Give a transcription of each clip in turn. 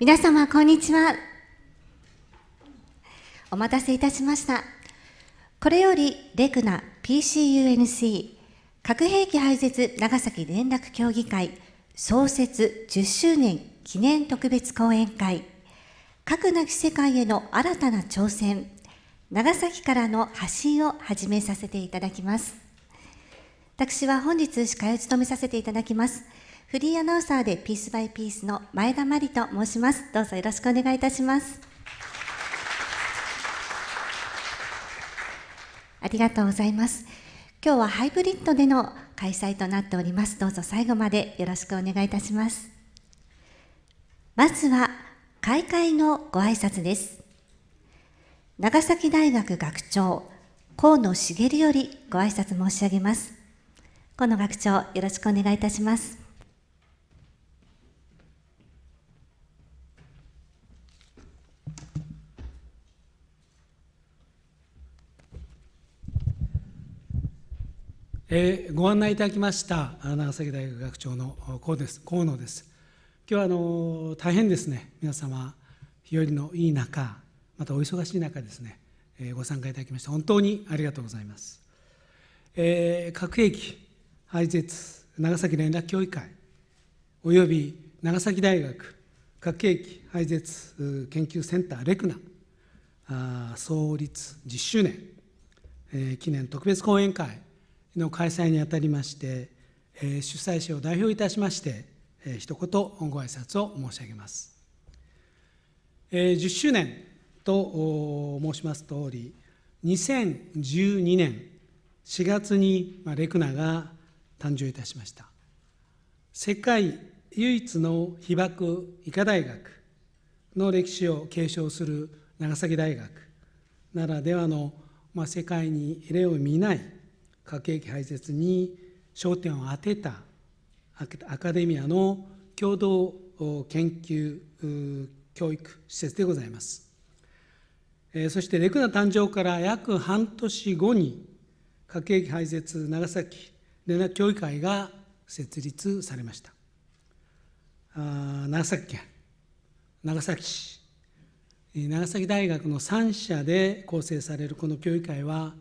皆様こんにちはお待たせいたしましたこれよりレクナ PCUNC 核兵器廃絶長崎連絡協議会創設10周年記念特別講演会核なき世界への新たな挑戦長崎からの発信を始めさせていただきます私は本日司会を務めさせていただきますフリーアナウンサーでピースバイピースの前田真理と申します。どうぞよろしくお願いいたします。ありがとうございます。今日はハイブリッドでの開催となっております。どうぞ最後までよろしくお願いいたします。まずは、開会のご挨拶です。長崎大学学長、河野茂よりご挨拶申し上げます。河野学長、よろしくお願いいたします。えー、ご案内いただきました長崎大学学長の河野です今日はあの大変ですね皆様日和のいい中またお忙しい中ですね、えー、ご参加いただきまして本当にありがとうございます、えー、核兵器廃絶長崎連絡協議会および長崎大学核兵器廃絶研究センターレクナ創立10周年、えー、記念特別講演会の開催にあたりまして、主催者を代表いたしまして、一言ご挨拶を申し上げます。10周年と申しますとおり、2012年4月にレクナが誕生いたしました。世界唯一の被爆医科大学の歴史を継承する長崎大学ならではの、まあ、世界に例を見ない核兵器廃絶に焦点を当てたアカデミアの共同研究教育施設でございます。そしてレクナ誕生から約半年後に核兵器廃絶長崎連絡協議会が設立されました。あ長崎県長崎市長崎大学の3社で構成されるこの協議会は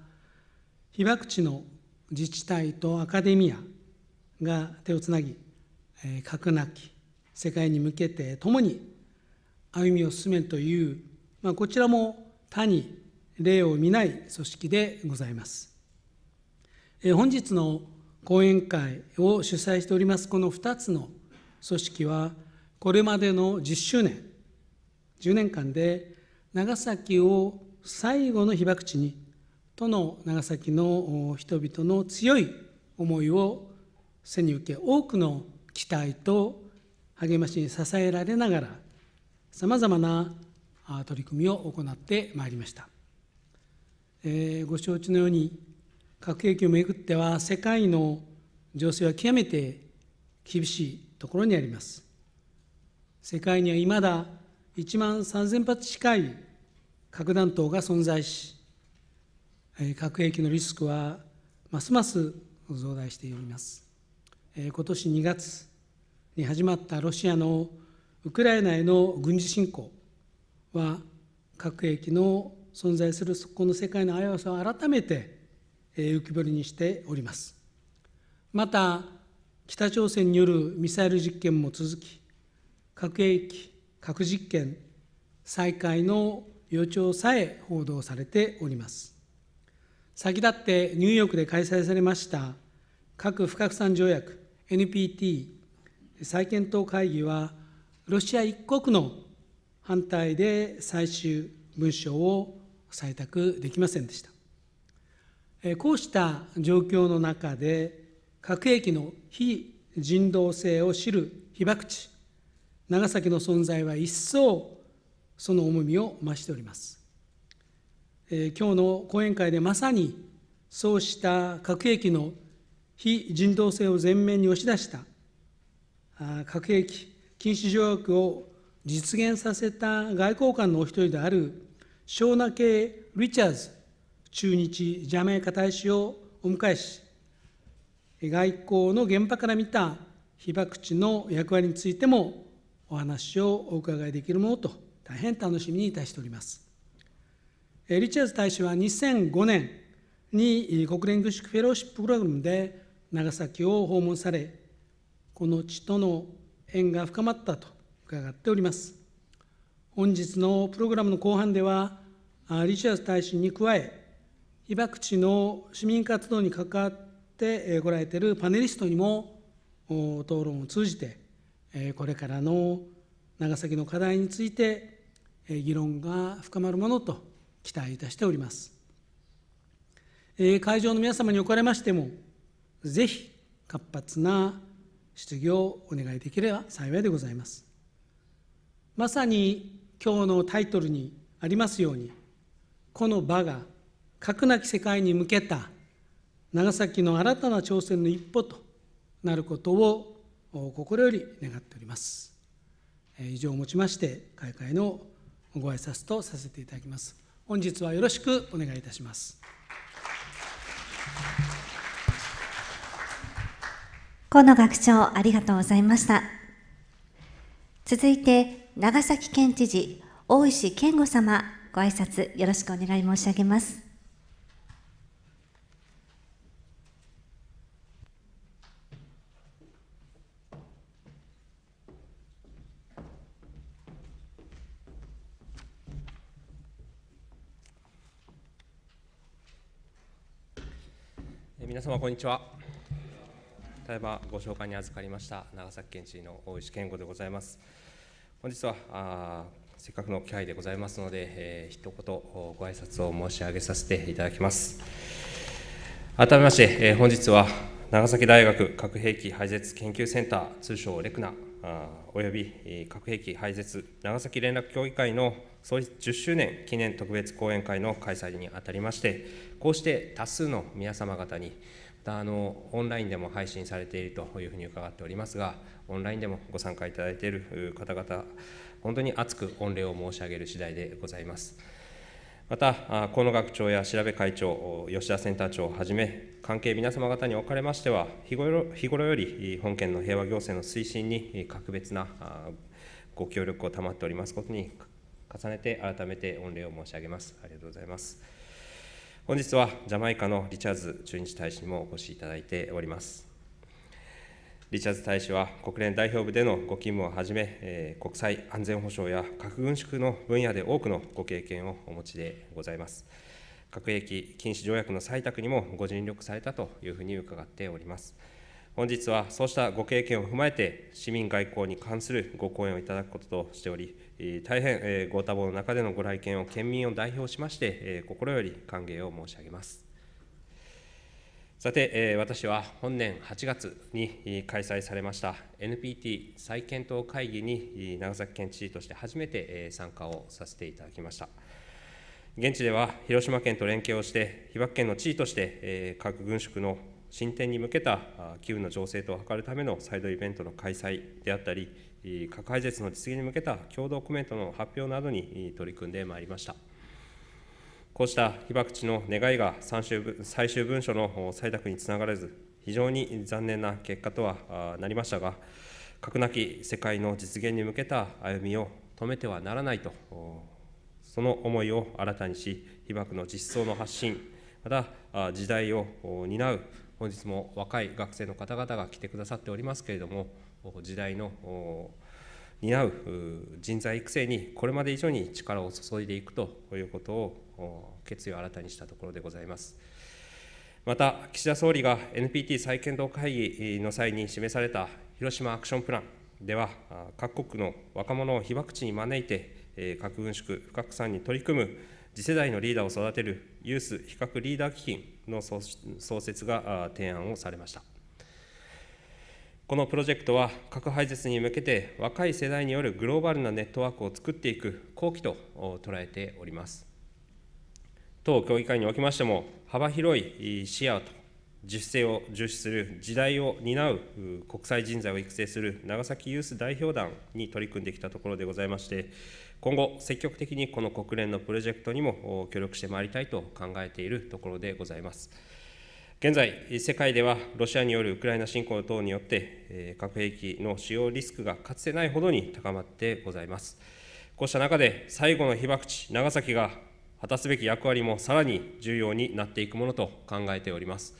被爆地の自治体とアカデミアが手をつなぎ、核なき世界に向けて共に歩みを進めるという、まあ、こちらも他に例を見ない組織でございます。本日の講演会を主催しておりますこの2つの組織は、これまでの10周年、10年間で長崎を最後の被爆地にとの長崎の人々の強い思いを背に受け多くの期待と励ましに支えられながらさまざまな取り組みを行ってまいりました、えー、ご承知のように核兵器をめぐっては世界の情勢は極めて厳しいところにあります世界にはいまだ1万3000発近い核弾頭が存在し核兵器のリスクはますます増大しております今年2月に始まったロシアのウクライナへの軍事侵攻は核兵器の存在するそこの世界の危うさを改めて浮き彫りにしておりますまた北朝鮮によるミサイル実験も続き核兵器核実験再開の予兆さえ報道されております先立ってニューヨークで開催されました核不拡散条約 NPT 再検討会議は、ロシア一国の反対で最終文書を採択できませんでした。こうした状況の中で、核兵器の非人道性を知る被爆地、長崎の存在は一層その重みを増しております。えー、今日の講演会でまさにそうした核兵器の非人道性を前面に押し出した核兵器禁止条約を実現させた外交官のお一人であるショーナ・ケイ・リチャーズ駐日ジャマイカ大使をお迎えし外交の現場から見た被爆地の役割についてもお話をお伺いできるものと大変楽しみにいたしております。リチャーズ大使は2005年に国連軍縮フェローシッププログラムで長崎を訪問され、この地との縁が深まったと伺っております。本日のプログラムの後半では、リチャーズ大使に加え、被爆地の市民活動に関わってこられているパネリストにも討論を通じて、これからの長崎の課題について議論が深まるものと期待いたしております、えー、会場の皆様におかれましてもぜひ活発な質疑をお願いできれば幸いでございますまさに今日のタイトルにありますようにこの場が核なき世界に向けた長崎の新たな挑戦の一歩となることを心より願っております以上をもちまして開会のご挨拶とさせていただきます本日はよろしくお願いいたします。河野学長、ありがとうございました。続いて、長崎県知事、大石健吾様、ご挨拶よろしくお願い申し上げます。皆様こんにちはただいまご紹介に預かりました長崎県知事の大石健吾でございます本日はあせっかくの機会でございますので、えー、一言ご挨拶を申し上げさせていただきます改めまして、えー、本日は長崎大学核兵器廃絶研究センター通称レクナおよび核兵器廃絶長崎連絡協議会の創立10周年記念特別講演会の開催にあたりましてこうして多数の皆様方に、またあのオンラインでも配信されているというふうに伺っておりますが、オンラインでもご参加いただいている方々、本当に熱く御礼を申し上げる次第でございます。また、河野学長や調べ会長、吉田センター長をはじめ、関係皆様方におかれましては、日頃日頃より本県の平和行政の推進に格別なご協力を賜っておりますことに、重ねて改めて御礼を申し上げます。ありがとうございます。本日はジャマイカのリチャーズ駐日大使にもお越しいただいております。リチャーズ大使は国連代表部でのご勤務をはじめ、えー、国際安全保障や核軍縮の分野で多くのご経験をお持ちでございます。核兵器禁止条約の採択にもご尽力されたというふうに伺っております。本日はそうしたご経験を踏まえて、市民外交に関するご講演をいただくこととしており、大変ご多忙の中でのご来県を県民を代表しまして心より歓迎を申し上げますさて私は本年8月に開催されました NPT 再検討会議に長崎県知事として初めて参加をさせていただきました現地では広島県と連携をして被爆県の知事として核軍縮の進展に向けた機運の醸成とを図るためのサイドイベントの開催であったり核廃絶の実現に向けた共同コメントの発表などに取り組んでまいりました。こうした被爆地の願いが最終文書の採択につながらず、非常に残念な結果とはなりましたが、核なき世界の実現に向けた歩みを止めてはならないと、その思いを新たにし、被爆の実相の発信、また時代を担う、本日も若い学生の方々が来てくださっておりますけれども、時代の担う人材育成にこれまで以上に力を注いでいくということを決意を新たにしたところでございます。また、岸田総理が NPT 再検討会議の際に示された広島アクションプランでは、各国の若者を被爆地に招いて、核軍縮・不拡散に取り組む次世代のリーダーを育てるユース非核リーダー基金の創設が提案をされました。このプロジェクトは核廃絶に向けて若い世代によるグローバルなネットワークを作っていく好機と捉えております当協議会におきましても幅広い視野と自主性を重視する時代を担う国際人材を育成する長崎ユース代表団に取り組んできたところでございまして今後積極的にこの国連のプロジェクトにも協力してまいりたいと考えているところでございます。現在、世界ではロシアによるウクライナ侵攻等によって、核兵器の使用リスクがかつてないほどに高まってございます。こうした中で、最後の被爆地、長崎が果たすべき役割もさらに重要になっていくものと考えております。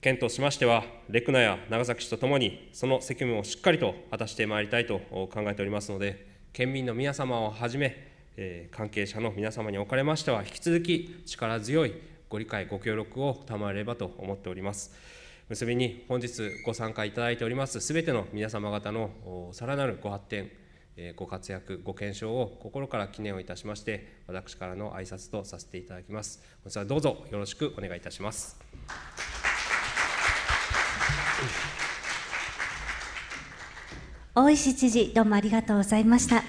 県としましては、レクナや長崎市とともに、その責務をしっかりと果たしてまいりたいと考えておりますので、県民の皆様をはじめ、関係者の皆様におかれましては、引き続き力強いご理解、ご協力を賜ればと思っております。結びに本日ご参加いただいておりますすべての皆様方のさらなるご発展、ご活躍、ご健勝を心から記念をいたしまして、私からの挨拶とさせていただきます。本日はどうぞよろしくお願いいたします。大石知事、どうもありがとうございました。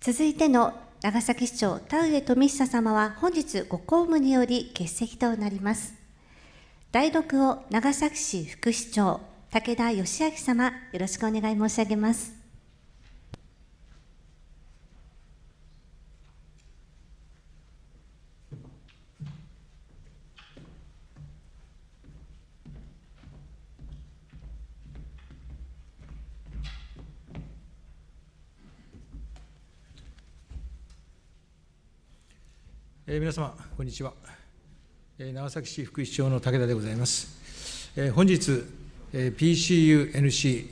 続いての長崎市長田上富久様は本日ご公務により欠席となります第6を長崎市副市長武田義明様よろしくお願い申し上げますえー、皆様、こんにちは。えー、長崎市副市長の武田でございます。えー、本日、えー、PCUNC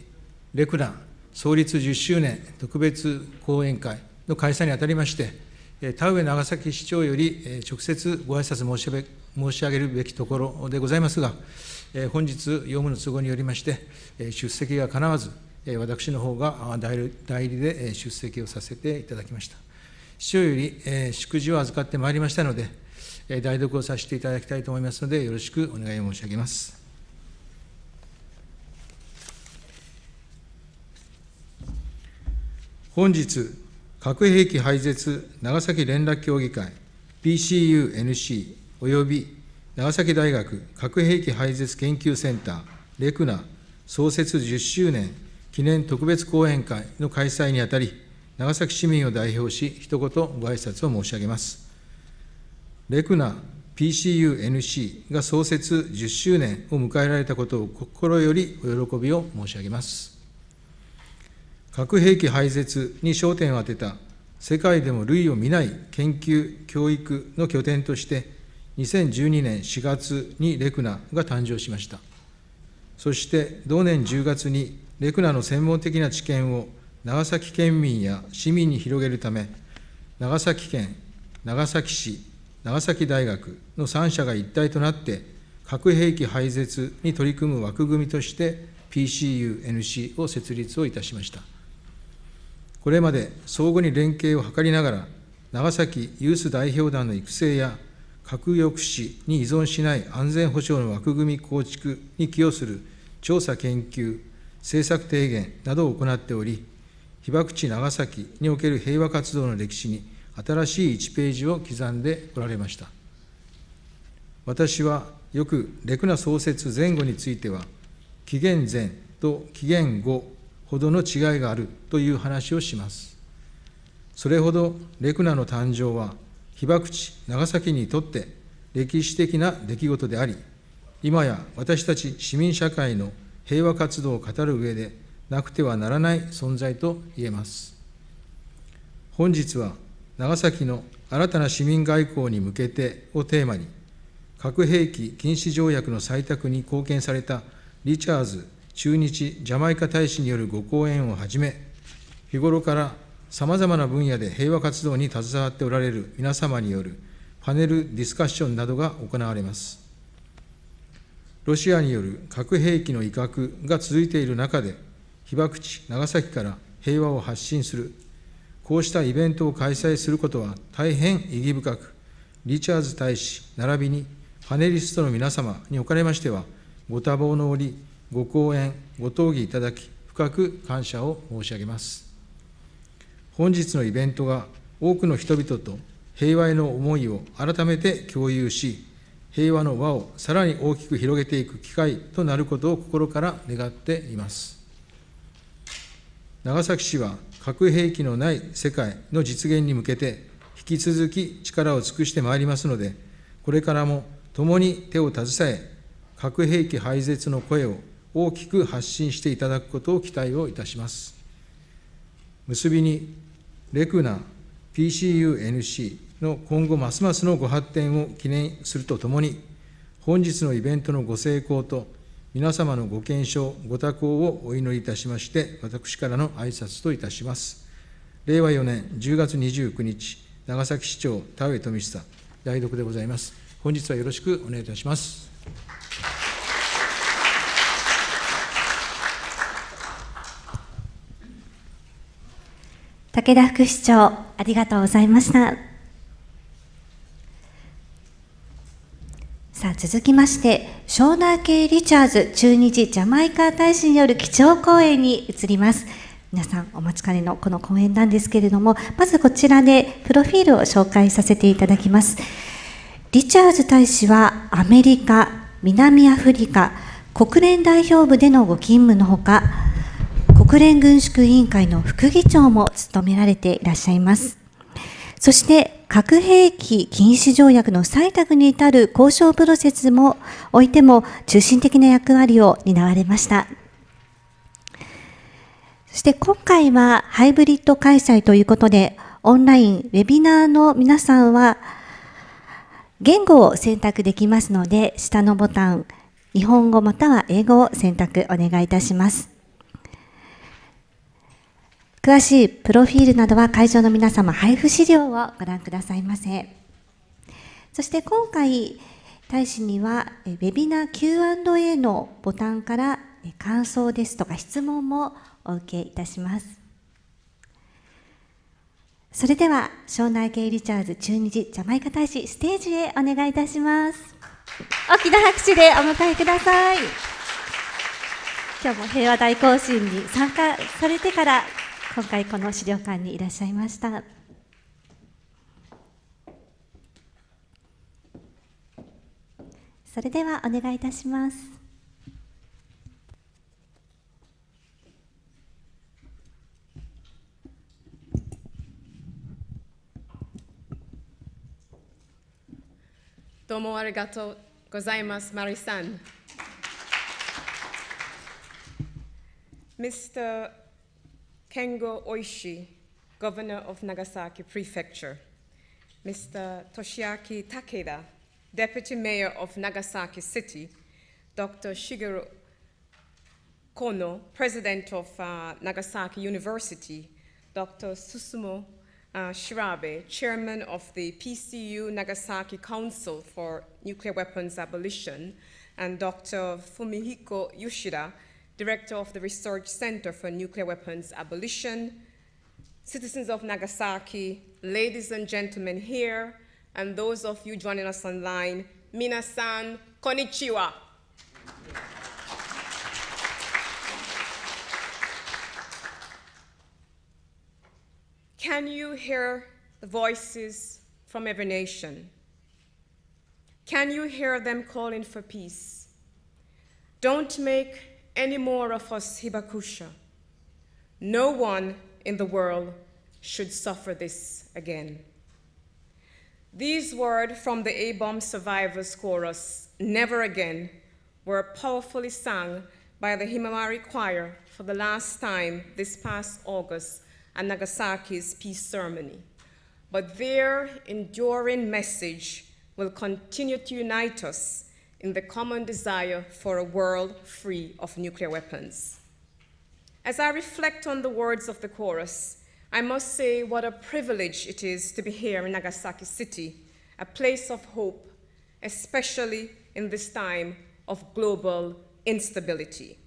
レクラン創立10周年特別講演会の開催にあたりまして、えー、田上長崎市長より、えー、直接ご挨拶申し申し上げるべきところでございますが、えー、本日、業務の都合によりまして、えー、出席がかなわず、私の方が代理で出席をさせていただきました。長より、えー、祝辞を預かってまいりましたので、えー、代読をさせていただきたいと思いますので、よろしくお願い申し上げます。本日、核兵器廃絶長崎連絡協議会 PCUNC および長崎大学核兵器廃絶研究センターレクナ創設10周年記念特別講演会の開催にあたり長崎市民を代表し、一言ご挨拶を申し上げます。レクナ PCUNC が創設10周年を迎えられたことを心よりお喜びを申し上げます。核兵器廃絶に焦点を当てた世界でも類を見ない研究・教育の拠点として、2012年4月にレクナが誕生しました。そして、同年10月にレクナの専門的な知見を長崎県民や市民に広げるため、長崎県、長崎市、長崎大学の3社が一体となって、核兵器廃絶に取り組む枠組みとして、PCUNC を設立をいたしました。これまで相互に連携を図りながら、長崎ユース代表団の育成や、核抑止に依存しない安全保障の枠組み構築に寄与する調査研究、政策提言などを行っており、被爆地長崎における平和活動の歴史に新しい1ページを刻んでおられました。私はよくレクナ創設前後については、紀元前と紀元後ほどの違いがあるという話をします。それほどレクナの誕生は被爆地長崎にとって歴史的な出来事であり、今や私たち市民社会の平和活動を語る上でなくてはならない存在と言えます。本日は長崎の新たな市民外交に向けてをテーマに、核兵器禁止条約の採択に貢献されたリチャーズ駐日ジャマイカ大使によるご講演をはじめ、日頃からさまざまな分野で平和活動に携わっておられる皆様によるパネルディスカッションなどが行われます。ロシアによる核兵器の威嚇が続いている中で、被爆地、長崎から平和を発信する、こうしたイベントを開催することは大変意義深く、リチャーズ大使、並びにパネリストの皆様におかれましては、ご多忙の折、ご講演、ご討議いただき、深く感謝を申し上げます。本日のイベントが多くの人々と平和への思いを改めて共有し、平和の輪をさらに大きく広げていく機会となることを心から願っています。長崎市は核兵器のない世界の実現に向けて、引き続き力を尽くしてまいりますので、これからも共に手を携え、核兵器廃絶の声を大きく発信していただくことを期待をいたします。結びに、レクナ PCUNC の今後ますますのご発展を記念するとともに、本日のイベントのご成功と、皆様のご健勝、ご多幸をお祈りいたしまして、私からの挨拶といたします。令和4年10月29日、長崎市長、田上富久、代読でございます。本日はよろしくお願いいたします。武田副市長、ありがとうございました。さあ続きまして湘南系リチャーズ駐日ジャマイカ大使による基調講演に移ります皆さんお待ちかねのこの講演なんですけれどもまずこちらでプロフィールを紹介させていただきますリチャーズ大使はアメリカ南アフリカ国連代表部でのご勤務のほか国連軍縮委員会の副議長も務められていらっしゃいますそして核兵器禁止条約の採択に至る交渉プロセスもおいても中心的な役割を担われました。そして今回はハイブリッド開催ということで、オンライン、ウェビナーの皆さんは、言語を選択できますので、下のボタン、日本語または英語を選択お願いいたします。詳しいプロフィールなどは会場の皆様配布資料をご覧くださいませ。そして今回、大使には、ウェビナー Q&A のボタンから感想ですとか質問もお受けいたします。それでは、庄内系リチャーズ中日ジャマイカ大使ステージへお願いいたします。大きな拍手でお迎えください。今日も平和大行進に参加されてから今回この資料館にいらっしゃいました。それではお願いいたします。どうもありがとうございます、マリさん。Mr. Kengo Oishi, Governor of Nagasaki Prefecture, Mr. Toshiaki Takeda, Deputy Mayor of Nagasaki City, Dr. Shigeru Kono, President of uh, Nagasaki University, Dr. Susumu uh, Shirabe, Chairman of the PCU Nagasaki Council for Nuclear Weapons Abolition, and Dr. Fumihiko Yoshida, director of the Research Center for Nuclear Weapons Abolition, citizens of Nagasaki, ladies and gentlemen here, and those of you joining us online, minasan, konnichiwa. Can you hear the voices from every nation? Can you hear them calling for peace? Don't make any more of us hibakusha. No one in the world should suffer this again. These words from the A-bomb survivors chorus, Never Again, were powerfully sung by the Himawari Choir for the last time this past August at Nagasaki's peace ceremony. But their enduring message will continue to unite us in the common desire for a world free of nuclear weapons. As I reflect on the words of the chorus, I must say what a privilege it is to be here in Nagasaki City, a place of hope, especially in this time of global instability.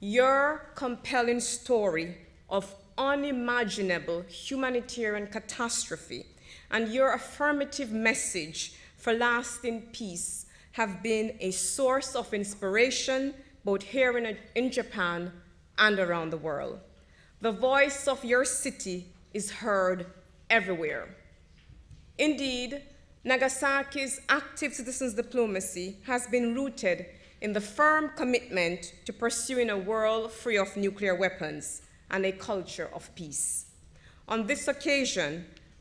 Your compelling story of unimaginable humanitarian catastrophe and your affirmative message for lasting peace have been a source of inspiration both here in, in Japan and around the world. The voice of your city is heard everywhere. Indeed, Nagasaki's active citizens diplomacy has been rooted in the firm commitment to pursuing a world free of nuclear weapons and a culture of peace. On this occasion,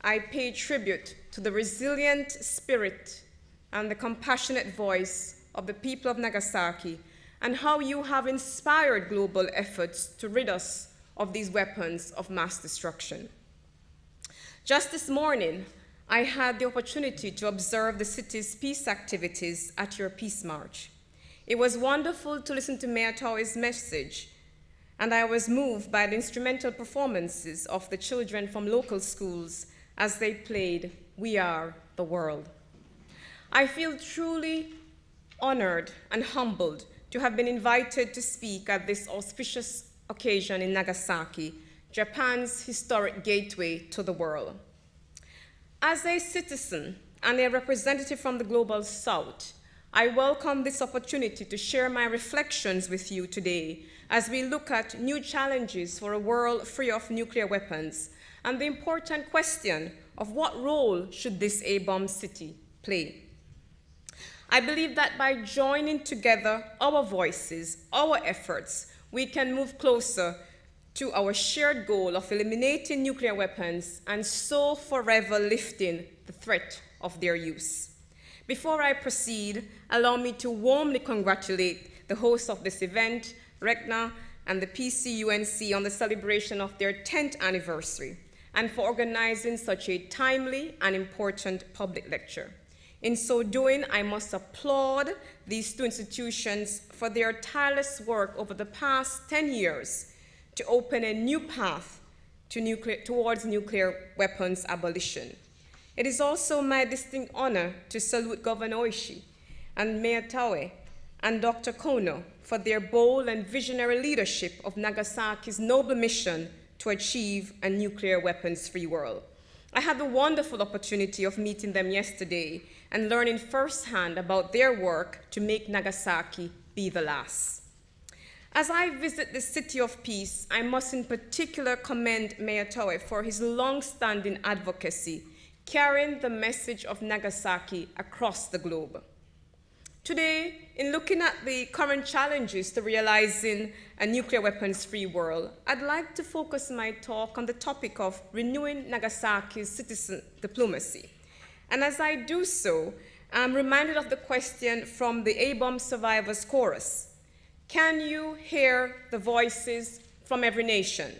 I pay tribute to the resilient spirit and the compassionate voice of the people of Nagasaki, and how you have inspired global efforts to rid us of these weapons of mass destruction. Just this morning, I had the opportunity to observe the city's peace activities at your peace march. It was wonderful to listen to Mayor Tao's message, and I was moved by the instrumental performances of the children from local schools as they played We Are the World. I feel truly honored and humbled to have been invited to speak at this auspicious occasion in Nagasaki, Japan's historic gateway to the world. As a citizen and a representative from the Global South, I welcome this opportunity to share my reflections with you today as we look at new challenges for a world free of nuclear weapons and the important question of what role should this A-bomb city play. I believe that by joining together our voices, our efforts, we can move closer to our shared goal of eliminating nuclear weapons and so forever lifting the threat of their use. Before I proceed, allow me to warmly congratulate the hosts of this event, Regna and the PCUNC, on the celebration of their 10th anniversary and for organizing such a timely and important public lecture. In so doing, I must applaud these two institutions for their tireless work over the past 10 years to open a new path to nuclear, towards nuclear weapons abolition. It is also my distinct honor to salute Governor Oishi and Mayor Tawe and Dr. Kono for their bold and visionary leadership of Nagasaki's noble mission to achieve a nuclear weapons free world. I had the wonderful opportunity of meeting them yesterday and learning firsthand about their work to make Nagasaki be the last. As I visit the city of peace, I must in particular commend Mayor Toei for his long-standing advocacy, carrying the message of Nagasaki across the globe. Today, in looking at the current challenges to realizing a nuclear weapons-free world, I'd like to focus my talk on the topic of renewing Nagasaki's citizen diplomacy. And as I do so, I'm reminded of the question from the A-bomb survivors chorus. Can you hear the voices from every nation?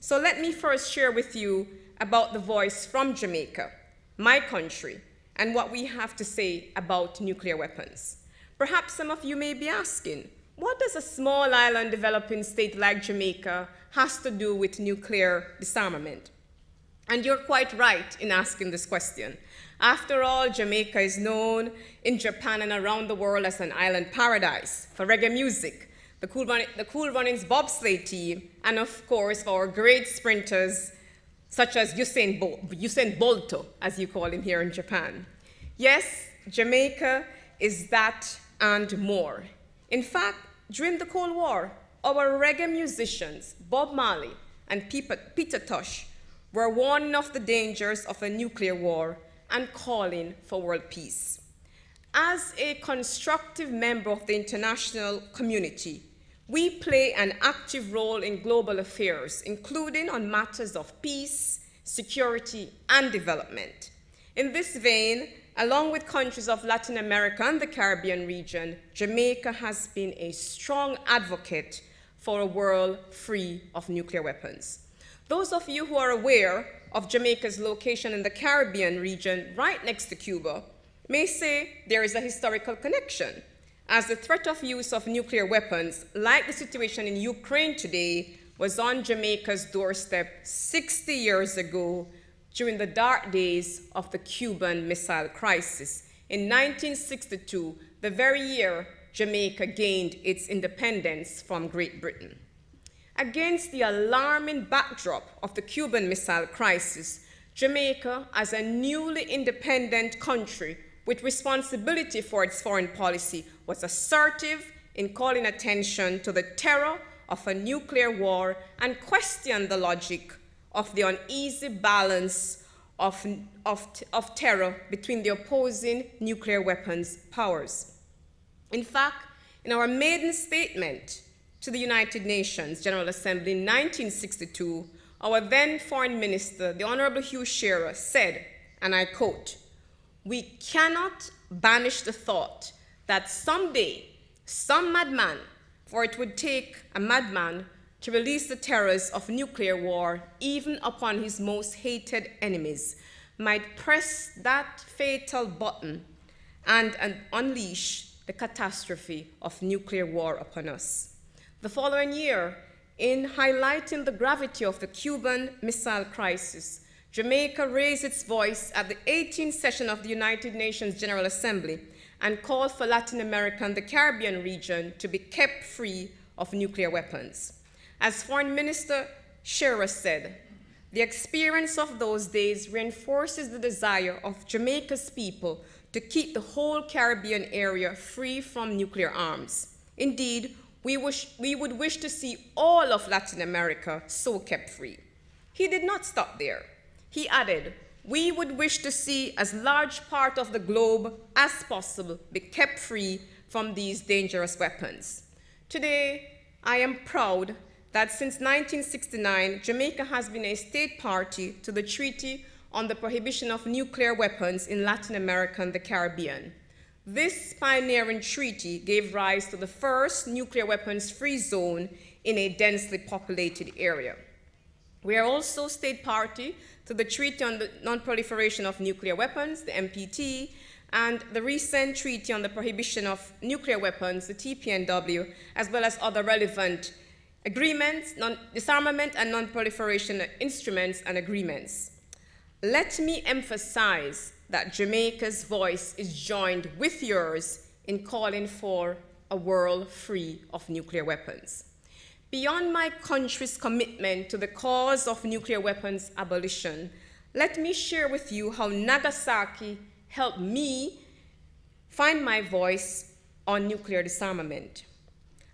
So let me first share with you about the voice from Jamaica, my country, and what we have to say about nuclear weapons. Perhaps some of you may be asking, what does a small island developing state like Jamaica has to do with nuclear disarmament? And you're quite right in asking this question. After all, Jamaica is known in Japan and around the world as an island paradise for reggae music, the Cool, Run- the cool Runnings bobsleigh team, and of course, for our great sprinters such as Usain, Bo- Usain Bolto, as you call him here in Japan. Yes, Jamaica is that and more. In fact, during the Cold War, our reggae musicians, Bob Marley and Peter Tosh, were warning of the dangers of a nuclear war and calling for world peace. As a constructive member of the international community, we play an active role in global affairs, including on matters of peace, security, and development. In this vein, along with countries of Latin America and the Caribbean region, Jamaica has been a strong advocate for a world free of nuclear weapons. Those of you who are aware of Jamaica's location in the Caribbean region right next to Cuba may say there is a historical connection, as the threat of use of nuclear weapons, like the situation in Ukraine today, was on Jamaica's doorstep 60 years ago during the dark days of the Cuban Missile Crisis. In 1962, the very year Jamaica gained its independence from Great Britain. Against the alarming backdrop of the Cuban Missile Crisis, Jamaica, as a newly independent country with responsibility for its foreign policy, was assertive in calling attention to the terror of a nuclear war and questioned the logic of the uneasy balance of, of, of terror between the opposing nuclear weapons powers. In fact, in our maiden statement, to the United Nations General Assembly in 1962, our then Foreign Minister, the Honorable Hugh Shearer, said, and I quote, We cannot banish the thought that someday some madman, for it would take a madman to release the terrors of nuclear war even upon his most hated enemies, might press that fatal button and, and unleash the catastrophe of nuclear war upon us the following year in highlighting the gravity of the Cuban Missile Crisis. Jamaica raised its voice at the 18th session of the United Nations General Assembly and called for Latin America and the Caribbean region to be kept free of nuclear weapons. As Foreign Minister Shearer said, the experience of those days reinforces the desire of Jamaica's people to keep the whole Caribbean area free from nuclear arms. Indeed, we, wish, we would wish to see all of Latin America so kept free. He did not stop there. He added, we would wish to see as large part of the globe as possible be kept free from these dangerous weapons. Today, I am proud that since 1969, Jamaica has been a state party to the Treaty on the Prohibition of Nuclear Weapons in Latin America and the Caribbean. This pioneering treaty gave rise to the first nuclear weapons free zone in a densely populated area. We are also state party to the Treaty on the Non-Proliferation of Nuclear Weapons, the NPT, and the recent Treaty on the Prohibition of Nuclear Weapons, the TPNW, as well as other relevant agreements, disarmament and non-proliferation instruments and agreements. Let me emphasize that Jamaica's voice is joined with yours in calling for a world free of nuclear weapons. Beyond my country's commitment to the cause of nuclear weapons abolition, let me share with you how Nagasaki helped me find my voice on nuclear disarmament.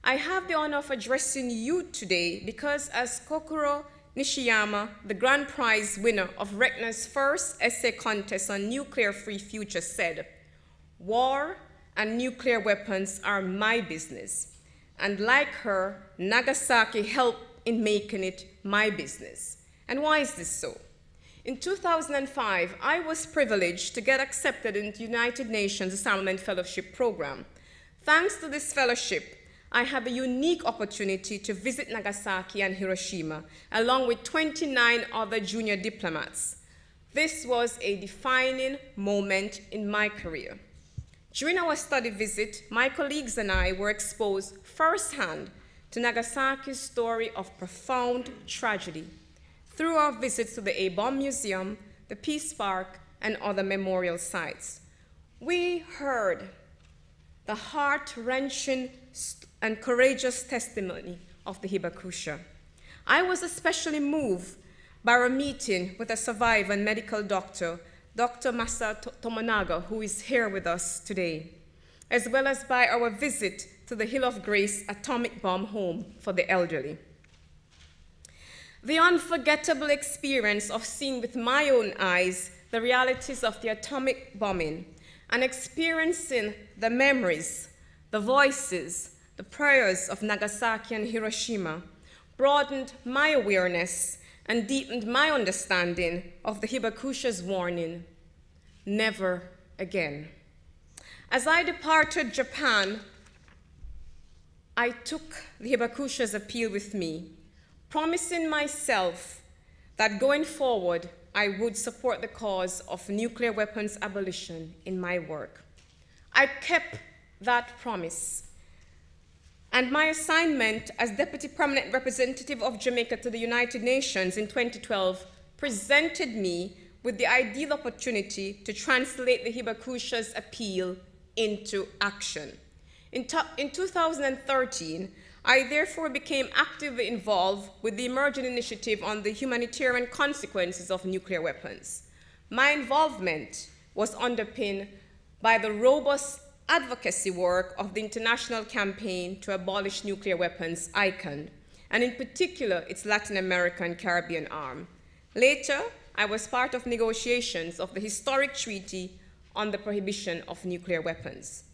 I have the honor of addressing you today because as Kokoro Nishiyama, the grand prize winner of Reckner's first essay contest on nuclear-free future, said, War and nuclear weapons are my business. And like her, Nagasaki helped in making it my business. And why is this so? In 2005, I was privileged to get accepted into the United Nations Disarmament Fellowship Program. Thanks to this fellowship, I have a unique opportunity to visit Nagasaki and Hiroshima, along with 29 other junior diplomats. This was a defining moment in my career. During our study visit, my colleagues and I were exposed firsthand to Nagasaki's story of profound tragedy through our visits to the A-bomb Museum, the Peace Park, and other memorial sites. We heard the heart wrenching and courageous testimony of the Hibakusha. I was especially moved by a meeting with a survivor and medical doctor, Dr. Masa Tomonaga, who is here with us today, as well as by our visit to the Hill of Grace Atomic Bomb Home for the Elderly. The unforgettable experience of seeing with my own eyes the realities of the atomic bombing and experiencing the memories, the voices, the prayers of Nagasaki and Hiroshima broadened my awareness and deepened my understanding of the Hibakusha's warning, never again. As I departed Japan, I took the Hibakusha's appeal with me, promising myself that going forward, I would support the cause of nuclear weapons abolition in my work. I kept that promise and my assignment as Deputy Permanent Representative of Jamaica to the United Nations in 2012 presented me with the ideal opportunity to translate the Hibakusha's appeal into action. In, in 2013, I therefore became actively involved with the emerging Initiative on the Humanitarian Consequences of Nuclear Weapons. My involvement was underpinned by the robust advocacy work of the international campaign to abolish nuclear weapons, ICANN, and in particular its Latin American Caribbean arm. Later, I was part of negotiations of the historic treaty on the prohibition of nuclear weapons.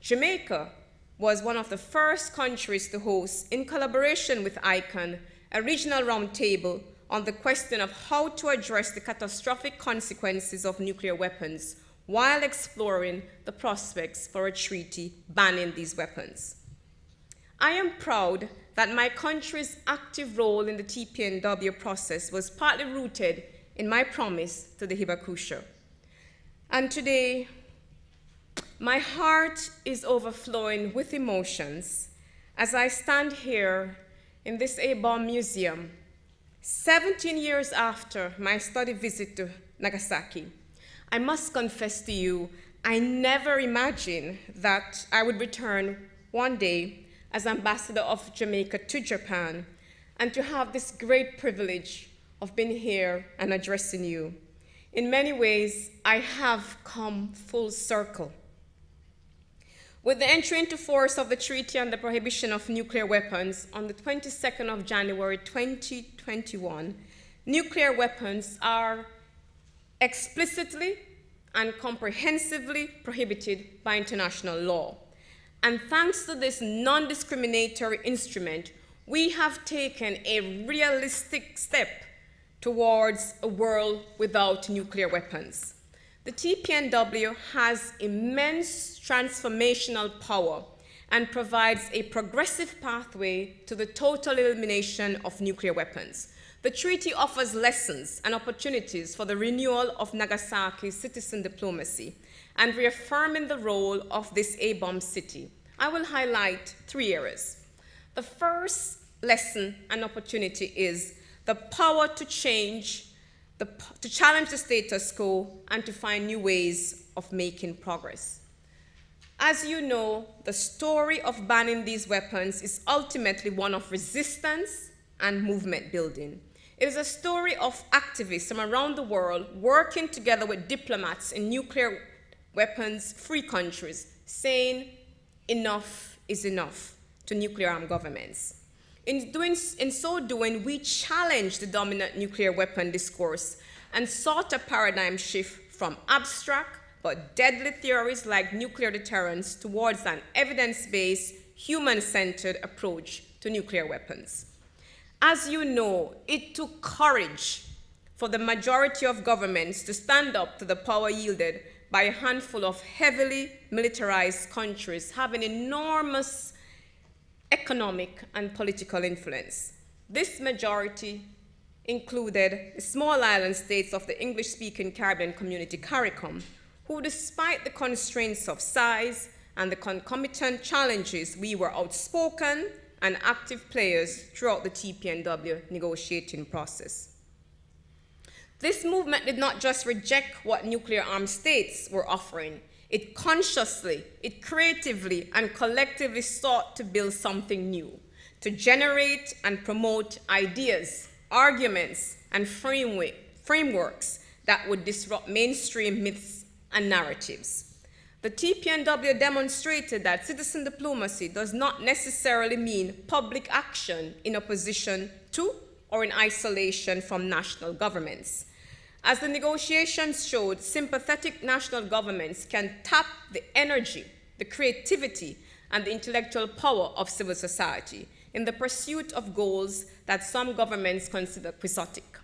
Jamaica was one of the first countries to host, in collaboration with ICANN, a regional roundtable on the question of how to address the catastrophic consequences of nuclear weapons while exploring the prospects for a treaty banning these weapons. I am proud that my country's active role in the TPNW process was partly rooted in my promise to the Hibakusha. And today, my heart is overflowing with emotions as I stand here in this A-bomb museum, 17 years after my study visit to Nagasaki, I must confess to you, I never imagined that I would return one day as ambassador of Jamaica to Japan and to have this great privilege of being here and addressing you. In many ways, I have come full circle. With the entry into force of the Treaty on the Prohibition of Nuclear Weapons on the 22nd of January 2021, nuclear weapons are explicitly and comprehensively prohibited by international law. And thanks to this non discriminatory instrument, we have taken a realistic step towards a world without nuclear weapons. The TPNW has immense transformational power and provides a progressive pathway to the total elimination of nuclear weapons. The treaty offers lessons and opportunities for the renewal of Nagasaki's citizen diplomacy and reaffirming the role of this A-bomb city. I will highlight three areas. The first lesson and opportunity is the power to change, the, to challenge the status quo and to find new ways of making progress. As you know, the story of banning these weapons is ultimately one of resistance and movement building. It is a story of activists from around the world working together with diplomats in nuclear weapons free countries, saying enough is enough to nuclear armed governments. In, doing, in so doing, we challenged the dominant nuclear weapon discourse and sought a paradigm shift from abstract but deadly theories like nuclear deterrence towards an evidence based, human centered approach to nuclear weapons. As you know, it took courage for the majority of governments to stand up to the power yielded by a handful of heavily militarized countries having enormous economic and political influence. This majority included the small island states of the English-speaking Caribbean community CARICOM, who despite the constraints of size and the concomitant challenges, we were outspoken, and active players throughout the TPNW negotiating process. This movement did not just reject what nuclear armed states were offering, it consciously, it creatively, and collectively sought to build something new, to generate and promote ideas, arguments, and framework, frameworks that would disrupt mainstream myths and narratives. The TPNW demonstrated that citizen diplomacy does not necessarily mean public action in opposition to or in isolation from national governments. As the negotiations showed, sympathetic national governments can tap the energy, the creativity, and the intellectual power of civil society in the pursuit of goals that some governments consider quixotic.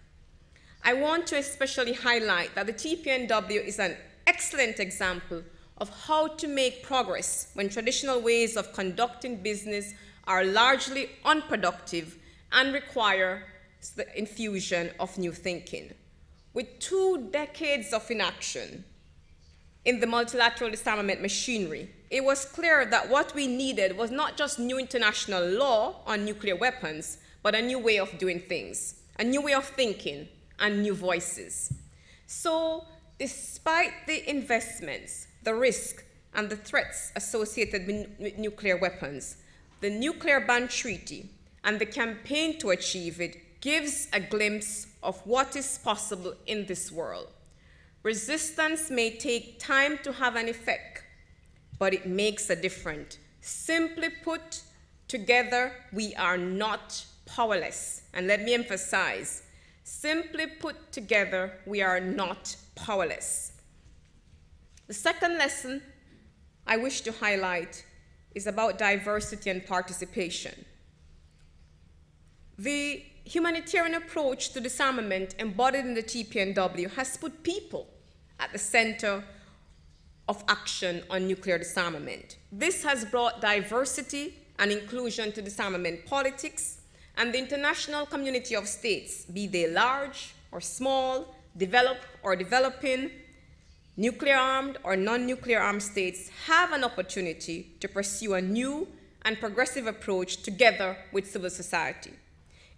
I want to especially highlight that the TPNW is an excellent example of how to make progress when traditional ways of conducting business are largely unproductive and require the infusion of new thinking. With two decades of inaction in the multilateral disarmament machinery, it was clear that what we needed was not just new international law on nuclear weapons, but a new way of doing things, a new way of thinking, and new voices. So, despite the investments the risk and the threats associated with nuclear weapons. The Nuclear Ban Treaty and the campaign to achieve it gives a glimpse of what is possible in this world. Resistance may take time to have an effect, but it makes a difference. Simply put, together we are not powerless. And let me emphasize, simply put together, we are not powerless. The second lesson I wish to highlight is about diversity and participation. The humanitarian approach to disarmament embodied in the TPNW has put people at the center of action on nuclear disarmament. This has brought diversity and inclusion to disarmament politics, and the international community of states, be they large or small, developed or developing, nuclear armed or non nuclear armed states have an opportunity to pursue a new and progressive approach together with civil society.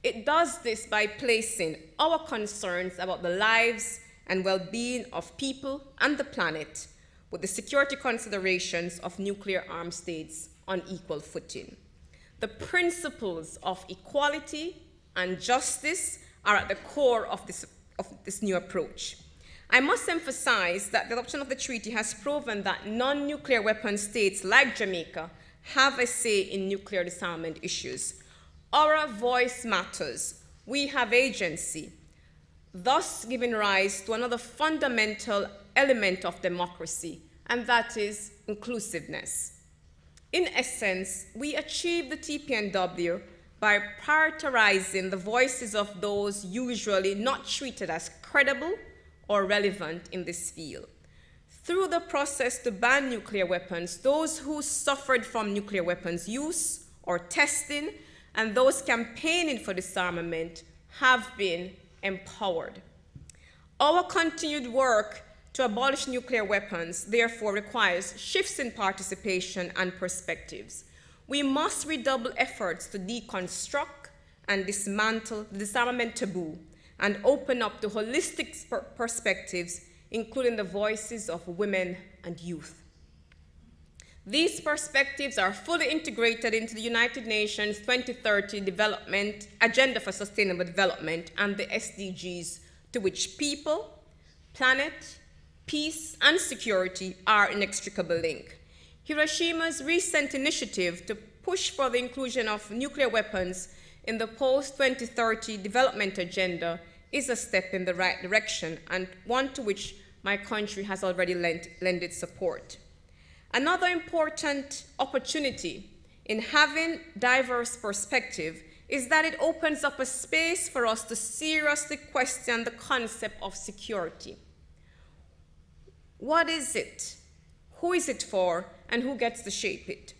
It does this by placing our concerns about the lives and well being of people and the planet with the security considerations of nuclear armed states on equal footing. The principles of equality and justice are at the core of this, of this new approach. I must emphasize that the adoption of the treaty has proven that non-nuclear weapon states like Jamaica have a say in nuclear disarmament issues. Our voice matters. We have agency, thus giving rise to another fundamental element of democracy, and that is inclusiveness. In essence, we achieve the TPNW by prioritizing the voices of those usually not treated as credible or relevant in this field. Through the process to ban nuclear weapons, those who suffered from nuclear weapons use or testing and those campaigning for disarmament have been empowered. Our continued work to abolish nuclear weapons, therefore, requires shifts in participation and perspectives. We must redouble efforts to deconstruct and dismantle the disarmament taboo and open up the holistic perspectives, including the voices of women and youth. These perspectives are fully integrated into the United Nations 2030 Development Agenda for Sustainable Development and the SDGs, to which people, planet, peace, and security are inextricable links. Hiroshima's recent initiative to push for the inclusion of nuclear weapons in the post-2030 development agenda is a step in the right direction and one to which my country has already lent, lent its support. Another important opportunity in having diverse perspective is that it opens up a space for us to seriously question the concept of security. What is it? Who is it for? And who gets to shape it?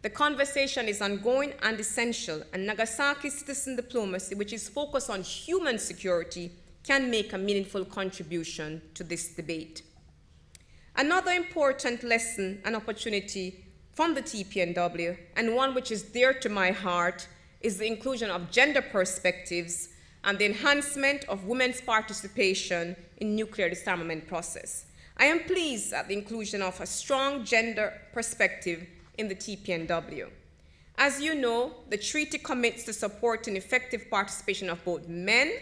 The conversation is ongoing and essential, and Nagasaki citizen diplomacy, which is focused on human security, can make a meaningful contribution to this debate. Another important lesson and opportunity from the TPNW, and one which is dear to my heart, is the inclusion of gender perspectives and the enhancement of women's participation in nuclear disarmament process. I am pleased at the inclusion of a strong gender perspective in the TPNW. As you know, the treaty commits to supporting effective participation of both men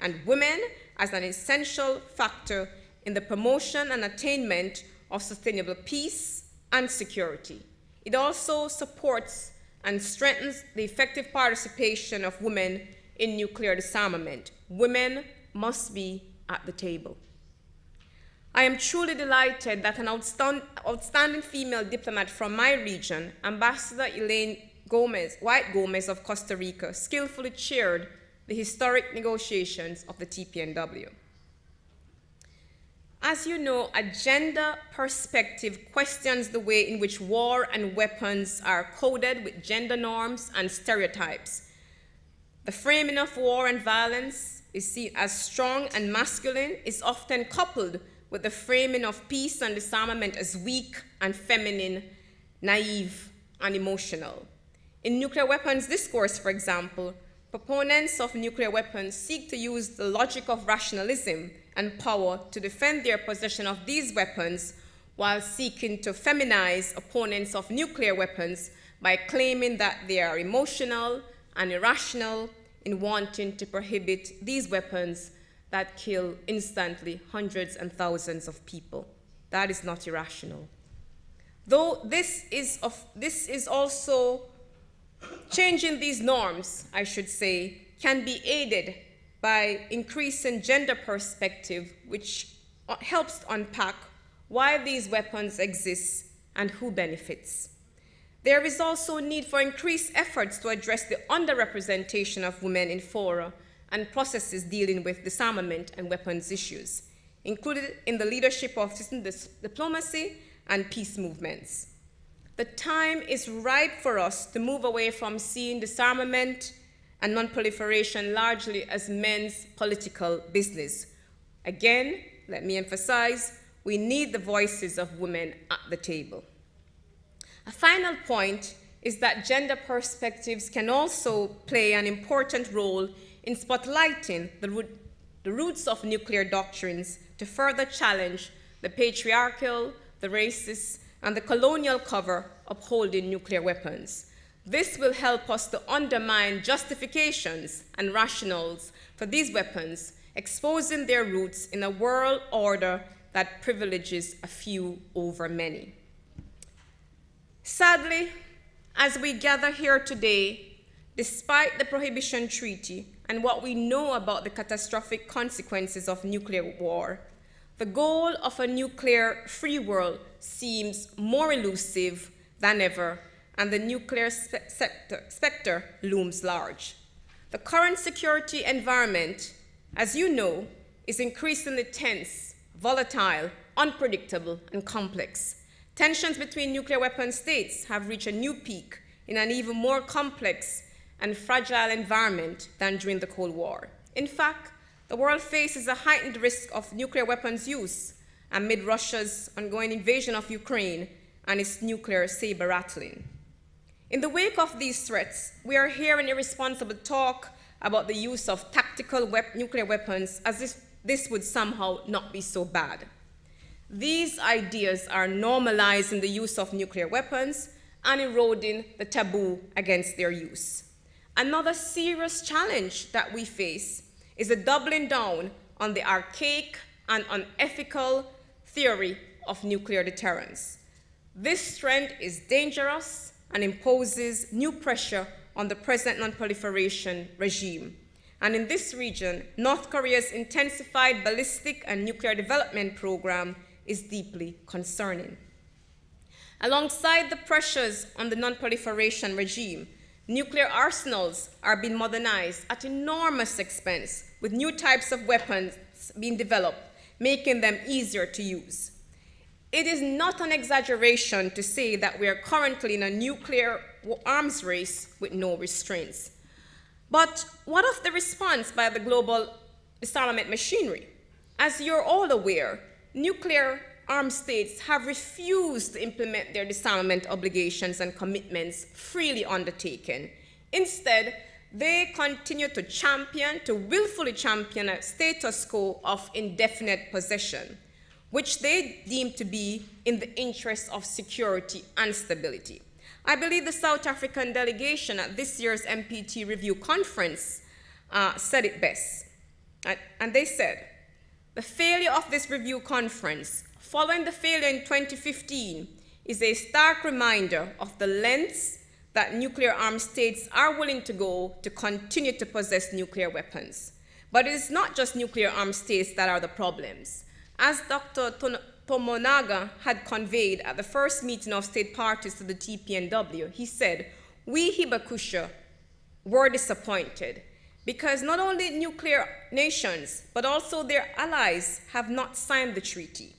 and women as an essential factor in the promotion and attainment of sustainable peace and security. It also supports and strengthens the effective participation of women in nuclear disarmament. Women must be at the table. I am truly delighted that an outstanding female diplomat from my region, Ambassador Elaine Gomez, White Gomez of Costa Rica, skillfully chaired the historic negotiations of the TPNW. As you know, a gender perspective questions the way in which war and weapons are coded with gender norms and stereotypes. The framing of war and violence is seen as strong and masculine, is often coupled but the framing of peace and disarmament as weak and feminine, naive and emotional. In nuclear weapons discourse, for example, proponents of nuclear weapons seek to use the logic of rationalism and power to defend their possession of these weapons while seeking to feminize opponents of nuclear weapons by claiming that they are emotional and irrational in wanting to prohibit these weapons that kill instantly hundreds and thousands of people. That is not irrational. Though this is, of, this is also changing these norms, I should say, can be aided by increasing gender perspective, which uh, helps unpack why these weapons exist and who benefits. There is also a need for increased efforts to address the underrepresentation of women in fora and processes dealing with disarmament and weapons issues, included in the leadership of diplomacy and peace movements. The time is ripe for us to move away from seeing disarmament and nonproliferation largely as men's political business. Again, let me emphasize, we need the voices of women at the table. A final point is that gender perspectives can also play an important role in spotlighting the, root, the roots of nuclear doctrines to further challenge the patriarchal, the racist, and the colonial cover upholding nuclear weapons. This will help us to undermine justifications and rationales for these weapons, exposing their roots in a world order that privileges a few over many. Sadly, as we gather here today, despite the Prohibition Treaty, and what we know about the catastrophic consequences of nuclear war, the goal of a nuclear free world seems more elusive than ever, and the nuclear spe sector, specter looms large. The current security environment, as you know, is increasingly tense, volatile, unpredictable, and complex. Tensions between nuclear weapon states have reached a new peak in an even more complex and fragile environment than during the Cold War. In fact, the world faces a heightened risk of nuclear weapons use amid Russia's ongoing invasion of Ukraine and its nuclear saber rattling. In the wake of these threats, we are hearing irresponsible talk about the use of tactical wep nuclear weapons as if this would somehow not be so bad. These ideas are normalizing the use of nuclear weapons and eroding the taboo against their use. Another serious challenge that we face is the doubling down on the archaic and unethical theory of nuclear deterrence. This trend is dangerous and imposes new pressure on the present non-proliferation regime. And in this region, North Korea's intensified ballistic and nuclear development program is deeply concerning. Alongside the pressures on the non-proliferation regime, Nuclear arsenals are being modernized at enormous expense, with new types of weapons being developed, making them easier to use. It is not an exaggeration to say that we are currently in a nuclear arms race with no restraints. But what of the response by the global disarmament machinery? As you're all aware, nuclear armed states have refused to implement their disarmament obligations and commitments freely undertaken. Instead, they continue to champion, to willfully champion a status quo of indefinite possession, which they deem to be in the interests of security and stability. I believe the South African delegation at this year's MPT review conference uh, said it best. And they said, the failure of this review conference following the failure in 2015 is a stark reminder of the lengths that nuclear armed states are willing to go to continue to possess nuclear weapons. But it is not just nuclear armed states that are the problems. As Dr. Tomonaga had conveyed at the first meeting of state parties to the TPNW, he said, We Hibakusha were disappointed because not only nuclear nations, but also their allies have not signed the treaty.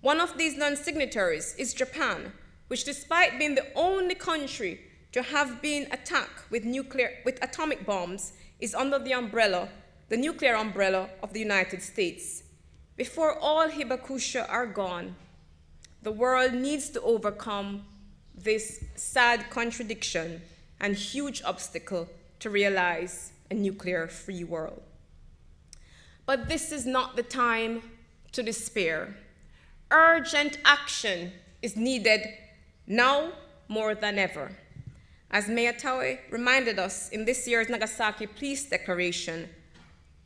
One of these non-signatories is Japan, which despite being the only country to have been attacked with, nuclear, with atomic bombs, is under the umbrella, the nuclear umbrella of the United States. Before all hibakusha are gone, the world needs to overcome this sad contradiction and huge obstacle to realize a nuclear free world. But this is not the time to despair urgent action is needed now more than ever. As Mayor Taue reminded us in this year's Nagasaki Peace Declaration,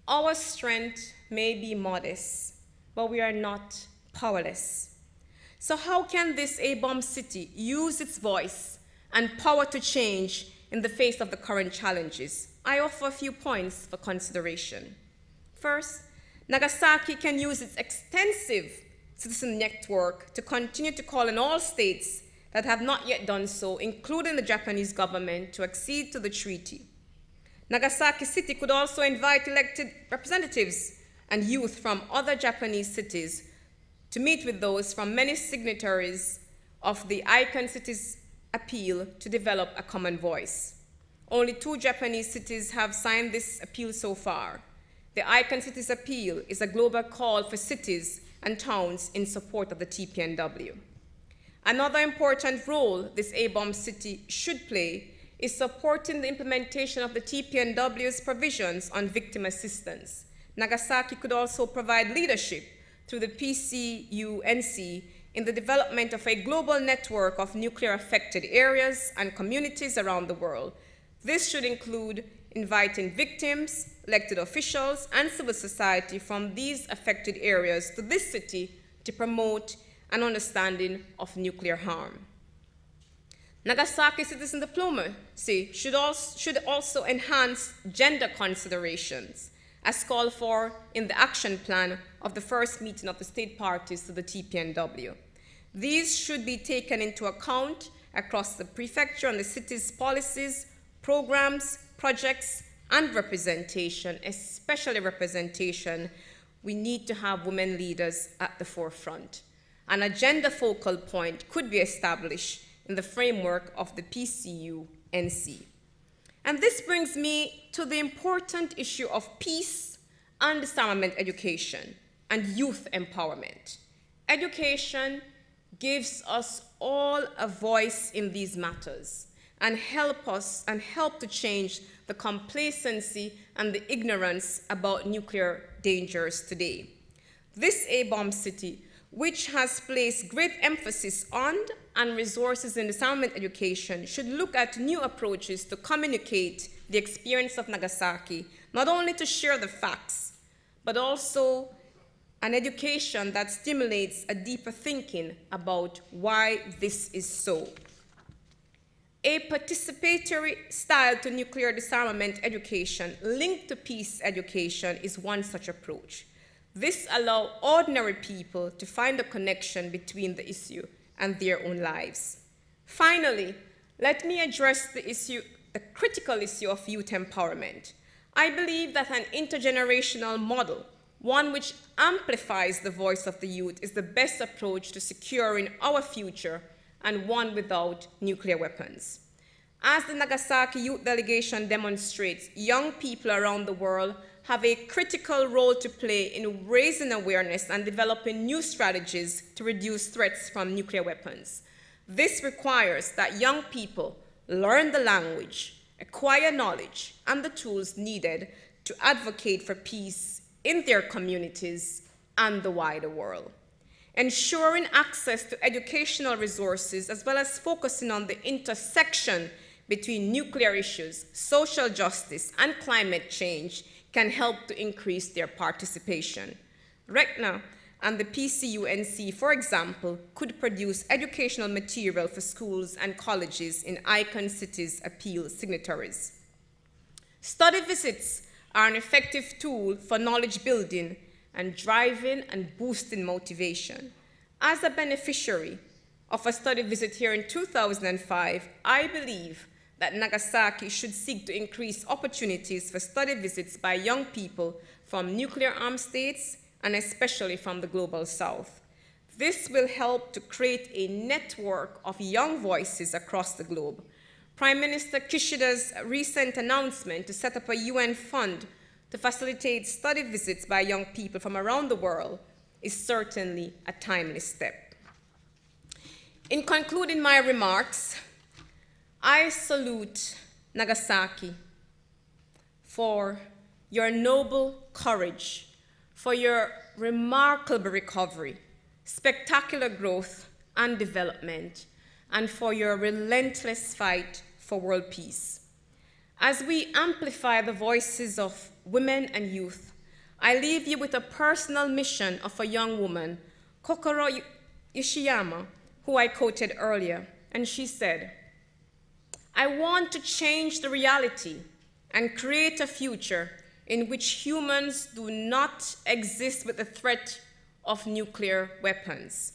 our strength may be modest, but we are not powerless. So how can this A-bomb city use its voice and power to change in the face of the current challenges? I offer a few points for consideration. First, Nagasaki can use its extensive Citizen Network to continue to call on all states that have not yet done so, including the Japanese government, to accede to the treaty. Nagasaki City could also invite elected representatives and youth from other Japanese cities to meet with those from many signatories of the ICANN cities appeal to develop a common voice. Only two Japanese cities have signed this appeal so far. The ICANN cities appeal is a global call for cities and towns in support of the TPNW. Another important role this Abomb city should play is supporting the implementation of the TPNW's provisions on victim assistance. Nagasaki could also provide leadership through the PCUNC in the development of a global network of nuclear affected areas and communities around the world. This should include inviting victims, elected officials, and civil society from these affected areas to this city to promote an understanding of nuclear harm. Nagasaki citizen diplomacy should also, should also enhance gender considerations, as called for in the action plan of the first meeting of the state parties to the TPNW. These should be taken into account across the prefecture and the city's policies, programs, projects and representation, especially representation, we need to have women leaders at the forefront. An agenda focal point could be established in the framework of the PCU NC. And this brings me to the important issue of peace and disarmament education and youth empowerment. Education gives us all a voice in these matters and help us and help to change the complacency and the ignorance about nuclear dangers today. This A-bomb city, which has placed great emphasis on and resources in disarmament education, should look at new approaches to communicate the experience of Nagasaki, not only to share the facts, but also an education that stimulates a deeper thinking about why this is so a participatory style to nuclear disarmament education linked to peace education is one such approach. This allows ordinary people to find a connection between the issue and their own lives. Finally, let me address the issue, the critical issue of youth empowerment. I believe that an intergenerational model, one which amplifies the voice of the youth, is the best approach to securing our future and one without nuclear weapons. As the Nagasaki youth delegation demonstrates, young people around the world have a critical role to play in raising awareness and developing new strategies to reduce threats from nuclear weapons. This requires that young people learn the language, acquire knowledge, and the tools needed to advocate for peace in their communities and the wider world ensuring access to educational resources, as well as focusing on the intersection between nuclear issues, social justice, and climate change can help to increase their participation. RECNA and the PCUNC, for example, could produce educational material for schools and colleges in ICON cities appeal signatories. Study visits are an effective tool for knowledge building and driving and boosting motivation. As a beneficiary of a study visit here in 2005, I believe that Nagasaki should seek to increase opportunities for study visits by young people from nuclear armed states and especially from the global south. This will help to create a network of young voices across the globe. Prime Minister Kishida's recent announcement to set up a UN fund to facilitate study visits by young people from around the world is certainly a timely step. In concluding my remarks, I salute Nagasaki for your noble courage, for your remarkable recovery, spectacular growth and development, and for your relentless fight for world peace. As we amplify the voices of women, and youth. I leave you with a personal mission of a young woman, Kokoro Ishiyama, who I quoted earlier, and she said, I want to change the reality and create a future in which humans do not exist with the threat of nuclear weapons.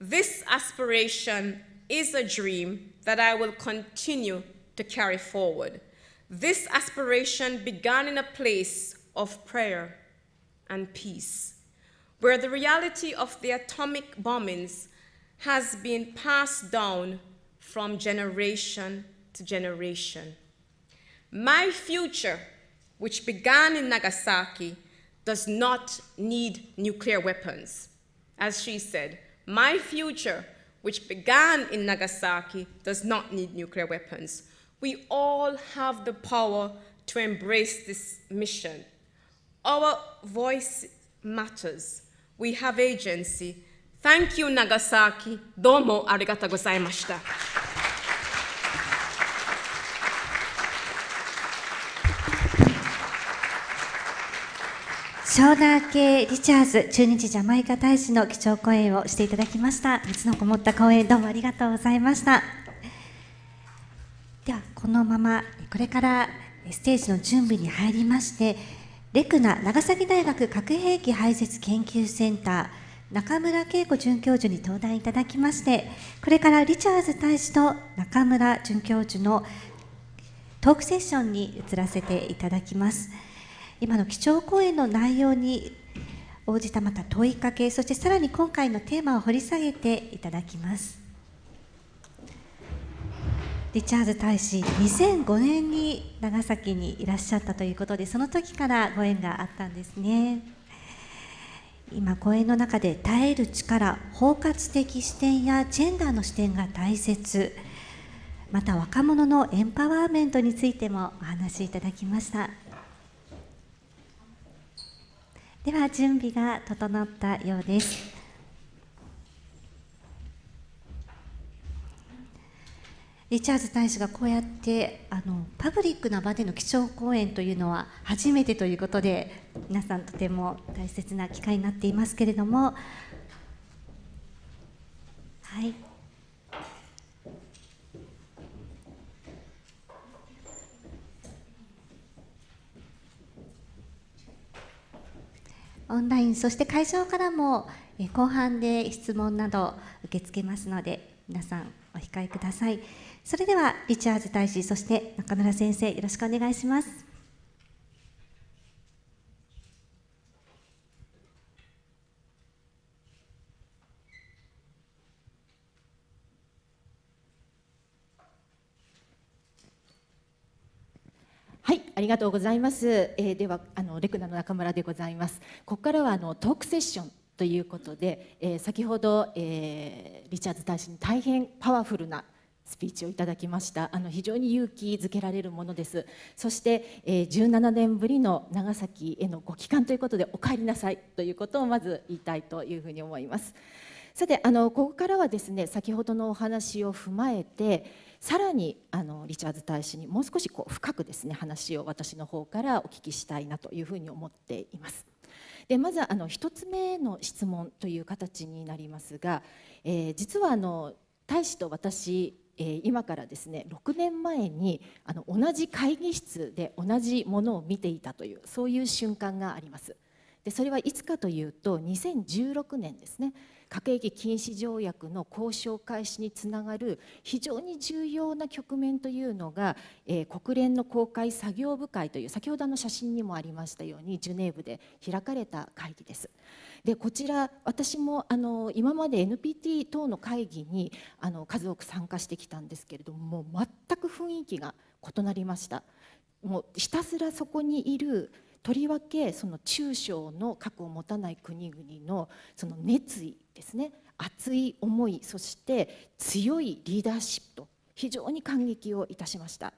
This aspiration is a dream that I will continue to carry forward. This aspiration began in a place of prayer and peace, where the reality of the atomic bombings has been passed down from generation to generation. My future, which began in Nagasaki, does not need nuclear weapons. As she said, my future, which began in Nagasaki, does not need nuclear weapons. We all have the power to embrace this mission. Our voice matters. We have agency. Thank you, Nagasaki. どうもありがとうございました。ショーガー系リチャーズ駐日ジャマイカ大使の基調講演をしていただきました熱のこもった講演どうもありがとうございました。ではこのままこれからステージの準備に入りましてレクナ長崎大学核兵器廃絶研究センター中村恵子准教授に登壇いただきましてこれからリチャーズ大使と中村准教授のトークセッションに移らせていただきます今の基調講演の内容に応じたまた問いかけそしてさらに今回のテーマを掘り下げていただきますリチャーズ大使2005年に長崎にいらっしゃったということでその時からご縁があったんですね今講演の中で耐える力包括的視点やジェンダーの視点が大切また若者のエンパワーメントについてもお話しいただきましたでは準備が整ったようですリチャーズ大使がこうやってあのパブリックな場での基調講演というのは初めてということで皆さんとても大切な機会になっていますけれどもはいオンラインそして会場からも後半で質問など受け付けますので皆さんお控えください。それではリチャーズ大使そして中村先生よろしくお願いしますはい、ありがとうございます。えー、では、あのレクナの中村でございます。ここからはあのトークセッションということで、えー、先ほど、えー、リチャーズ大使に大変パワフルなスピーチをいただきましたあの非常に勇気づけられるものですそして、えー、17年ぶりの長崎へのご帰還ということでお帰りなさいということをまず言いたいというふうに思いますさてあのここからはですね先ほどのお話を踏まえてさらにあのリチャーズ大使にもう少しこう深くですね話を私の方からお聞きしたいなというふうに思っていますでまずあの1つ目の質問という形になりますが、えー、実はあの大使と私えー、今からですね6年前にあの同じ会議室で同じものを見ていたというそういう瞬間があります。でそれはいつかというと2016年ですね核兵器禁止条約の交渉開始につながる非常に重要な局面というのが、えー、国連の公開作業部会という先ほどの写真にもありましたようにジュネーブで開かれた会議です。でこちら私もあの今まで NPT 等の会議にあの数多く参加してきたんですけれどももう全く雰囲気が異なりました。もうひたすらそこにいるとりわけその中小の核を持たない国々のその熱意ですね熱い思いそして強いリーダーシップと非常に感激をいたしました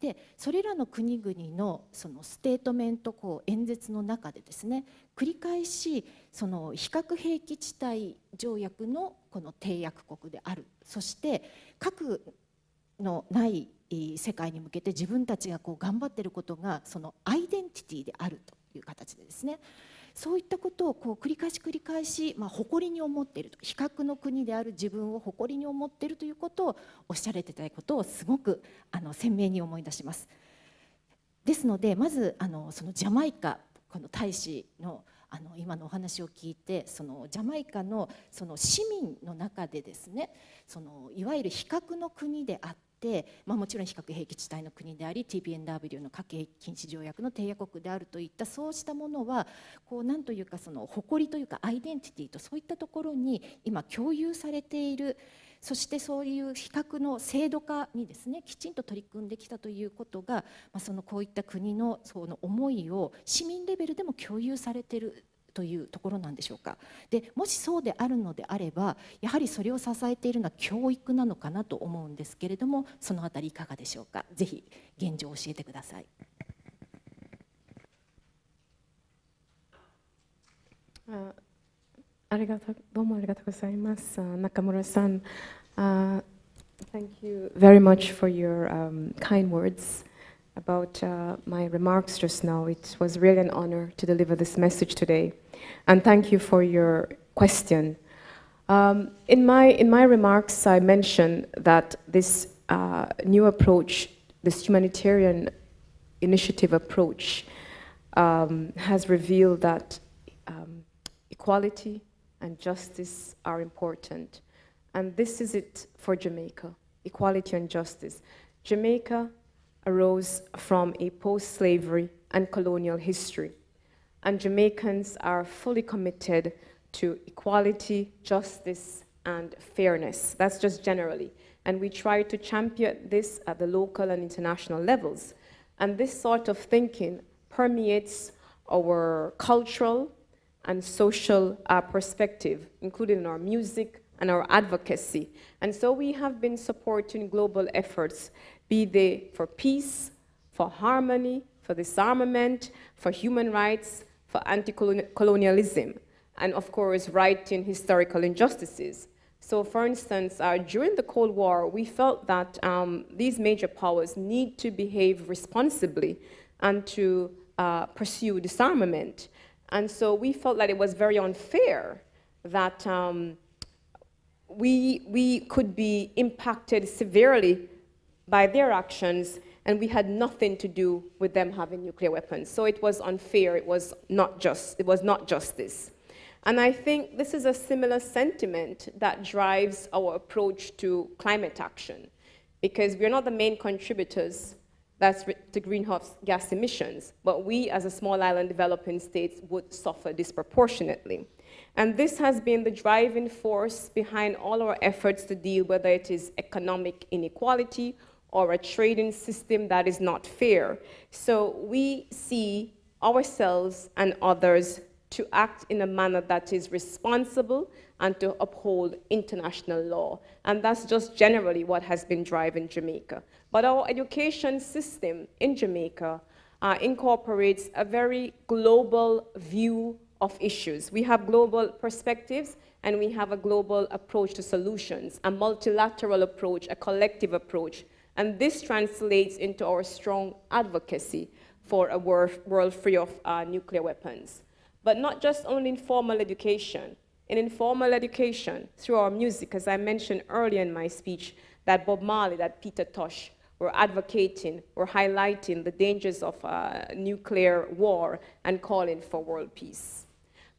でそれらの国々のそのステートメントこう演説の中でですね繰り返しその非核兵器地帯条約のこの締約国であるそして核のない世界に向けて自分たちがこう頑張ってることがそのアイデンティティであるという形でですねそういったことをこう繰り返し繰り返し、まあ、誇りに思っていると比較の国である自分を誇りに思っているということをおっしゃられてたことをすごくあの鮮明に思い出します。ですのでまずあのそのジャマイカこの大使のあの今のお話を聞いてそのジャマイカのその市民の中でですねそのいわゆる比較の国であっ、まあ、もちろん非核兵器地帯の国であり TPNW の核兵器禁止条約の締約国であるといったそうしたものはこうなんというかその誇りというかアイデンティティとそういったところに今共有されているそしてそういう比較の制度化にですねきちんと取り組んできたということが、まあ、そのこういった国のその思いを市民レベルでも共有されているというところなんでしょうかでもしそうであるのであればやはりそれを支えているのは教育なのかなと思うんですけれどもそのあたりいかがでしょうかぜひ現状を教えてください。あありがとうどうもありがとうございます。中村さん、u Thank you very much for your、um, kind words. about uh, my remarks just now. It was really an honor to deliver this message today. And thank you for your question. Um, in, my, in my remarks, I mentioned that this uh, new approach, this humanitarian initiative approach, um, has revealed that um, equality and justice are important. And this is it for Jamaica, equality and justice. Jamaica arose from a post-slavery and colonial history, and Jamaicans are fully committed to equality, justice, and fairness. That's just generally. And we try to champion this at the local and international levels. And this sort of thinking permeates our cultural and social uh, perspective, including our music and our advocacy. And so we have been supporting global efforts be they for peace, for harmony, for disarmament, for human rights, for anti-colonialism, and of course, righting historical injustices. So for instance, uh, during the Cold War, we felt that um, these major powers need to behave responsibly and to uh, pursue disarmament. And so we felt that it was very unfair that um, we, we could be impacted severely by their actions, and we had nothing to do with them having nuclear weapons. So it was unfair, it was not just, it was not justice. And I think this is a similar sentiment that drives our approach to climate action, because we're not the main contributors that's to greenhouse gas emissions, but we as a small island developing states would suffer disproportionately. And this has been the driving force behind all our efforts to deal, whether it is economic inequality or a trading system that is not fair. So we see ourselves and others to act in a manner that is responsible and to uphold international law. And that's just generally what has been driving Jamaica. But our education system in Jamaica uh, incorporates a very global view of issues. We have global perspectives and we have a global approach to solutions, a multilateral approach, a collective approach. And this translates into our strong advocacy for a world free of uh, nuclear weapons. But not just only in formal education. In informal education, through our music, as I mentioned earlier in my speech, that Bob Marley, that Peter Tosh were advocating or highlighting the dangers of uh, nuclear war and calling for world peace.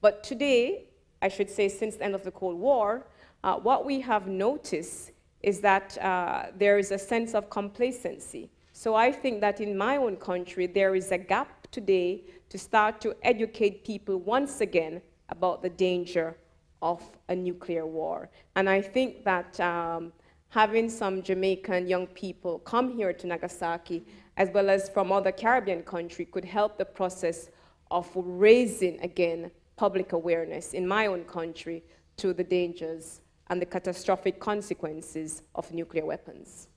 But today, I should say since the end of the Cold War, uh, what we have noticed is that uh, there is a sense of complacency. So I think that in my own country, there is a gap today to start to educate people once again about the danger of a nuclear war. And I think that um, having some Jamaican young people come here to Nagasaki, as well as from other Caribbean countries, could help the process of raising again public awareness in my own country to the dangers and the catastrophic consequences of nuclear weapons.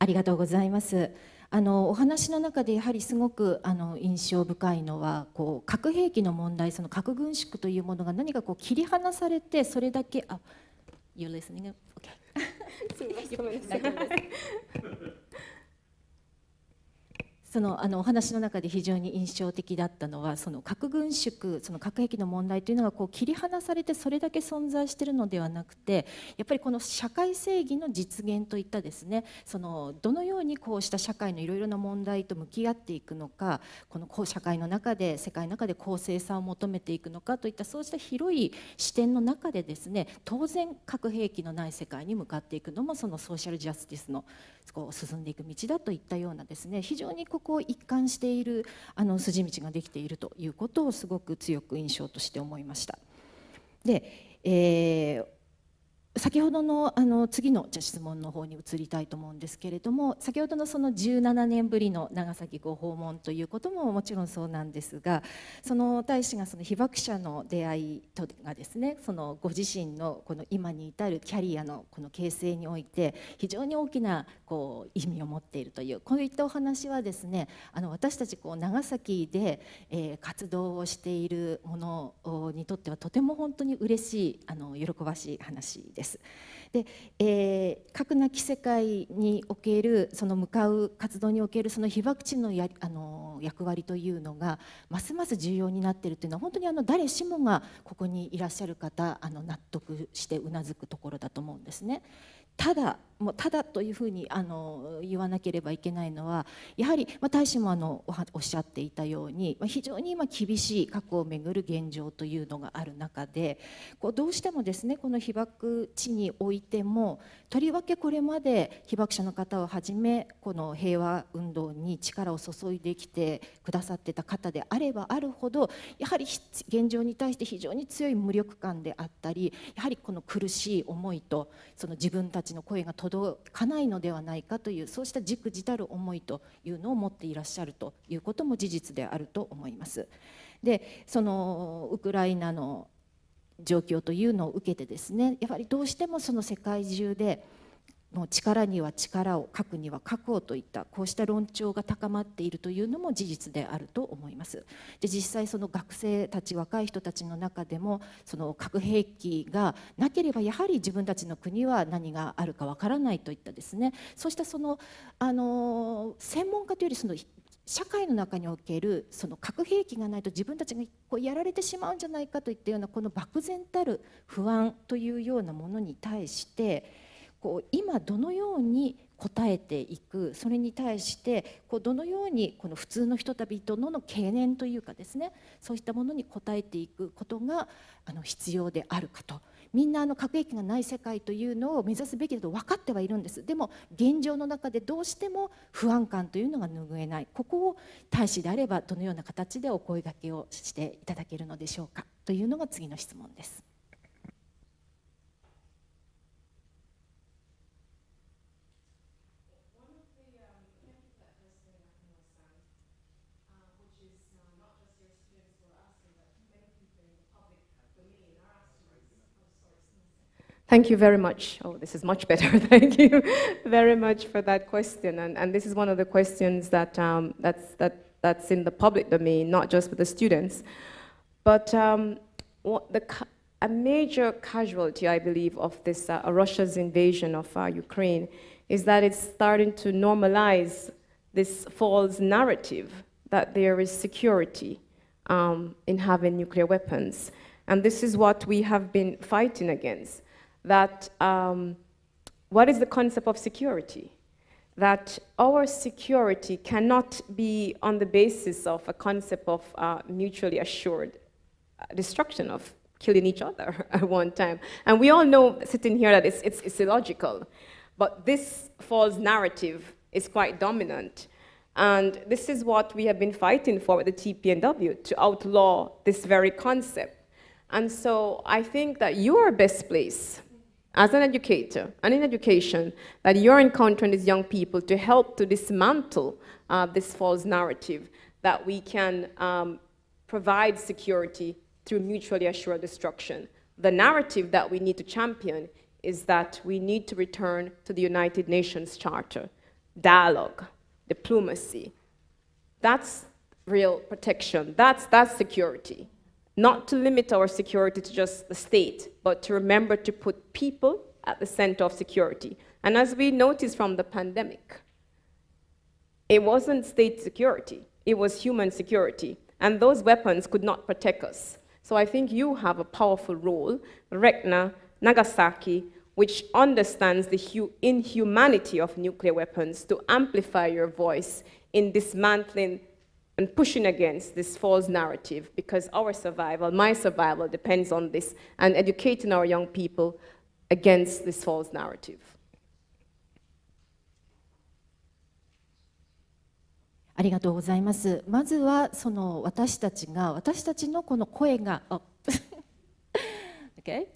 ありがとうございます。あのお話の中でやはりすごくあの印象深いのはこう核兵器の問題その核軍縮というものが何かこう切り離されてそれだけあ You're listening? o k すみません。そのあのお話の中で非常に印象的だったのはその核軍縮その核兵器の問題というのがこう切り離されてそれだけ存在しているのではなくてやっぱりこの社会正義の実現といったですねそのどのようにこうした社会のいろいろな問題と向き合っていくのかこの社会の中で世界の中で公正さを求めていくのかといったそうした広い視点の中でですね当然核兵器のない世界に向かっていくのもそのソーシャルジャスティスのこう進んでいく道だといったようなですね非常にここう一貫しているあの筋道ができているということをすごく強く印象として思いました。で、えー先ほどのあの次のじゃ質問の方に移りたいと思うんですけれども先ほどのその17年ぶりの長崎ご訪問ということももちろんそうなんですがその大使がその被爆者の出会いとがですねそのご自身のこの今に至るキャリアのこの形成において非常に大きなこう意味を持っているというこういったお話はですねあの私たちこう長崎で、えー、活動をしているものにとってはとても本当に嬉しいあの喜ばしい話です。。で、えー、核なき世界におけるその向かう活動におけるその被爆地のやあの役割というのがますます重要になっているというのは本当にあの誰しもがここにいらっしゃる方あの納得してうなずくところだと思うんですね。ただもうただというふうにあの言わなければいけないのはやはり、まあ、大使もあのおっしゃっていたように、まあ、非常に今厳しい核をめぐる現状というのがある中でこうどうしてもですねこの被爆地においてもとりわけこれまで被爆者の方をはじめこの平和運動に力を注いできてくださってた方であればあるほどやはり現状に対して非常に強い無力感であったりやはりこの苦しい思いとその自分たちの声が届届かないのではないかというそうした忸怩たる思いというのを持っていらっしゃるということも事実であると思います。でそのウクライナの状況というのを受けてですねやはりどうしてもその世界中でもう力には力を核には核をといったこうした論調が高まっているというのも事実であると思いますで実際その学生たち若い人たちの中でもその核兵器がなければやはり自分たちの国は何があるかわからないといったですねそうしたそのあの専門家というよりその社会の中におけるその核兵器がないと自分たちがこうやられてしまうんじゃないかといったようなこの漠然たる不安というようなものに対してこう今どのように答えていくそれに対してこうどのようにこの普通の人々のの懸念というかですねそういったものに応えていくことがあの必要であるかと。みんなあの核兵器がない世界というのを目指すべきだと分かってはいるんですでも現状の中でどうしても不安感というのが拭えないここを大使であればどのような形でお声がけをしていただけるのでしょうかというのが次の質問です。thank you very much. Oh, this is much better. thank you very much for that question. And, and this is one of the questions that, um, that's, that, that's in the public domain, not just for the students. But um, the, a major casualty, I believe, of this uh, Russia's invasion of uh, Ukraine is that it's starting to normalize this false narrative that there is security um, in having nuclear weapons. And this is what we have been fighting against that um, what is the concept of security? That our security cannot be on the basis of a concept of uh, mutually assured uh, destruction of killing each other at one time. And we all know sitting here that it's, it's, it's illogical. But this false narrative is quite dominant. And this is what we have been fighting for with the TPNW, to outlaw this very concept. And so I think that you are best place as an educator and in education that you're encountering these young people to help to dismantle uh, this false narrative that we can um, provide security through mutually assured destruction. The narrative that we need to champion is that we need to return to the United Nations Charter, dialogue, diplomacy. That's real protection. That's, that's security not to limit our security to just the state, but to remember to put people at the center of security. And as we noticed from the pandemic, it wasn't state security, it was human security. And those weapons could not protect us. So I think you have a powerful role, Rekna, Nagasaki, which understands the inhumanity of nuclear weapons to amplify your voice in dismantling and pushing against this false narrative because our survival, my survival, depends on this and educating our young people against this false narrative. ありがとうございます。まずはその私たちが私たちのこの声が、oh. okay?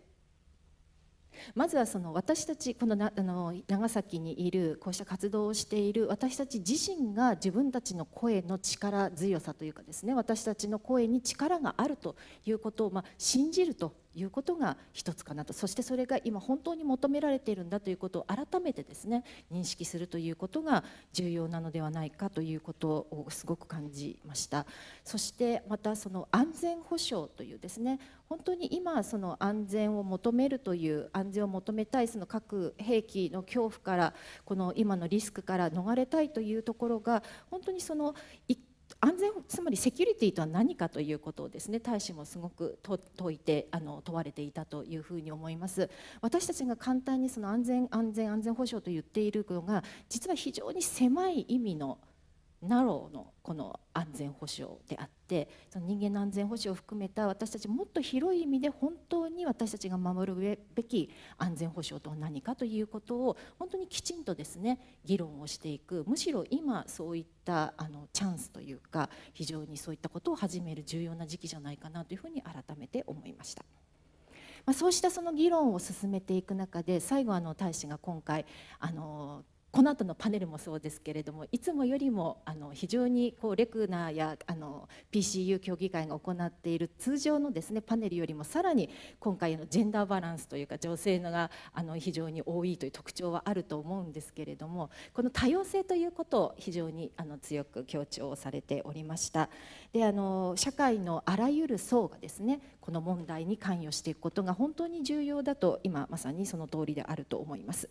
まずはその私たちこのなあの長崎にいるこうした活動をしている私たち自身が自分たちの声の力強さというかですね私たちの声に力があるということを、まあ、信じるということが一つかなとそしてそれが今本当に求められているんだということを改めてですね認識するということが重要なのではないかということをすごく感じましたそしてまたその安全保障というですね本当に今その安全を求めるという安全を求めたいその核兵器の恐怖からこの今のリスクから逃れたいというところが本当にその一安全つまりセキュリティとは何かということをですね大使もすごく問いてあの問われていたというふうに思います私たちが簡単にその安全安全安全保障と言っているのが実は非常に狭い意味のナローのこの安全保障であってその人間の安全保障を含めた私たちもっと広い意味で本当に私たちが守るべき安全保障とは何かということを本当にきちんとですね議論をしていくむしろ今そういったあのチャンスというか非常にそういったことを始める重要な時期じゃないかなというふうに改めて思いました。まあ、そうしたその議論を進めていく中で最後あの大使が今回あのこの後のパネルもそうですけれどもいつもよりもあの非常にこうレクナーやあの PCU 協議会が行っている通常のですねパネルよりもさらに今回のジェンダーバランスというか女性のがあの非常に多いという特徴はあると思うんですけれどもこの多様性ということを非常にあの強く強調されておりました。であの社会のあらゆる層がですねこの問題に関与していくことが本当に重要だと今まさにその通りであると思います。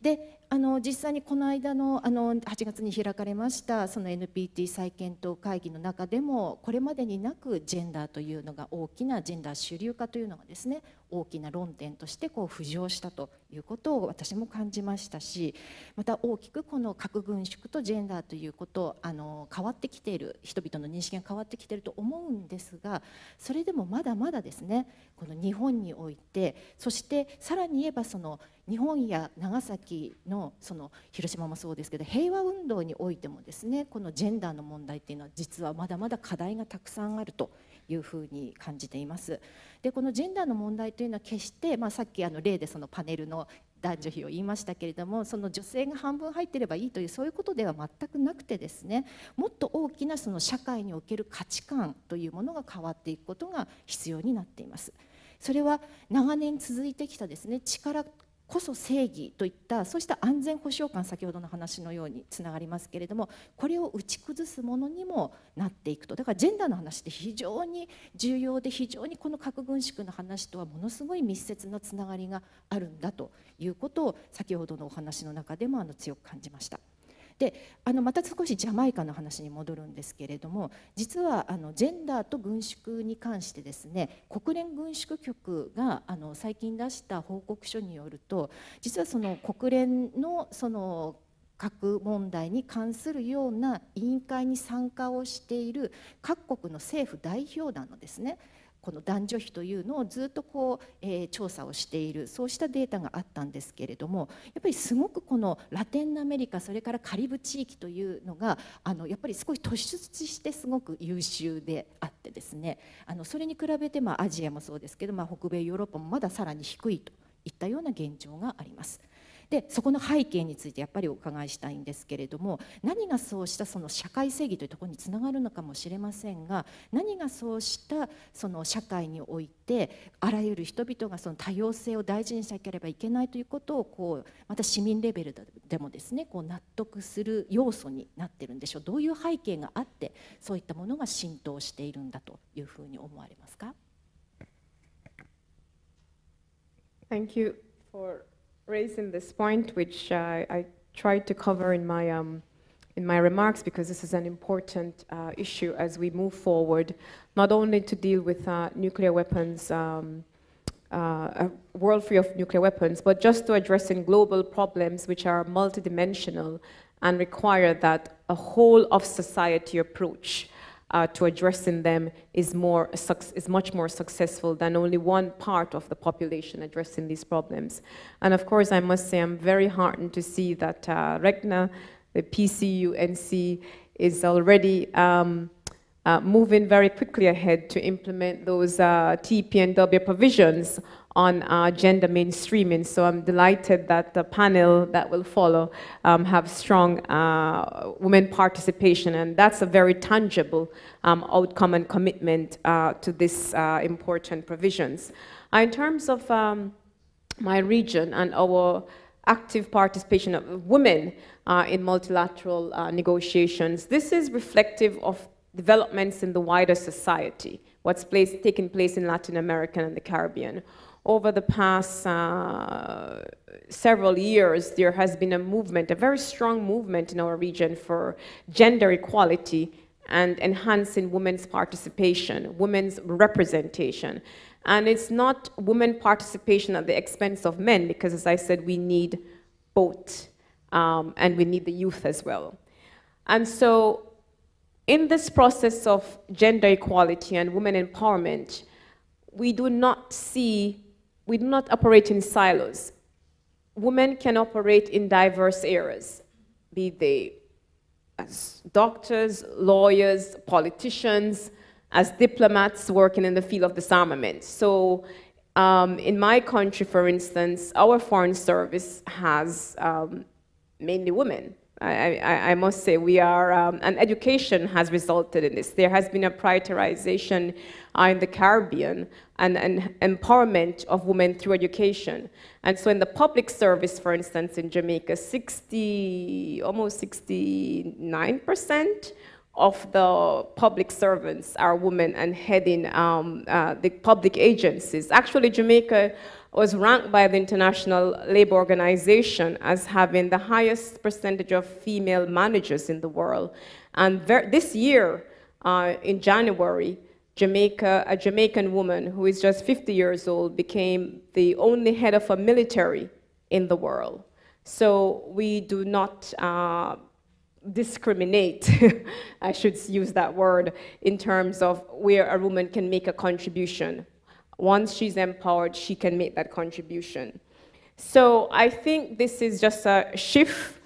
であの実際にこの間のあの8月に開かれましたその NPT 再検討会議の中でもこれまでになくジェンダーというのが大きなジェンダー主流化というのがですね大きな論点としてこう浮上したということを私も感じましたしまた大きくこの核軍縮とジェンダーということあの変わってきている人々の認識が変わってきていると思うんですがそれでもまだまだですねこの日本においてそしてさらに言えばその日本や長崎ののその広島もそうですけど平和運動においてもですねこのジェンダーの問題っていうのは実はまだまだ課題がたくさんあるというふうに感じています。でこのジェンダーの問題というのは決して、まあ、さっきあの例でそのパネルの男女比を言いましたけれどもその女性が半分入ってればいいというそういうことでは全くなくてですねもっと大きなその社会における価値観というものが変わっていくことが必要になっています。それは長年続いてきたですね力こそ正義といったそうした安全保障感先ほどの話のようにつながりますけれどもこれを打ち崩すものにもなっていくとだからジェンダーの話って非常に重要で非常にこの核軍縮の話とはものすごい密接なつながりがあるんだということを先ほどのお話の中でもあの強く感じました。であのまた少しジャマイカの話に戻るんですけれども実はあのジェンダーと軍縮に関してですね国連軍縮局があの最近出した報告書によると実はその国連のその核問題に関するような委員会に参加をしている各国の政府代表団のですねこの男女比というのをずっとこう、えー、調査をしているそうしたデータがあったんですけれどもやっぱりすごくこのラテンアメリカそれからカリブ地域というのがあのやっぱり少し突出してすごく優秀であってですねあのそれに比べてまあアジアもそうですけど、まあ、北米ヨーロッパもまださらに低いといったような現状があります。でそこの背景についてやっぱりお伺いしたいんですけれども何がそうしたその社会正義というところにつながるのかもしれませんが何がそうしたその社会においてあらゆる人々がその多様性を大事にしなければいけないということをこうまた市民レベルでもですねこう納得する要素になってるんでしょうどういう背景があってそういったものが浸透しているんだというふうに思われますか Thank you for raising this point, which uh, I tried to cover in my, um, in my remarks, because this is an important uh, issue as we move forward, not only to deal with uh, nuclear weapons, um, uh, a world free of nuclear weapons, but just to addressing global problems which are multidimensional and require that a whole of society approach uh, to addressing them is, more, is much more successful than only one part of the population addressing these problems. And of course, I must say I'm very heartened to see that uh, RECNA, the PCUNC, is already um, uh, moving very quickly ahead to implement those uh, TPNW provisions on gender mainstreaming. So I'm delighted that the panel that will follow um, have strong uh, women participation, and that's a very tangible um, outcome and commitment uh, to these uh, important provisions. Uh, in terms of um, my region and our active participation of women uh, in multilateral negotiations, this is reflective of developments in the wider society, what's place, taking place in Latin America and the Caribbean over the past uh, several years, there has been a movement, a very strong movement in our region for gender equality and enhancing women's participation, women's representation. And it's not women participation at the expense of men, because as I said, we need both, um, and we need the youth as well. And so in this process of gender equality and women empowerment, we do not see we do not operate in silos. Women can operate in diverse areas, be they as doctors, lawyers, politicians, as diplomats working in the field of disarmament. So um, in my country, for instance, our foreign service has um, mainly women. I, I, I, must say we are, um, and education has resulted in this. There has been a prioritization uh, in the Caribbean and empowerment of women through education. And so in the public service, for instance, in Jamaica, 60, almost 69% of the public servants are women and heading um, uh, the public agencies. Actually, Jamaica was ranked by the International Labour Organization as having the highest percentage of female managers in the world. And this year, uh, in January, Jamaica, a Jamaican woman who is just 50 years old became the only head of a military in the world. So we do not uh, discriminate, I should use that word, in terms of where a woman can make a contribution once she's empowered, she can make that contribution. So I think this is just a shift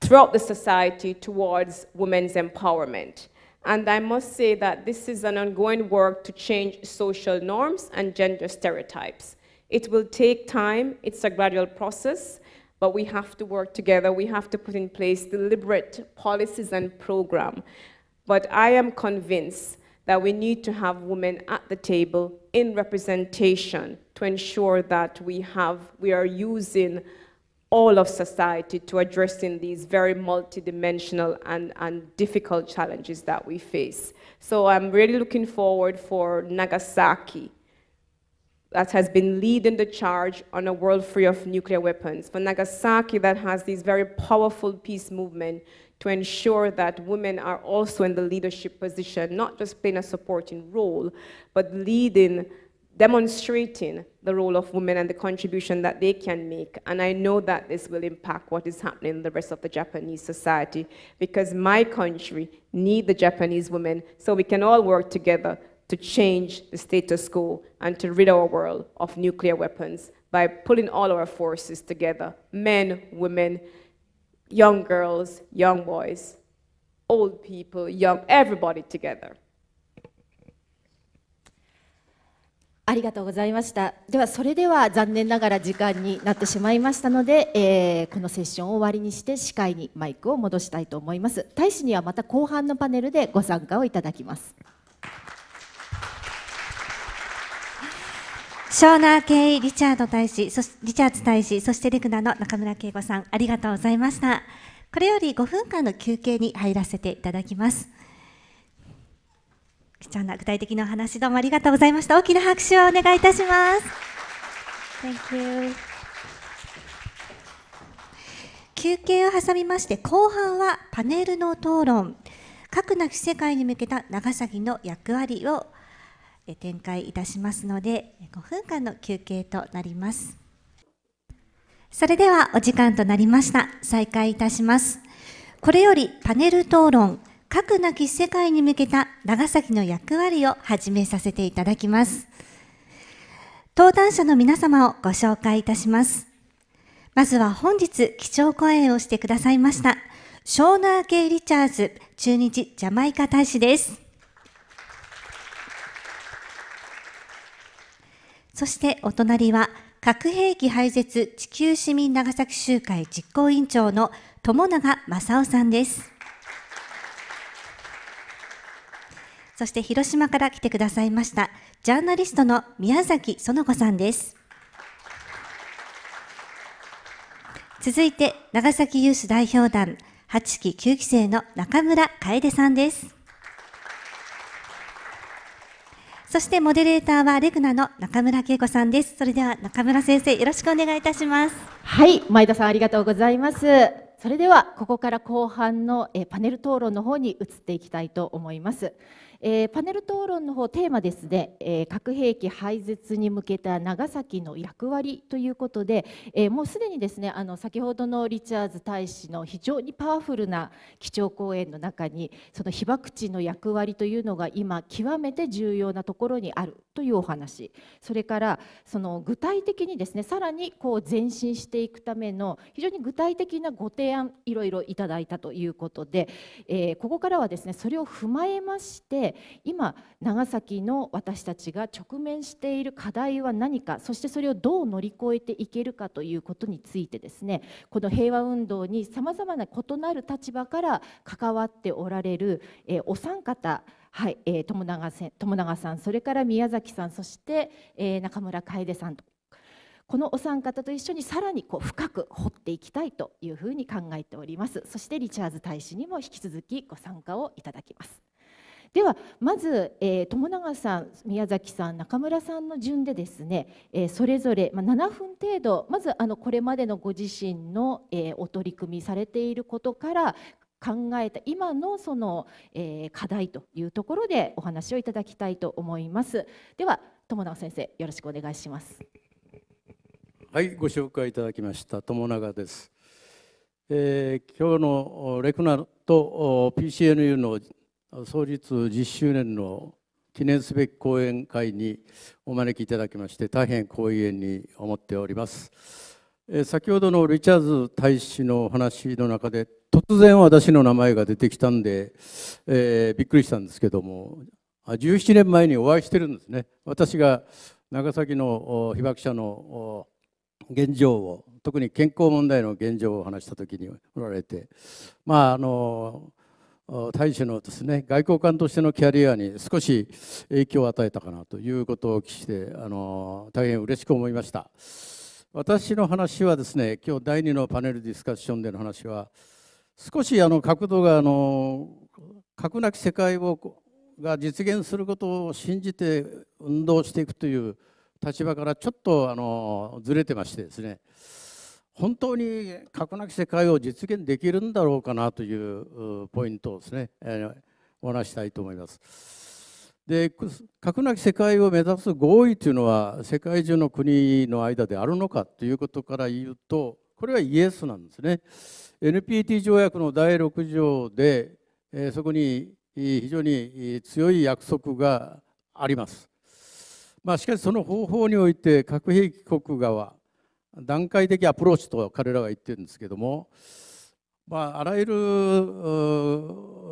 throughout the society towards women's empowerment. And I must say that this is an ongoing work to change social norms and gender stereotypes. It will take time, it's a gradual process, but we have to work together. We have to put in place deliberate policies and program. But I am convinced that we need to have women at the table in representation to ensure that we have we are using all of society to addressing these very multidimensional and, and difficult challenges that we face. So I'm really looking forward for Nagasaki that has been leading the charge on a world free of nuclear weapons, for Nagasaki that has this very powerful peace movement to ensure that women are also in the leadership position, not just playing a supporting role, but leading, demonstrating the role of women and the contribution that they can make. And I know that this will impact what is happening in the rest of the Japanese society because my country need the Japanese women so we can all work together to change the status quo and to rid our world of nuclear weapons by pulling all our forces together, men, women, young girls, young boys, old people, young, everybody together. ありがとうございました。では、それでは残念ながら時間になってしまいましたので、えー、このセッションを終わりにして司会にマイクを戻したいと思います。大使にはまた後半のパネルでご参加をいただきます。湘南慶リチャード大使そしリチャーズ大使そしてレグナの中村恵子さんありがとうございましたこれより5分間の休憩に入らせていただきます貴重な具体的なお話どうもありがとうございました大きな拍手をお願いいたします Thank you 休憩を挟みまして後半はパネルの討論核なき世界に向けた長崎の役割を展開いたしますので5分間の休憩となりますそれではお時間となりました再開いたしますこれよりパネル討論核なき世界に向けた長崎の役割を始めさせていただきます登壇者の皆様をご紹介いたしますまずは本日基調講演をしてくださいましたショーナー・ケイ・リチャーズ駐日ジャマイカ大使ですそしてお隣は、核兵器廃絶地球市民長崎集会実行委員長の友永正夫さんです。そして広島から来てくださいました、ジャーナリストの宮崎園子さんです。続いて、長崎ユース代表団8期9期生の中村楓さんです。そしてモデレーターはレグナの中村恵子さんです。それでは中村先生、よろしくお願いいたします。はい、前田さんありがとうございます。それではここから後半のえパネル討論の方に移っていきたいと思います。えー、パネル討論の方テーマですね、えー、核兵器廃絶に向けた長崎の役割ということで、えー、もうすでにですねあの先ほどのリチャーズ大使の非常にパワフルな基調講演の中にその被爆地の役割というのが今極めて重要なところにあるというお話それからその具体的にですねさらにこう前進していくための非常に具体的なご提案いろいろいただいたということで、えここからはですねそれを踏まえましてで今長崎の私たちが直面している課題は何かそしてそれをどう乗り越えていけるかということについてですねこの平和運動にさまざまな異なる立場から関わっておられる、えー、お三方はい、えー、友永友永さんそれから宮崎さんそして、えー、中村楓さんとこのお三方と一緒にさらにこう深く掘っていきたいというふうに考えておりますそしてリチャーズ大使にも引き続きご参加をいただきますではまず、えー、友永さん宮崎さん中村さんの順でですね、えー、それぞれ、まあ、7分程度まずあのこれまでのご自身の、えー、お取り組みされていることから考えた今のその、えー、課題というところでお話をいただきたいと思いますでは友永先生よろしくお願いしますはいご紹介いただきました友永です、えー、今日のレクナと PCNU の創立10周年の記念すべき講演会にお招きいただきまして大変光栄に思っております。先ほどのリチャーズ大使のお話の中で突然私の名前が出てきたんで、えー、びっくりしたんですけども17年前にお会いしてるんですね私が長崎の被爆者の現状を特に健康問題の現状を話した時におられてまああの大使のですね外交官としてのキャリアに少し影響を与えたかなということをお聞きしてあの大変嬉しく思いました私の話はですね今日第2のパネルディスカッションでの話は少しあの角度があの核なき世界をが実現することを信じて運動していくという立場からちょっとあのずれてましてですね本当に核なき世界を実現できるんだろうかなというポイントをですね、えー、お話したいと思います。で核なき世界を目指す合意というのは世界中の国の間であるのかということから言うとこれはイエスなんですね。NPT 条約の第6条で、えー、そこに非常に強い約束があります。まあ、しかしその方法において核兵器国側段階的アプローチと彼らは言ってるんですけども、まあ、あらゆる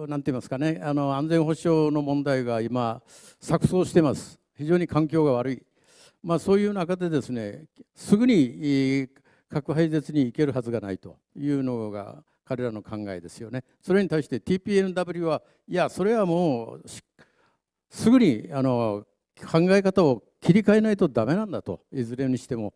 何て言いますかねあの安全保障の問題が今錯綜してます非常に環境が悪い、まあ、そういう中でですねすぐに核廃絶に行けるはずがないというのが彼らの考えですよねそれに対して TPNW はいやそれはもうすぐにあの考え方を切り替えないとダメなんだといずれにしても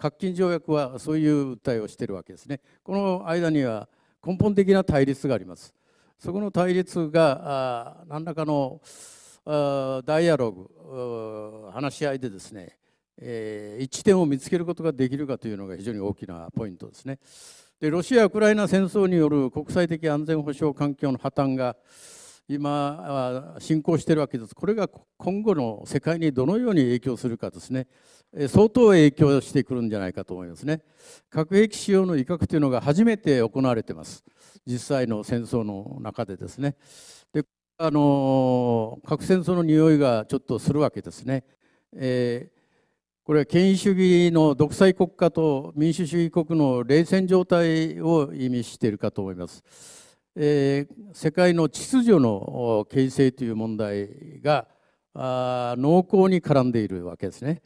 核禁条約はそういう訴えをしているわけですね。この間には根本的な対立があります。そこの対立が何らかのダイアログ話し合いでですね、一致点を見つけることができるかというのが非常に大きなポイントですね。でロシア・ウクライナ戦争による国際的安全保障環境の破綻が今進行しているわけです。これが今後の世界にどのように影響するかですね。相当影響してくるんじゃないかと思いますね。核兵器使用の威嚇というのが初めて行われています。実際の戦争の中でですね。で、あの核戦争の匂いがちょっとするわけですね。えー、これは権威主義の独裁国家と民主主義国の冷戦状態を意味しているかと思います。えー、世界の秩序の形成という問題があ濃厚に絡んでいるわけですね。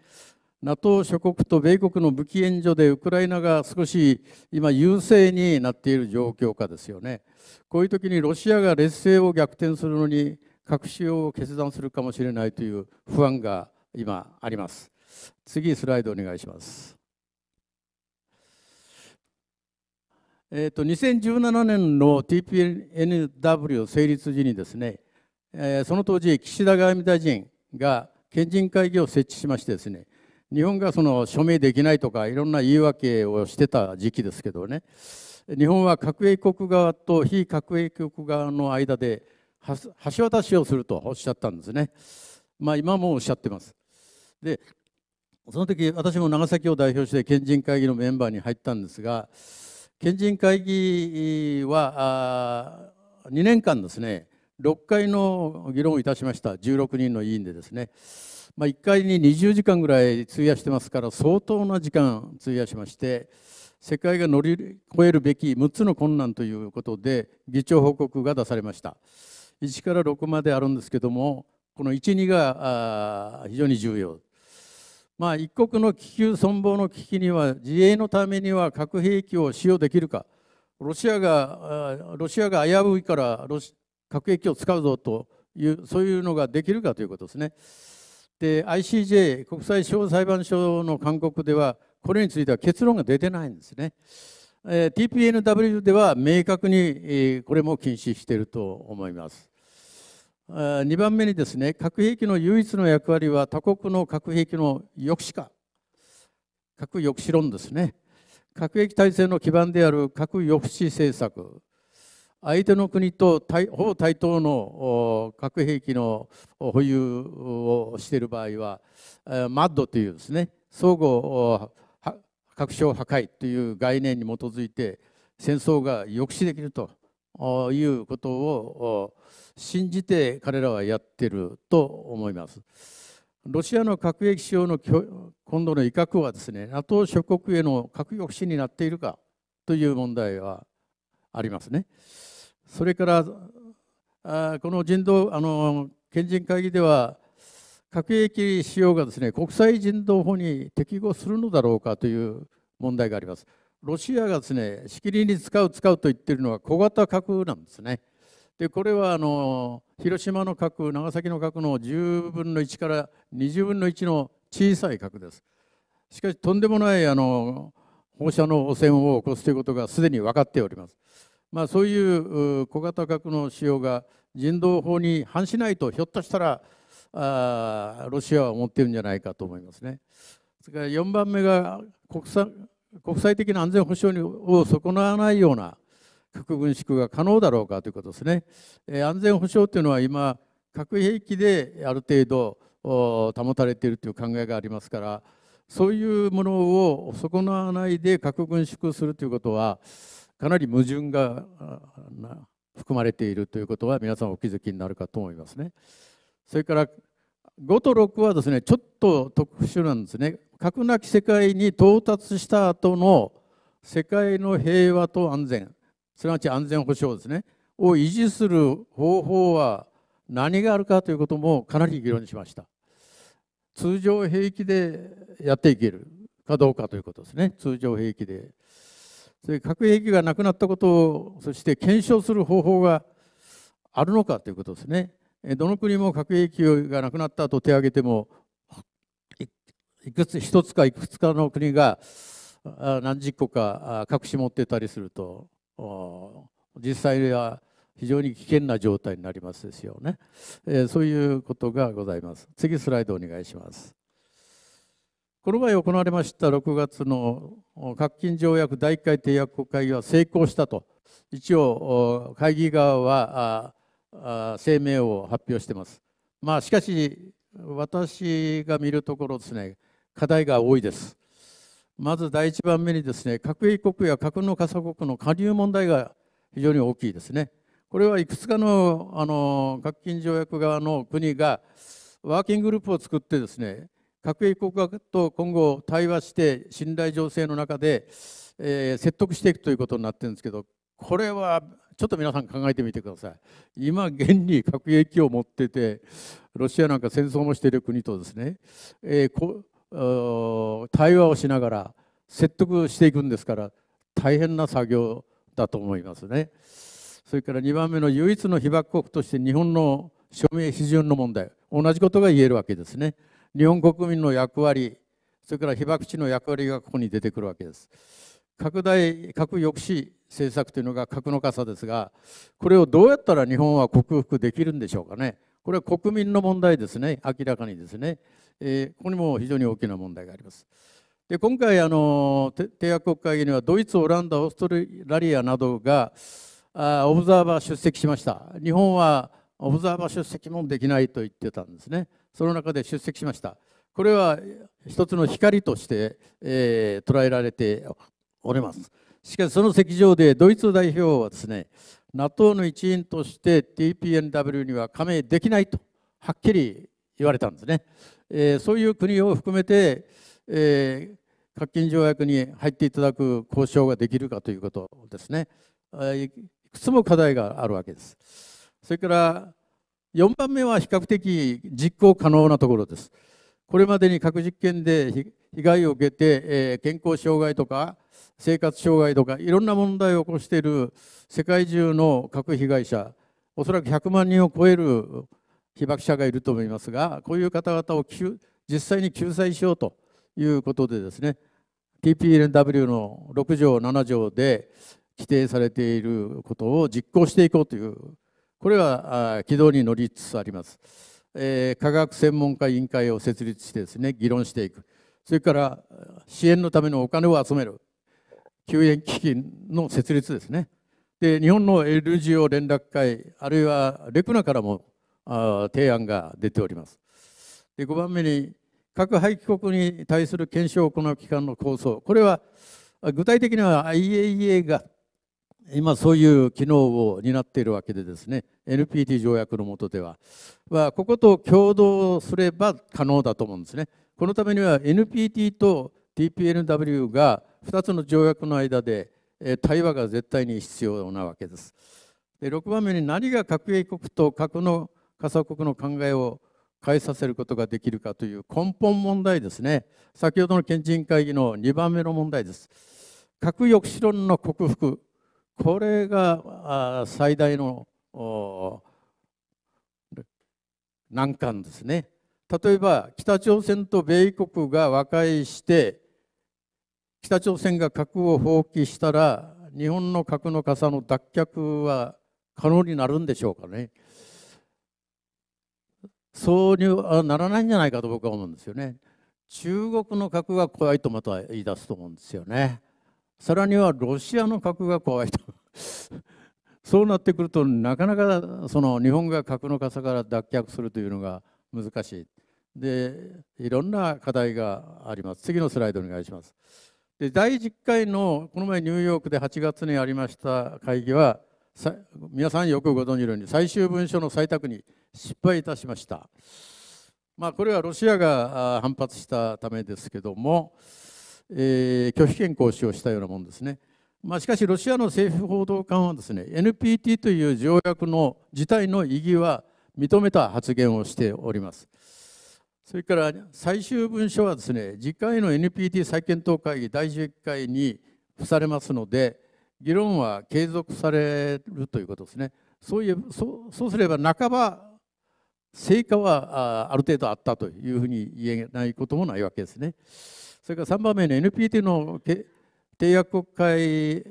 NATO 諸国と米国の武器援助でウクライナが少し今優勢になっている状況下ですよね。こういう時にロシアが劣勢を逆転するのに核使用を決断するかもしれないという不安が今あります。次スライドお願いします。えーと、と2017年の TPNW 成立時にですね、えー、その当時岸田外務大臣が賢人会議を設置しましてですね日本がその署名できないとかいろんな言い訳をしてた時期ですけどね日本は核英国側と非核英国側の間で橋渡しをするとおっしゃったんですね。まあ、今もおっしゃってます。でその時私も長崎を代表して県人会議のメンバーに入ったんですが県人会議は2年間ですね6回の議論をいたしました16人の委員でですね。まあ、1回に20時間ぐらい費やしてますから相当な時間費やしまして世界が乗り越えるべき6つの困難ということで議長報告が出されました1から6まであるんですけどもこの12が非常に重要まあ一国の気球存亡の危機には自衛のためには核兵器を使用できるかロシアがロシアが危ういから核兵器を使うぞというそういうのができるかということですね。で ICJ 国際司法裁判所の勧告ではこれについては結論が出てないんですね。えー、TPNW では明確に、えー、これも禁止していると思います。2番目にですね核兵器の唯一の役割は他国の核兵器の抑止化核抑止論ですね核兵器体制の基盤である核抑止政策相手の国と対ほぼ対等の核兵器の保有をしている場合は、マッドというですね相互核小破壊という概念に基づいて戦争が抑止できるということを信じて彼らはやっていると思います。ロシアの核兵器使用の今度の威嚇はですね NATO 諸国への核抑止になっているかという問題はありますね。それからあこの人道あの賢人会議では核兵器使用がですね国際人道法に適合するのだろうかという問題があります。ロシアがですねしきりに使う使うと言っているのは小型核なんですね。でこれはあの広島の核長崎の核の10分の1から20分の1の小さい核です。しかしとんでもないあの放射能汚染を起こすということがすでに分かっております。まあ、そういう小型核の使用が人道法に反しないとひょっとしたらあロシアは思ってるんじゃないかと思いますね。それから4番目が国際国際的な安全保障を損なわないような核軍縮が可能だろうかということですね。えー、安全保障というのは今核兵器である程度保たれているという考えがありますからそういうものを損なわないで核軍縮するということはかなり矛盾が含まれているということは皆さんお気づきになるかと思いますね。それから5と6はですねちょっと特殊なんですね。核なき世界に到達した後の世界の平和と安全すなわち安全保障ですねを維持する方法は何があるかということもかなり議論しました。通常兵器でやっていけるかどうかということですね通常兵器でそういう核兵器がなくなったことをそして検証する方法があるのかということですね。どの国も核兵器がなくなったと手を挙げてもいくつ一つかいくつかの国が何十個か隠し持ってたりすると実際は非常に危険な状態になりますですよね、えー、そういうことがございます次スライドお願いしますこの場合行われました6月の核禁条約第1回締約国会議は成功したと、一応、会議側は声明を発表しています。まあ、しかし、私が見るところですね、課題が多いです。まず第1番目にですね、核兵国や核の加速国の加入問題が非常に大きいですね。これはいくつかのあの核禁条約側の国がワーキンググループを作ってですね、核兵器国家と今後対話して信頼醸成の中で、えー、説得していくということになってるんですけどこれはちょっと皆さん考えてみてください今現に核兵器を持っててロシアなんか戦争もしている国とですね、えー、こ対話をしながら説得していくんですから大変な作業だと思いますね。それから2番目の唯一の被爆国として日本の署名批准の問題同じことが言えるわけですね。日本国民の役割、それから被爆地の役割がここに出てくるわけです。拡大、核抑止政策というのが核の傘ですが、これをどうやったら日本は克服できるんでしょうかね。これは国民の問題ですね、明らかにですね。えー、ここにも非常に大きな問題があります。で今回あの、締約国会議にはドイツ、オランダ、オーストラリアなどがあオブザーバー出席しました。日本はオブザーバー出席もできないと言ってたんですね。その中で出席しました。これは一つの光として、えー、捉えられております。しかしその席上でドイツ代表はですね NATO の一員として TPNW には加盟できないとはっきり言われたんですね、えー、そういう国を含めて、えー、核禁条約に入っていただく交渉ができるかということですね、えいくつも課題があるわけですそれから4番目は比較的実行可能なところです。これまでに核実験で被害を受けて、え健康障害とか生活障害とかいろんな問題を起こしている世界中の核被害者おそらく100万人を超える被爆者がいると思いますがこういう方々を実際に救済しようということでですね t p n w の6条7条で規定されていることを実行していこうというこれは軌道に乗りつつあります。え科学専門家委員会を設立してですね議論していくそれから支援のためのお金を集める救援基金の設立ですねで日本の l g o 連絡会あるいはレクナからもあ提案が出ておりますで5番目に核廃棄国に対する検証を行う機関の構想これは具体的には IAEA が今そういう機能を担っているわけでですね NPT 条約の下ではここと共同すれば可能だと思うんですね。このためには NPT と TPNW が2つの条約の間で対話が絶対に必要なわけです。で6番目に何が核兵国と核の加速国の考えを変えさせることができるかという根本問題ですね先ほどの賢人会議の2番目の問題です核抑止論の克服これが最大の難関ですね例えば北朝鮮と米国が和解して北朝鮮が核を放棄したら日本の核の傘の脱却は可能になるんでしょうかねそうにはならないんじゃないかと僕は思うんですよね中国の核が怖いとまた言い出すと思うんですよねさらにはロシアの核が怖いとそうなってくるとなかなかその日本が核の傘から脱却するというのが難しい。でいろんな課題があります。次のスライドお願いします。で第10回のこの前ニューヨークで8月にありました会議は皆さんよくご存じのように最終文書の採択に失敗いたしました。まあ、これはロシアが反発したためですけども、えー、拒否権行使をしたようなもんですね。まあ、しかしロシアの政府報道官はですね NPT という条約の自体の意義は認めた発言をしております。それから最終文書はですね次回の NPT 再検討会議第11回に付されますので議論は継続されるということですね。そういうそうすれば半ば成果はある程度あったというふうに言えないこともないわけですね。それから3番目の NPT の締約国会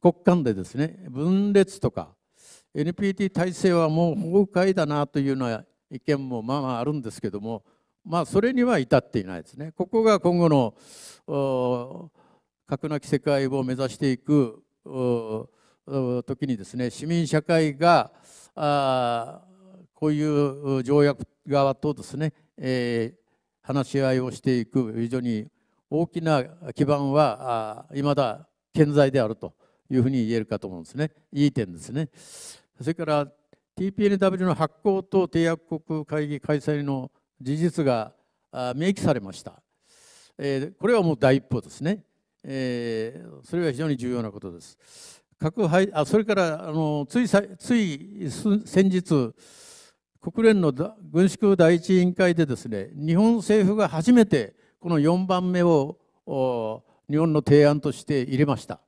国間でですね分裂とか NPT 体制はもう崩壊だなというような意見もまあまああるんですけどもまあそれには至っていないですね。ここが今後の核なき世界を目指していく時にですね市民社会があこういう条約側とですね、えー、話し合いをしていく非常に大きな基盤はいまだ健在であるというふうに言えるかと思うんですね。いい点ですね。それから TPNW の発行と締約国会議開催の事実が明記されました。えこれはもう第一歩ですね。えそれは非常に重要なことです。核廃あそれからあのついつい先日国連の軍縮第一委員会でですね日本政府が初めてこの4番目を日本の提案として入れました。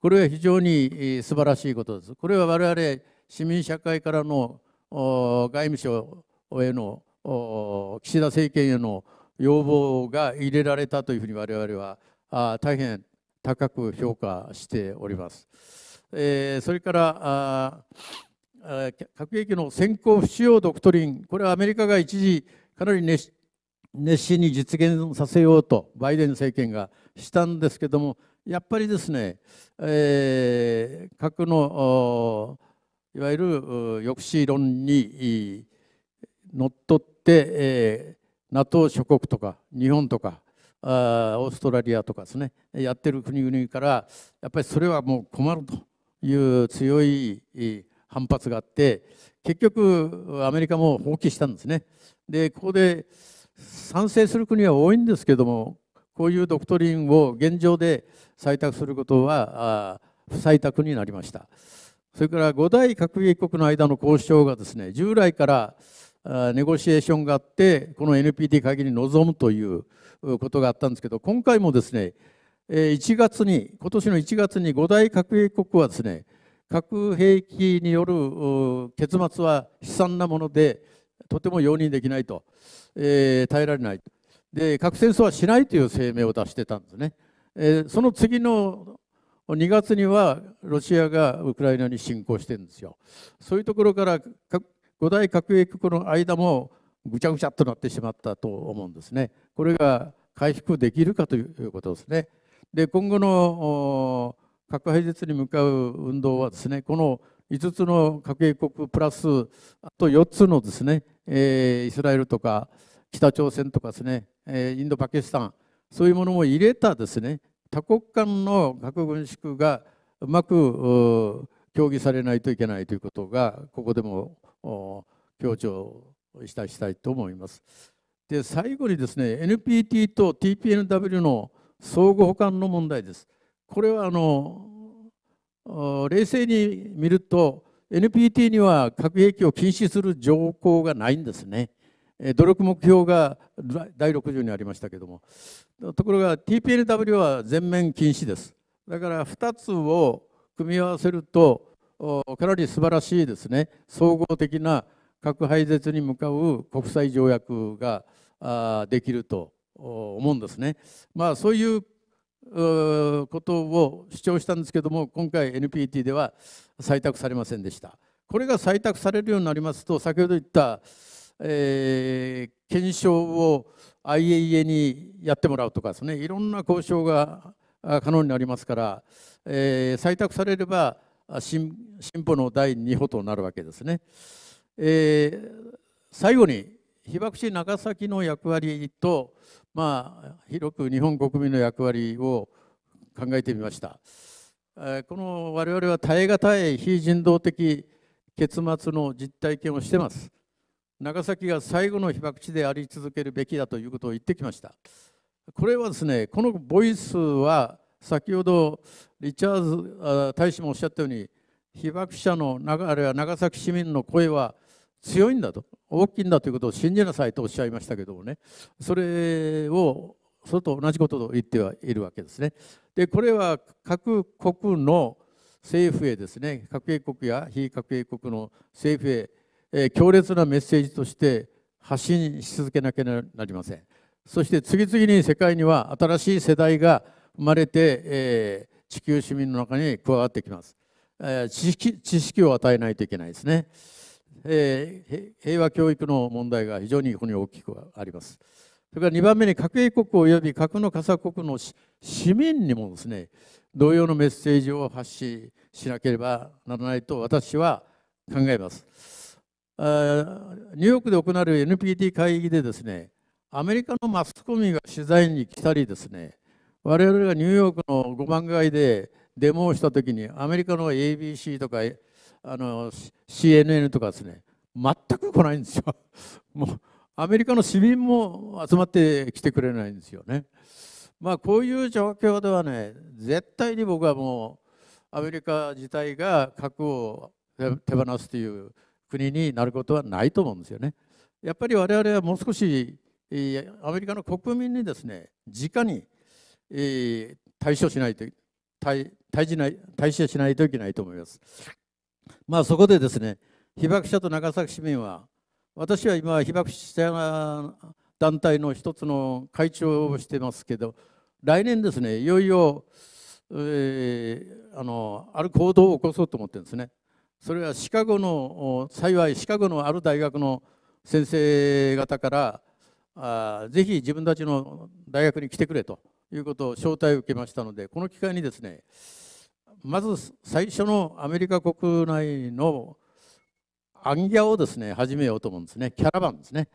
これは非常に素晴らしいことです。これは我々市民社会からの外務省への岸田政権への要望が入れられたというふうに我々は大変高く評価しております。えそれから核兵器の先行不使用ドクトリンこれはアメリカが一時かなり熱心に実現させようとバイデン政権がしたんですけどもやっぱりですね、えー、核のいわゆる抑止論にのっとって、えー、NATO 諸国とか日本とかあーオーストラリアとかですねやってる国々からやっぱりそれはもう困るという強い反発があって結局アメリカも放棄したんですね。でここで賛成する国は多いんですけどもこういうドクトリンを現状で採択することは不採択になりましたそれから5大核兵器国の間の交渉がですね従来からネゴシエーションがあってこの NPT 会議に臨むということがあったんですけど今回もですね1月に今年の1月に5大核兵器国はですね核兵器による結末は悲惨なものでとても容認できないと、えー、耐えられないで核戦争はしないという声明を出してたんですね、えー、その次の2月にはロシアがウクライナに侵攻してるんですよそういうところから5大核兵器庫の間もぐちゃぐちゃっとなってしまったと思うんですねこれが回復できるかということですねで今後の核廃絶に向かう運動はですねこの5つの核兵国プラスあと4つのですね、えー、イスラエルとか北朝鮮とかですね、えー、インドパキスタンそういうものも入れたですね多国間の核軍縮がうまく協議されないといけないということがここでも強調したしたいと思います。で最後にですね NPT と TPNW の相互補完の問題です。これはあの冷静に見ると NPT には核兵器を禁止する条項がないんですね。努力目標が第6条にありましたけどもところが TPLW は全面禁止ですだから2つを組み合わせるとかなり素晴らしいですね総合的な核廃絶に向かう国際条約ができると思うんですね。まあ、そういうことを主張したんですけども今回 NPT では採択されませんでした。これが採択されるようになりますと先ほど言った、えー、検証を IAEA にやってもらうとかですねいろんな交渉が可能になりますから、えー、採択されれば進歩の第2歩となるわけですね。えー、最後に被爆地長崎の役割とまあ、広く日本国民の役割を考えてみました。この我々は耐え難い非人道的結末の実体験をしてます。長崎が最後の被爆地であり続けるべきだということを言ってきました。これはですね、このボイスは先ほどリチャーズ大使もおっしゃったように被爆者のあるいは長崎市民の声は強いんだと大きいんだということを信じなさいとおっしゃいましたけどもねそれをそれと同じことと言ってはいるわけですね。でこれは各国の政府へですね核兵国や非核兵国の政府へ、えー、強烈なメッセージとして発信し続けなければなりません。そして次々に世界には新しい世代が生まれて、えー、地球市民の中に加わってきます。えー、知識知識を与えないといけないですね。えー、平和教育の問題が非常にここに大きくあります。それから2番目に核英国及び核の傘国の市民にもですね同様のメッセージを発信しなければならないと私は考えます。ニューヨークで行われる NPT 会議でですねアメリカのマスコミが取材に来たりですね我々がニューヨークの5番街でデモをした時にアメリカの ABC とかあの CNN とかですね全く来ないんですよ。もうアメリカの市民も集まってきてくれないんですよね。まあ、こういう状況ではね絶対に僕はもうアメリカ自体が核を手放すという国になることはないと思うんですよね。やっぱり我々はもう少しアメリカの国民にですね直に対処しないと対対しない対処しないといけないと思います。まあ、そこでですね被爆者と長崎市民は私は今被爆者団体の一つの会長をしてますけど来年ですねいよいよ、えー、あのある行動を起こそうと思ってるんですね。それはシカゴの幸いシカゴのある大学の先生方からあぜひ自分たちの大学に来てくれということを招待を受けましたのでこの機会にですねまず最初のアメリカ国内のアンギャをですね始めようと思うんですねキャラバンですね、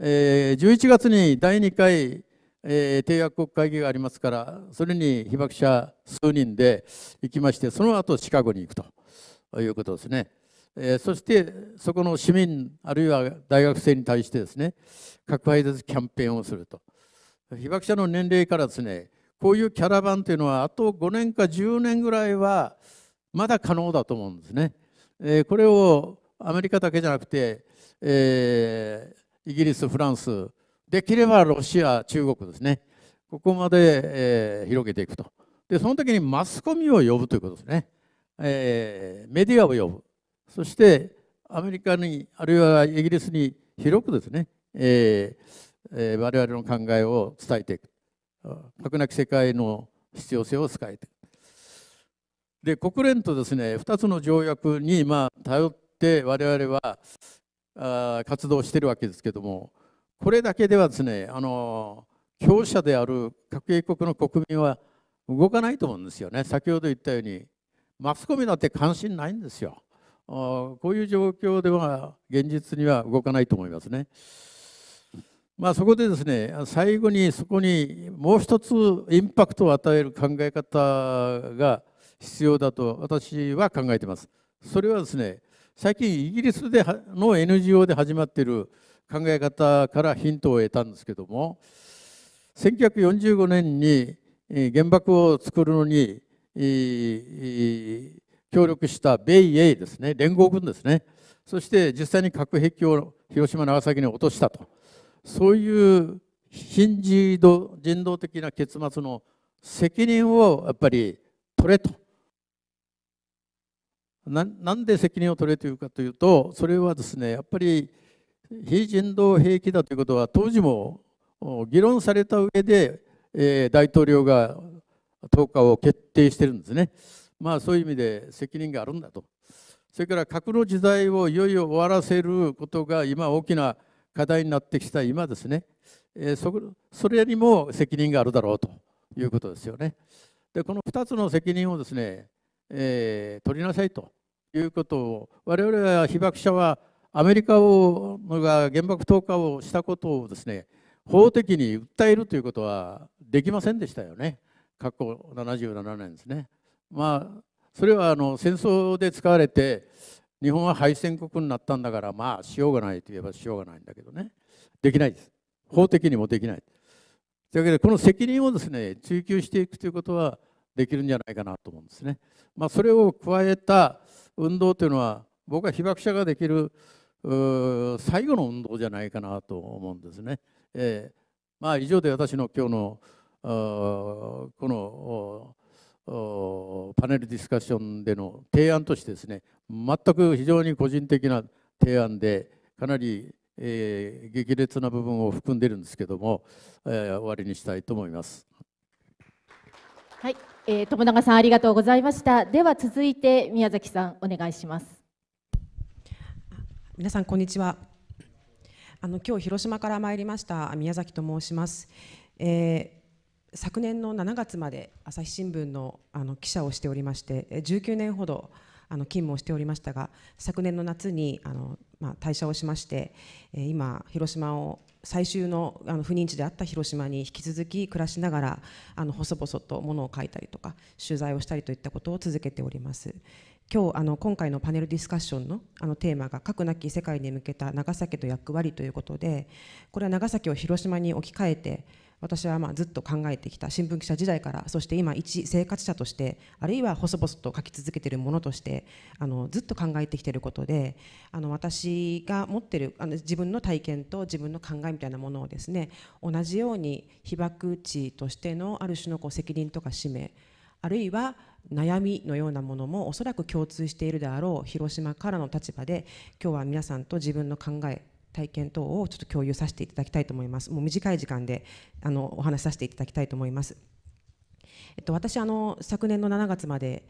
えー、11月に第2回、えー、締約国会議がありますからそれに被爆者数人で行きましてその後シカゴに行くということですね、えー、そしてそこの市民あるいは大学生に対してですね核廃絶キャンペーンをすると被爆者の年齢からですねこういうキャラバンというのはあと5年か10年ぐらいはまだ可能だと思うんですね。えー、これをアメリカだけじゃなくて、えー、イギリス、フランス、できればロシア、中国ですね、ここまで、えー、広げていくと。で、その時にマスコミを呼ぶということですね。えー、メディアを呼ぶ。そして、アメリカに、あるいはイギリスに広くですね、えーえー、我々の考えを伝えていく。核なき世界の必要性を伝えてで国連とですね2つの条約にまあ頼って我々はあ活動してるわけですけどもこれだけではですねあの強者である核兵国の国民は動かないと思うんですよね先ほど言ったようにマスコミだって関心ないんですよこういう状況では現実には動かないと思いますね。まあ、そこでですね最後にそこにもう一つインパクトを与える考え方が必要だと私は考えています。それはですね最近イギリスでの NGO で始まっている考え方からヒントを得たんですけども1945年に原爆を作るのに協力した米英ですね連合軍ですねそして実際に核兵器を広島長崎に落としたと。そういう非人道人道的な結末の責任をやっぱり取れとな。なんで責任を取れというかというとそれはですねやっぱり非人道兵器だということは当時も議論された上で、えー、大統領が投下を決定してるんですね。まあそういう意味で責任があるんだと。それから核の時代をいよいよ終わらせることが今大きな課題になってきた今ですね、えー、そそれにも責任があるだろうということですよね。でこの2つの責任をですね、えー、取りなさいということを我々は被爆者はアメリカをが原爆投下をしたことをですね法的に訴えるということはできませんでしたよね過去77年ですね。まあそれはあの戦争で使われて日本は敗戦国になったんだからまあしようがないといえばしようがないんだけどねできないです法的にもできないというわけでこの責任をですね追及していくということはできるんじゃないかなと思うんですね、まあ、それを加えた運動というのは僕は被爆者ができる最後の運動じゃないかなと思うんですね、えー、まあ以上で私の今日のこのパネルディスカッションでの提案としてですね全く非常に個人的な提案でかなり、えー、激烈な部分を含んでいるんですけども、えー、終わりにしたいと思います。はい、えー、友永さんありがとうございました。では続いて宮崎さんお願いします。皆さんこんにちは。あの今日広島から参りました宮崎と申します。えー昨年の7月まで朝日新聞のあの記者をしておりまして19年ほどあの勤務をしておりましたが昨年の夏にあの、まあ、退社をしまして、今広島を最終のあの不妊地であった広島に引き続き暮らしながらあの細々と物を書いたりとか取材をしたりといったことを続けております。今日あの今回のパネルディスカッションのあのテーマが核なき世界に向けた長崎と役割ということでこれは長崎を広島に置き換えて私はまあずっと考えてきた新聞記者時代からそして今一生活者としてあるいは細々と書き続けているものとしてあのずっと考えてきていることであの私が持っているあの自分の体験と自分の考えみたいなものをですね同じように被爆地としてのある種のこう責任とか使命あるいは悩みのようなものもおそらく共通しているであろう広島からの立場で今日は皆さんと自分の考え体験等をちょっと共有させていただきたいと思います。もう短い時間であのお話しさせていただきたいと思います。えっと、私あの昨年の7月まで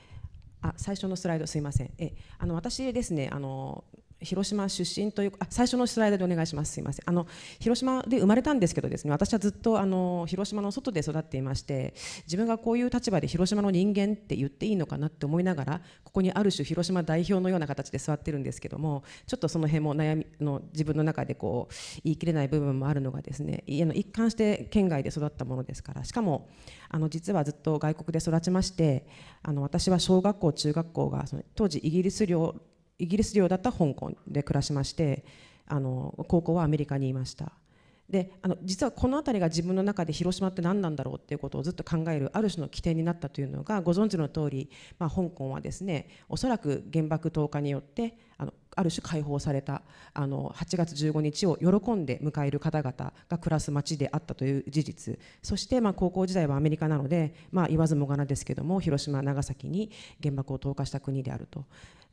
あ最初のスライドすいませんえあの私ですねあの広島出身というあ最初のスライドでお願いしますすいませんあの広島で生まれたんですけどですね私はずっとあの広島の外で育っていまして自分がこういう立場で広島の人間って言っていいのかなって思いながらここにある種広島代表のような形で座ってるんですけどもちょっとその辺も悩みの自分の中でこう言い切れない部分もあるのがですね一貫して県外で育ったものですからしかもあの実はずっと外国で育ちましてあの私は小学校中学校がその当時イギリス領イギリス領だった香港で暮らしましてあの高校はアメリカにいましたであの実はこの辺りが自分の中で広島って何なんだろうっていうことをずっと考えるある種の起点になったというのがご存知の通り、まあ、香港はですねおそらく原爆投下によってあのある種解放されたあの8月15日を喜んで迎える方々が暮らす街であったという事実そしてま高校時代はアメリカなので、まあ、言わずもがなですけども広島長崎に原爆を投下した国であると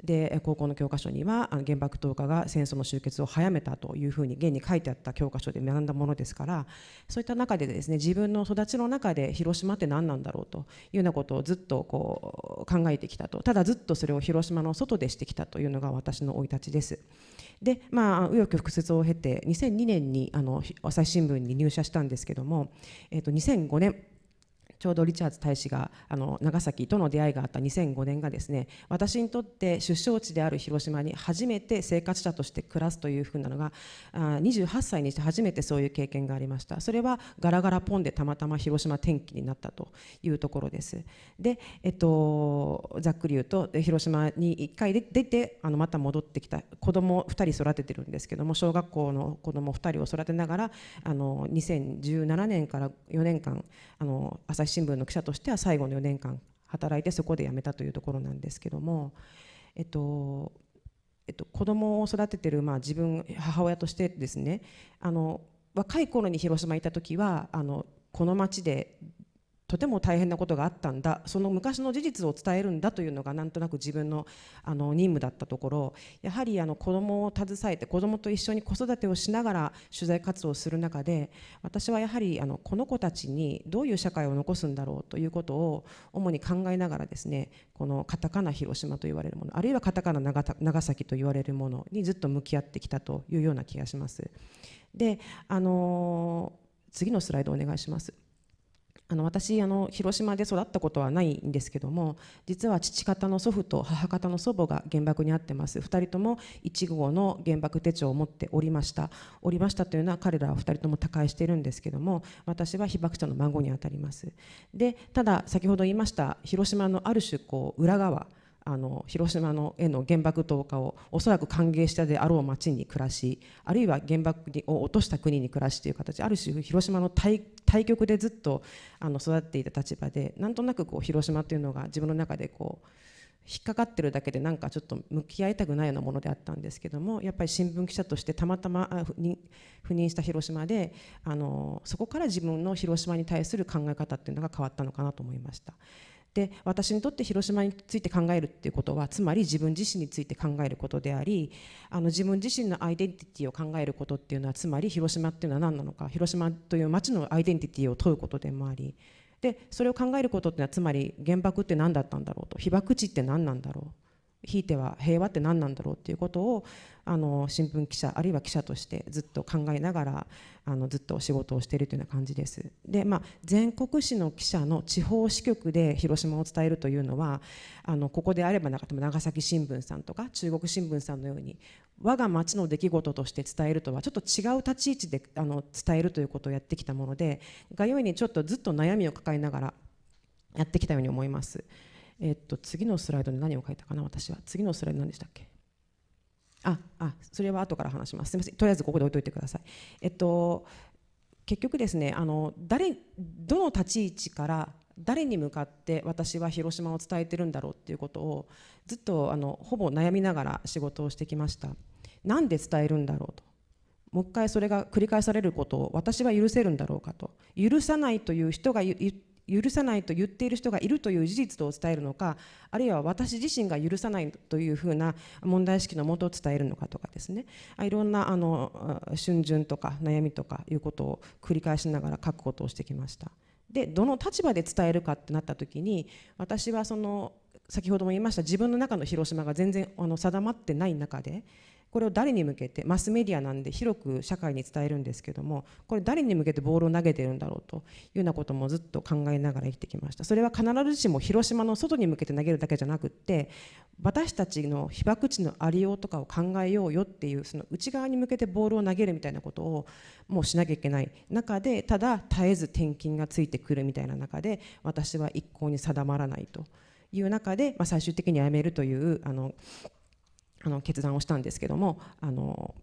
で高校の教科書には原爆投下が戦争の終結を早めたというふうに現に書いてあった教科書で学んだものですからそういった中でですね自分の育ちの中で広島って何なんだろうというようなことをずっとこう考えてきたとただずっとそれを広島の外でしてきたというのが私の生い形です。でまあ右翼曲折を経て2002年にあの朝日新聞に入社したんですけども、えー、と2005年ちょうどリチャーズ大使があの長崎との出会いがあった2005年がですね私にとって出生地である広島に初めて生活者として暮らすというふうなのがあ28歳にして初めてそういう経験がありましたそれはガラガラポンでたまたま広島転機になったというところですで、えっと、ざっくり言うと広島に1回出てあのまた戻ってきた子供2人育ててるんですけども小学校の子供2人を育てながらあの2017年から4年間あの朝日新聞の記者としては最後の4年間働いてそこで辞めたというところなんですけども、えっとえっと、子供を育ててる、まあ、自分母親としてですねあの若い頃に広島にいた時はあのこの町でとても大変なことがあったんだその昔の事実を伝えるんだというのがなんとなく自分のあの任務だったところやはりあの子どもを携えて子どもと一緒に子育てをしながら取材活動をする中で私はやはりあのこの子たちにどういう社会を残すんだろうということを主に考えながらですねこのカタカナ広島と言われるものあるいはカタカナ長崎と言われるものにずっと向き合ってきたというような気がします。であの次のスライドお願いします。あの私あの広島で育ったことはないんですけども実は父方の祖父と母方の祖母が原爆にあってます2人とも1号の原爆手帳を持っておりましたおりましたというのは彼らは2人とも他界しているんですけども私は被爆者の孫にあたりますでただ先ほど言いました広島のある種こう裏側あの広島のへの原爆投下をおそらく歓迎したであろう町に暮らしあるいは原爆を落とした国に暮らしという形ある種広島の対対でずっとあの育っていた立場でなんとなくこう広島というのが自分の中でこう引っかかってるだけでなんかちょっと向き合いたくないようなものであったんですけどもやっぱり新聞記者としてたまたま赴任した広島であのそこから自分の広島に対する考え方っていうのが変わったのかなと思いました。で私にとって広島について考えるっていうことはつまり自分自身について考えることでありあの自分自身のアイデンティティを考えることっていうのはつまり広島っていうのは何なのか広島という町のアイデンティティを問うことでもありでそれを考えることっていうのはつまり原爆って何だったんだろうと被爆地って何なんだろうひいては平和って何なんだろうっていうことをあの新聞記者あるいは記者としてずっと考えながらあのずっと仕事をしているというような感じです。でまあ、全国紙の記者の地方支局で広島を伝えるというのはあのここであればなかった長崎新聞さんとか中国新聞さんのように我が町の出来事として伝えるとはちょっと違う立ち位置であの伝えるということをやってきたものでがゆえにちょっとずっと悩みを抱えながらやってきたように思います。えっと、次のスライドで何を書いたかな私は次のスライド何でしたっけああそれは後から話しますすみませんとりあえずここで置いといてくださいえっと結局ですねあの誰どの立ち位置から誰に向かって私は広島を伝えてるんだろうっていうことをずっとあのほぼ悩みながら仕事をしてきました何で伝えるんだろうともう一回それが繰り返されることを私は許せるんだろうかと許さないという人が言っ許さないと言っている人がいるという事実と伝えるのかあるいは私自身が許さないというふうな問題意識のもとを伝えるのかとかですねいろんなあの春巡とか悩みとかいうことを繰り返しながら書くことをしてきました。でどの立場で伝えるかってなった時に私はその先ほども言いました自分の中の広島が全然あの定まってない中でこれを誰に向けてマスメディアなんで広く社会に伝えるんですけどもこれ誰に向けてボールを投げてるんだろうというようなこともずっと考えながら生きてきましたそれは必ずしも広島の外に向けて投げるだけじゃなくって私たちの被爆地のありようとかを考えようよっていうその内側に向けてボールを投げるみたいなことをもうしなきゃいけない中でただ絶えず転勤がついてくるみたいな中で私は一向に定まらないという中で、まあ、最終的にやめるというあのあの決断をしたんですけどもあの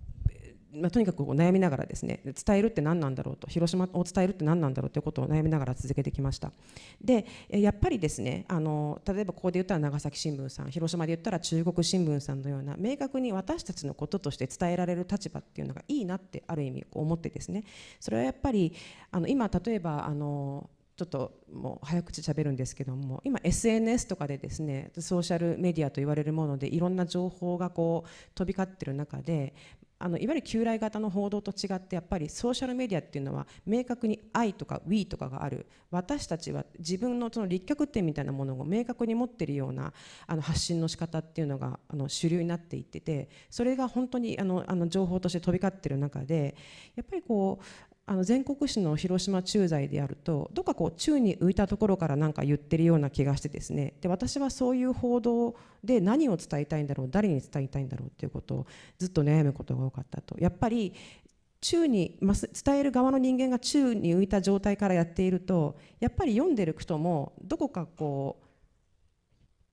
まあ、とにかく悩みながらですね伝えるって何なんだろうと広島を伝えるって何なんだろうということを悩みながら続けてきましたでやっぱりですねあの例えばここで言ったら長崎新聞さん広島で言ったら中国新聞さんのような明確に私たちのこととして伝えられる立場っていうのがいいなってある意味思ってですねそれはやっぱりあの今例えばあのちょっともう早口しゃべるんですけども今 SNS とかでですねソーシャルメディアと言われるものでいろんな情報がこう飛び交ってる中であのいわゆる旧来型の報道と違ってやっぱりソーシャルメディアっていうのは明確に「I」とか「We」とかがある私たちは自分のその立脚点みたいなものを明確に持ってるようなあの発信の仕方っていうのがあの主流になっていっててそれが本当にあのあの情報として飛び交ってる中でやっぱりこうあの全国紙の広島駐在であるとどっかこう宙に浮いたところから何か言ってるような気がしてですねで私はそういう報道で何を伝えたいんだろう誰に伝えたいんだろうっていうことをずっと悩むことが多かったとやっぱり宙に伝える側の人間が宙に浮いた状態からやっているとやっぱり読んでる人もどこかこう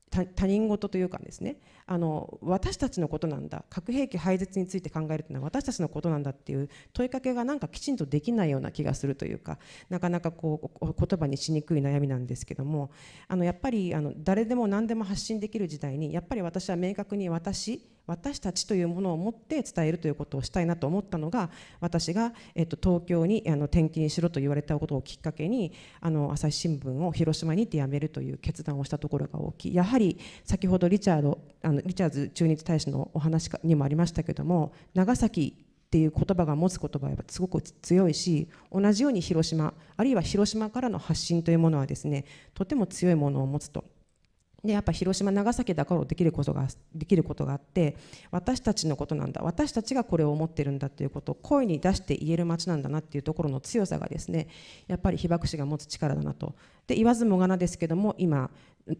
他人事というかですねあの私たちのことなんだ核兵器廃絶について考えるというのは私たちのことなんだっていう問いかけがなんかきちんとできないような気がするというかなかなかこう言葉にしにくい悩みなんですけどもあのやっぱりあの誰でも何でも発信できる時代にやっぱり私は明確に私私たちというものを持って伝えるということをしたいなと思ったのが私が、えっと、東京にあの転勤しろと言われたことをきっかけにあの朝日新聞を広島に行って辞めるという決断をしたところが大きいやはり先ほどリチャードあのリチャーズ駐日大使のお話にもありましたけども長崎っていう言葉が持つ言葉はすごく強いし同じように広島あるいは広島からの発信というものはですねとても強いものを持つとでやっぱ広島長崎だからできることができることがあって私たちのことなんだ私たちがこれを思ってるんだということを声に出して言える街なんだなっていうところの強さがですねやっぱり被爆者が持つ力だなとで言わずもがなですけども今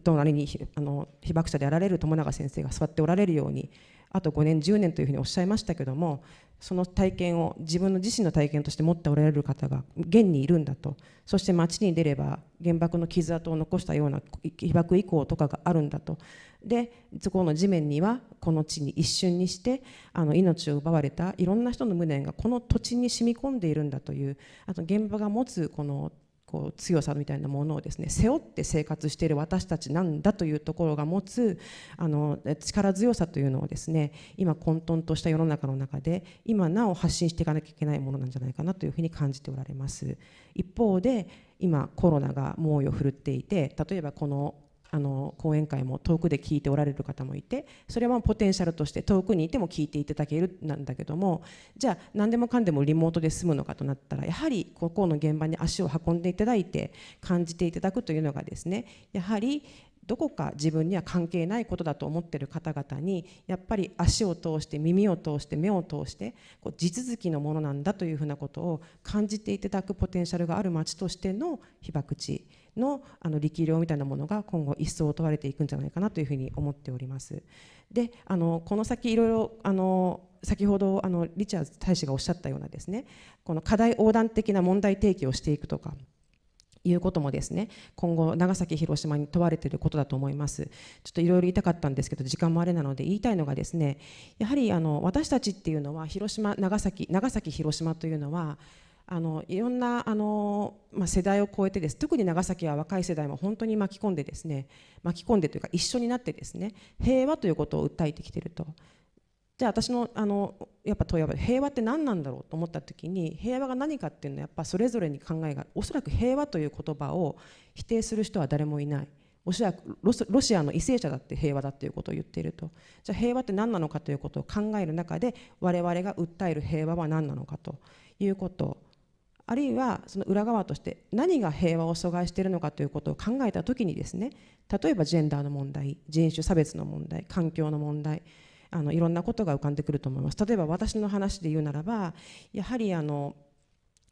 隣にあの被爆者であられる友永先生が座っておられるようにあと5年10年というふうにおっしゃいましたけどもその体験を自分の自身の体験として持っておられる方が現にいるんだとそして街に出れば原爆の傷跡を残したような被爆遺構とかがあるんだとでそこの地面にはこの地に一瞬にしてあの命を奪われたいろんな人の無念がこの土地に染み込んでいるんだというあと現場が持つこのこう強さみたいなものをですね背負って生活している私たちなんだというところが持つあの力強さというのをですね今混沌とした世の中の中で今なお発信していかなきゃいけないものなんじゃないかなというふうに感じておられます一方で今コロナが猛威を振るっていて例えばこのあの講演会も遠くで聞いておられる方もいてそれはポテンシャルとして遠くにいても聞いていただけるなんだけどもじゃあ何でもかんでもリモートで済むのかとなったらやはりここの現場に足を運んでいただいて感じていただくというのがですねやはりどこか自分には関係ないことだと思っている方々にやっぱり足を通して耳を通して目を通してこう地続きのものなんだというふうなことを感じていただくポテンシャルがある町としての被爆地のあの力量みたいなものが今後一層問われていくんじゃないかなというふうに思っております。であのこの先いろいろあの先ほどあのリチャーズ大使がおっしゃったようなですねこの課題横断的な問題提起をしていくとかいうこともですね今後長崎広島に問われていることだと思いますちょっといろいろ言いたかったんですけど時間もあれなので言いたいのがですねやはりあの私たちっていうのは広島長崎長崎広島というのはあのいろんなあの、まあ、世代を超えてです特に長崎は若い世代も本当に巻き込んでですね巻き込んでというか一緒になってですね平和ということを訴えてきてるとじゃあ私のあのやっぱ問い合わせ平和って何なんだろうと思った時に平和が何かっていうのはやっぱそれぞれに考えがおそらく平和という言葉を否定する人は誰もいない。おそらくロシアの為政者だって平和だということを言っているとじゃあ平和って何なのかということを考える中で我々が訴える平和は何なのかということあるいはその裏側として何が平和を阻害しているのかということを考えた時にですね例えばジェンダーの問題人種差別の問題環境の問題あのいろんなことが浮かんでくると思います例えば私の話で言うならばやはりあの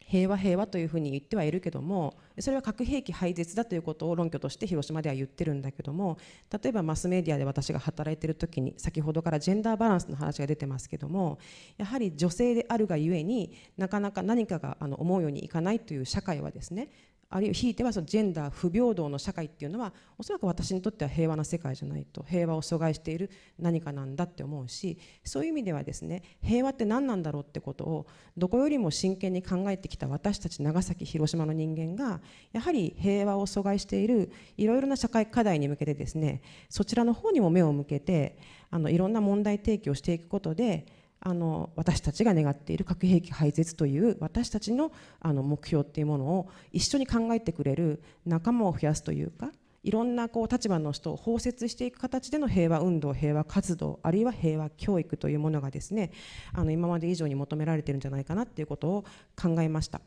平和平和というふうに言ってはいるけどもそれは核兵器廃絶だということを論拠として広島では言ってるんだけども例えばマスメディアで私が働いてる時に先ほどからジェンダーバランスの話が出てますけどもやはり女性であるがゆえになかなか何かがあの思うようにいかないという社会はですねあるいはひいてはそのジェンダー不平等の社会っていうのはおそらく私にとっては平和な世界じゃないと平和を阻害している何かなんだって思うしそういう意味ではですね平和って何なんだろうってことをどこよりも真剣に考えてきた私たち長崎広島の人間がやはり平和を阻害しているいろいろな社会課題に向けてですねそちらの方にも目を向けてあのいろんな問題提起をしていくことであの私たちが願っている核兵器廃絶という私たちのあの目標っていうものを一緒に考えてくれる仲間を増やすというかいろんなこう立場の人を包摂していく形での平和運動平和活動あるいは平和教育というものがですねあの今まで以上に求められてるんじゃないかなっていうことを考えました。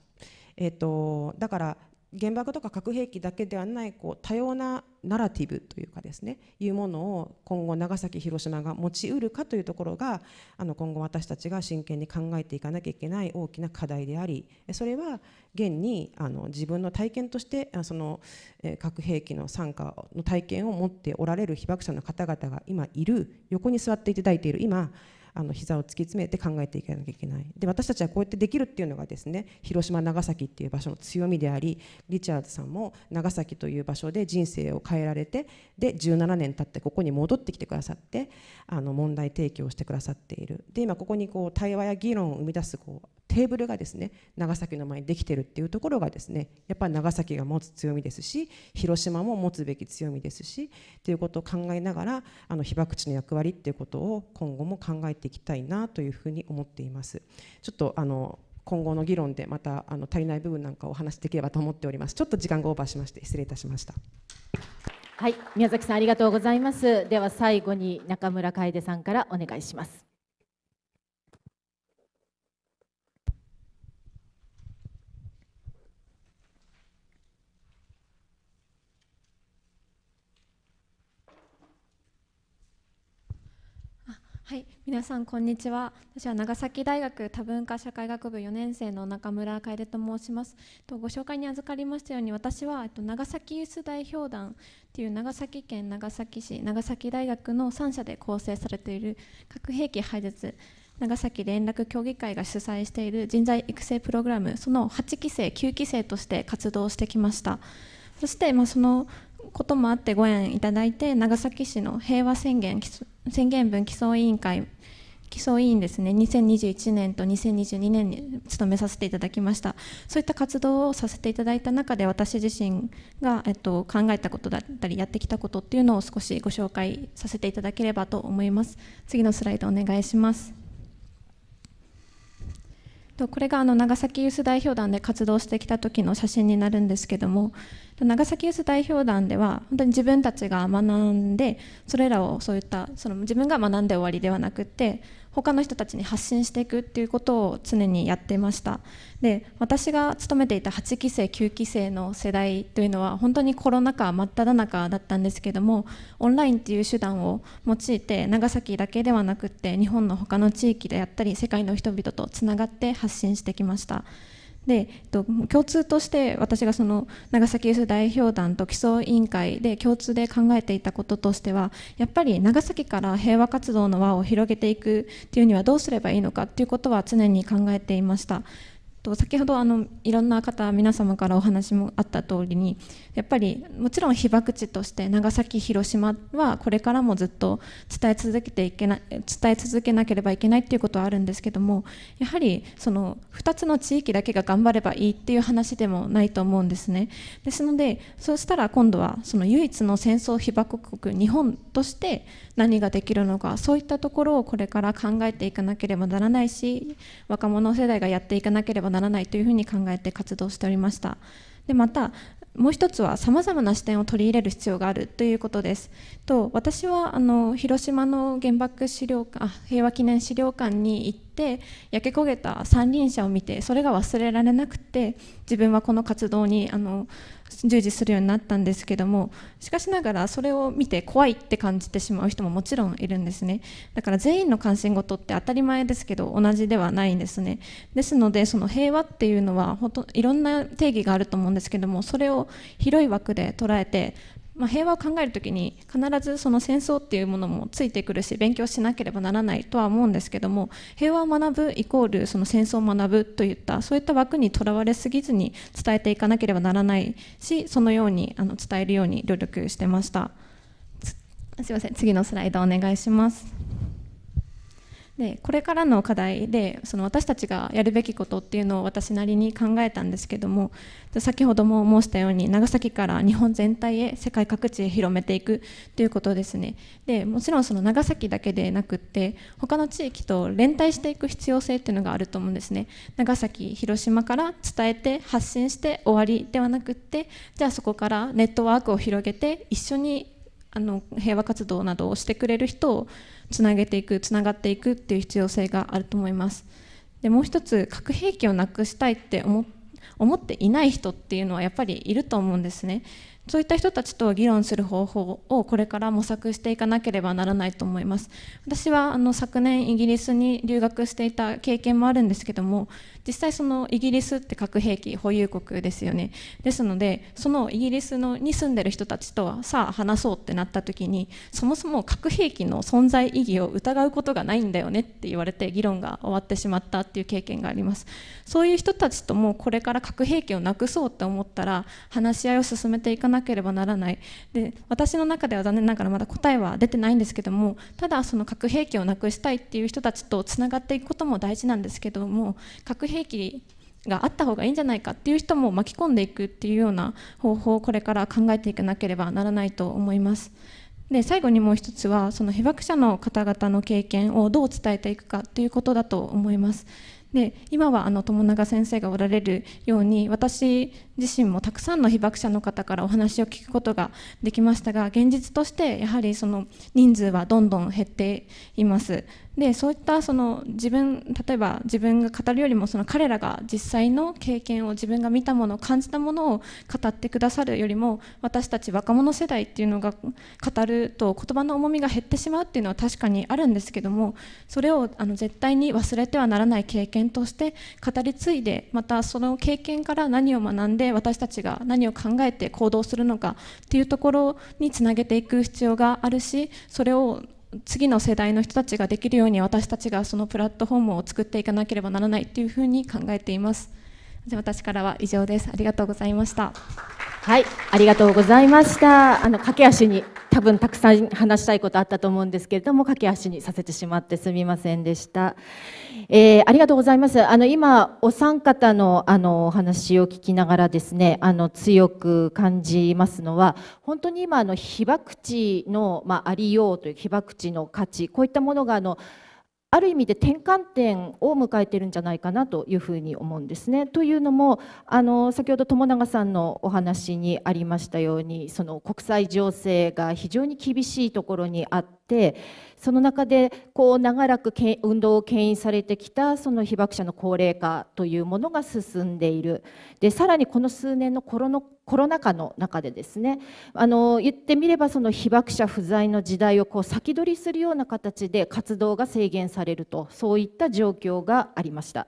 えっとだから原爆とか核兵器だけではないこう多様なナラティブというかですねいうものを今後長崎広島が持ちうるかというところがあの今後私たちが真剣に考えていかなきゃいけない大きな課題でありそれは現にあの自分の体験としてその核兵器の参加の体験を持っておられる被爆者の方々が今いる横に座っていただいている今あの膝を突き詰めて考えていかなきゃいけないで私たちはこうやってできるっていうのがですね広島長崎っていう場所の強みでありリチャードさんも長崎という場所で人生を変えられてで17年経ってここに戻ってきてくださってあの問題提起をしてくださっているで今ここにこう対話や議論を生み出すこうテーブルがですね長崎の前にできてるっていうところがですねやっぱり長崎が持つ強みですし広島も持つべき強みですしということを考えながらあの被爆地の役割っていうことを今後も考えていきたいなというふうに思っています。ちょっとあの今後の議論でまたあの足りない部分なんかお話しできればと思っております。ちょっと時間がオーバーしまして失礼いたしました。はい、宮崎さんありがとうございます。では最後に中村楓さんからお願いします。はい、皆さんこんにちは。私は長崎大学多文化社会学部4年生の中村楓と申します。とご紹介に預かりましたように、私はえっと長崎ユース代表団という長崎県長崎市長崎大学の3社で構成されている核兵器廃絶長崎連絡協議会が主催している人材育成プログラムその8期生9期生として活動してきました。そして、まあ、そのこともあってご縁いただいて長崎市の平和宣言宣言文基礎委員会基礎委員ですね2021年と2022年に務めさせていただきましたそういった活動をさせていただいた中で私自身が、えっと、考えたことだったりやってきたことっていうのを少しご紹介させていただければと思います次のスライドお願いしますこれがあの長崎ユース代表団で活動してきた時の写真になるんですけども長崎ユース代表団では本当に自分たちが学んでそれらをそういったその自分が学んで終わりではなくて他の人たちに発信していくっていうことを常にやってましたで私が勤めていた8期生9期生の世代というのは本当にコロナ禍真っ只中だったんですけどもオンラインっていう手段を用いて長崎だけではなくって日本の他の地域であったり世界の人々とつながって発信してきました。で、えっと、共通として私がその長崎ユース代表団と基礎委員会で共通で考えていたこととしてはやっぱり長崎から平和活動の輪を広げていくっていうにはどうすればいいのかということは常に考えていました。と先ほどあのいろんな方皆様からお話もあった通りにやっぱりもちろん被爆地として長崎広島はこれからもずっと伝え続けていけな伝え続けなければいけないっていうことはあるんですけどもやはりその2つの地域だけが頑張ればいいっていう話でもないと思うんですねですのでそうしたら今度はその唯一の戦争被爆国日本として何ができるのかそういったところをこれから考えていかなければならないし若者世代がやっていかなければならないというふうに考えて活動しておりました。でまたもう一つはさまざまな視点を取り入れる必要があるということです。と私はあの広島の原爆資料館平和記念資料館に行ってて焼け焦げた三輪車を見てそれが忘れられなくて自分はこの活動にあの従事するようになったんですけどもしかしながらそれを見て怖いって感じてしまう人ももちろんいるんですねだから全員の関心事って当たり前ですけど同じではないんですねですのでその平和っていうのはほといろんな定義があると思うんですけどもそれを広い枠で捉えてまあ、平和を考える時に必ずその戦争っていうものもついてくるし勉強しなければならないとは思うんですけども平和を学ぶイコールその戦争を学ぶといったそういった枠にとらわれすぎずに伝えていかなければならないしそのようにあの伝えるように努力してましたすいません次のスライドお願いしますでこれからの課題でその私たちがやるべきことっていうのを私なりに考えたんですけども先ほども申したように長崎から日本全体へ世界各地へ広めていくということですねでもちろんその長崎だけでなくって他の地域と連帯していく必要性っていうのがあると思うんですね長崎広島から伝えて発信して終わりではなくってじゃあそこからネットワークを広げて一緒にあの平和活動などをしてくれる人をつなげていくつながっていくっていう必要性があると思いますでもう一つ核兵器をなくしたいって思っていない人っていうのはやっぱりいると思うんですねそういった人たちと議論する方法をこれから模索していかなければならないと思います私はあの昨年イギリスに留学していた経験もあるんですけども実際そのイギリスって核兵器保有国ですよねですのでそのイギリスのに住んでる人たちとはさあ話そうってなった時にそもそも核兵器の存在意義を疑うことがないんだよねって言われて議論が終わってしまったっていう経験がありますそういう人たちともこれから核兵器をなくそうって思ったら話し合いを進めていかななければならないで私の中では残念ながらまだ答えは出てないんですけどもただその核兵器をなくしたいっていう人たちとつながっていくことも大事なんですけども核兵器があった方がいいんじゃないかっていう人も巻き込んでいくっていうような方法をこれから考えていかなければならないと思います。で最後にもう一つはその被爆者の方々の経験をどう伝えていくかっていうことだと思います。で今はあの友永先生がおられるように私自身もたくさんの被爆者の方からお話を聞くことができましたが現実としてやはりその人数はどんどん減っています。でそういったその自分例えば自分が語るよりもその彼らが実際の経験を自分が見たもの感じたものを語ってくださるよりも私たち若者世代っていうのが語ると言葉の重みが減ってしまうっていうのは確かにあるんですけどもそれをあの絶対に忘れてはならない経験として語り継いでまたその経験から何を学んで私たちが何を考えて行動するのかっていうところにつなげていく必要があるしそれを次の世代の人たちができるように私たちがそのプラットフォームを作っていかなければならないというふうに考えています。私からは以上です。ありがとうございました。はい、ありがとうございました。あの駆け足に多分たくさん話したいことあったと思うんですけれども、駆け足にさせてしまってすみませんでした。えー、ありがとうございます。あの今お三方のあのお話を聞きながらですね、あの強く感じますのは、本当に今あの被爆地のまあ、ありようという被爆地の価値、こういったものがあの。ある意味で転換点を迎えてるんじゃないかなというふうに思うんですね。というのもあの先ほど友永さんのお話にありましたようにその国際情勢が非常に厳しいところにあって。その中でこう長らく運動を牽引されてきたその被爆者の高齢化というものが進んでいるでさらにこの数年のコロナコロナ禍の中でですねあの言ってみればその被爆者不在の時代をこう先取りするような形で活動が制限されるとそういった状況がありました。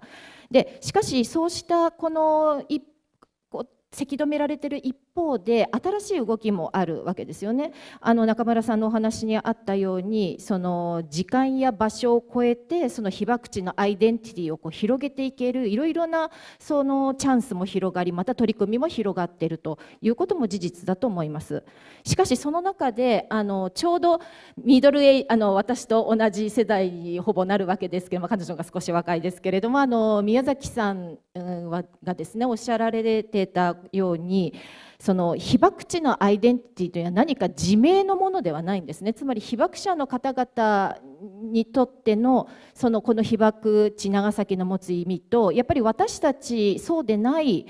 でしかしそうしたこの一せき止められている一方で新しい動きもあるわけですよね。あの中村さんのお話にあったようにその時間や場所を超えてその被爆地のアイデンティティをこう広げていけるいろいろなそのチャンスも広がりまた取り組みも広がっているということも事実だと思います。しかしその中であのちょうどミドルエイあの私と同じ世代にほぼなるわけですけども彼女が少し若いですけれどもあの宮崎さんはがですねおっしゃられてたようにその被爆地のアイデンティティというのは何か自明のものではないんですねつまり被爆者の方々にとってのそのこの被爆地長崎の持つ意味とやっぱり私たちそうでない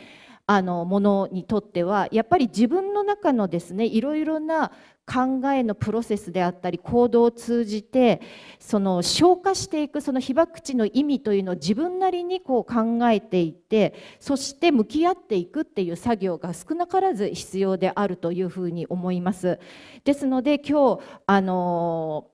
あのものにとってはやっぱり自分の中のですねいろいろな考えのプロセスであったり行動を通じてその消化していくその被爆地の意味というのを自分なりにこう考えていてそして向き合っていくっていう作業が少なからず必要であるというふうに思います。ですので今日あの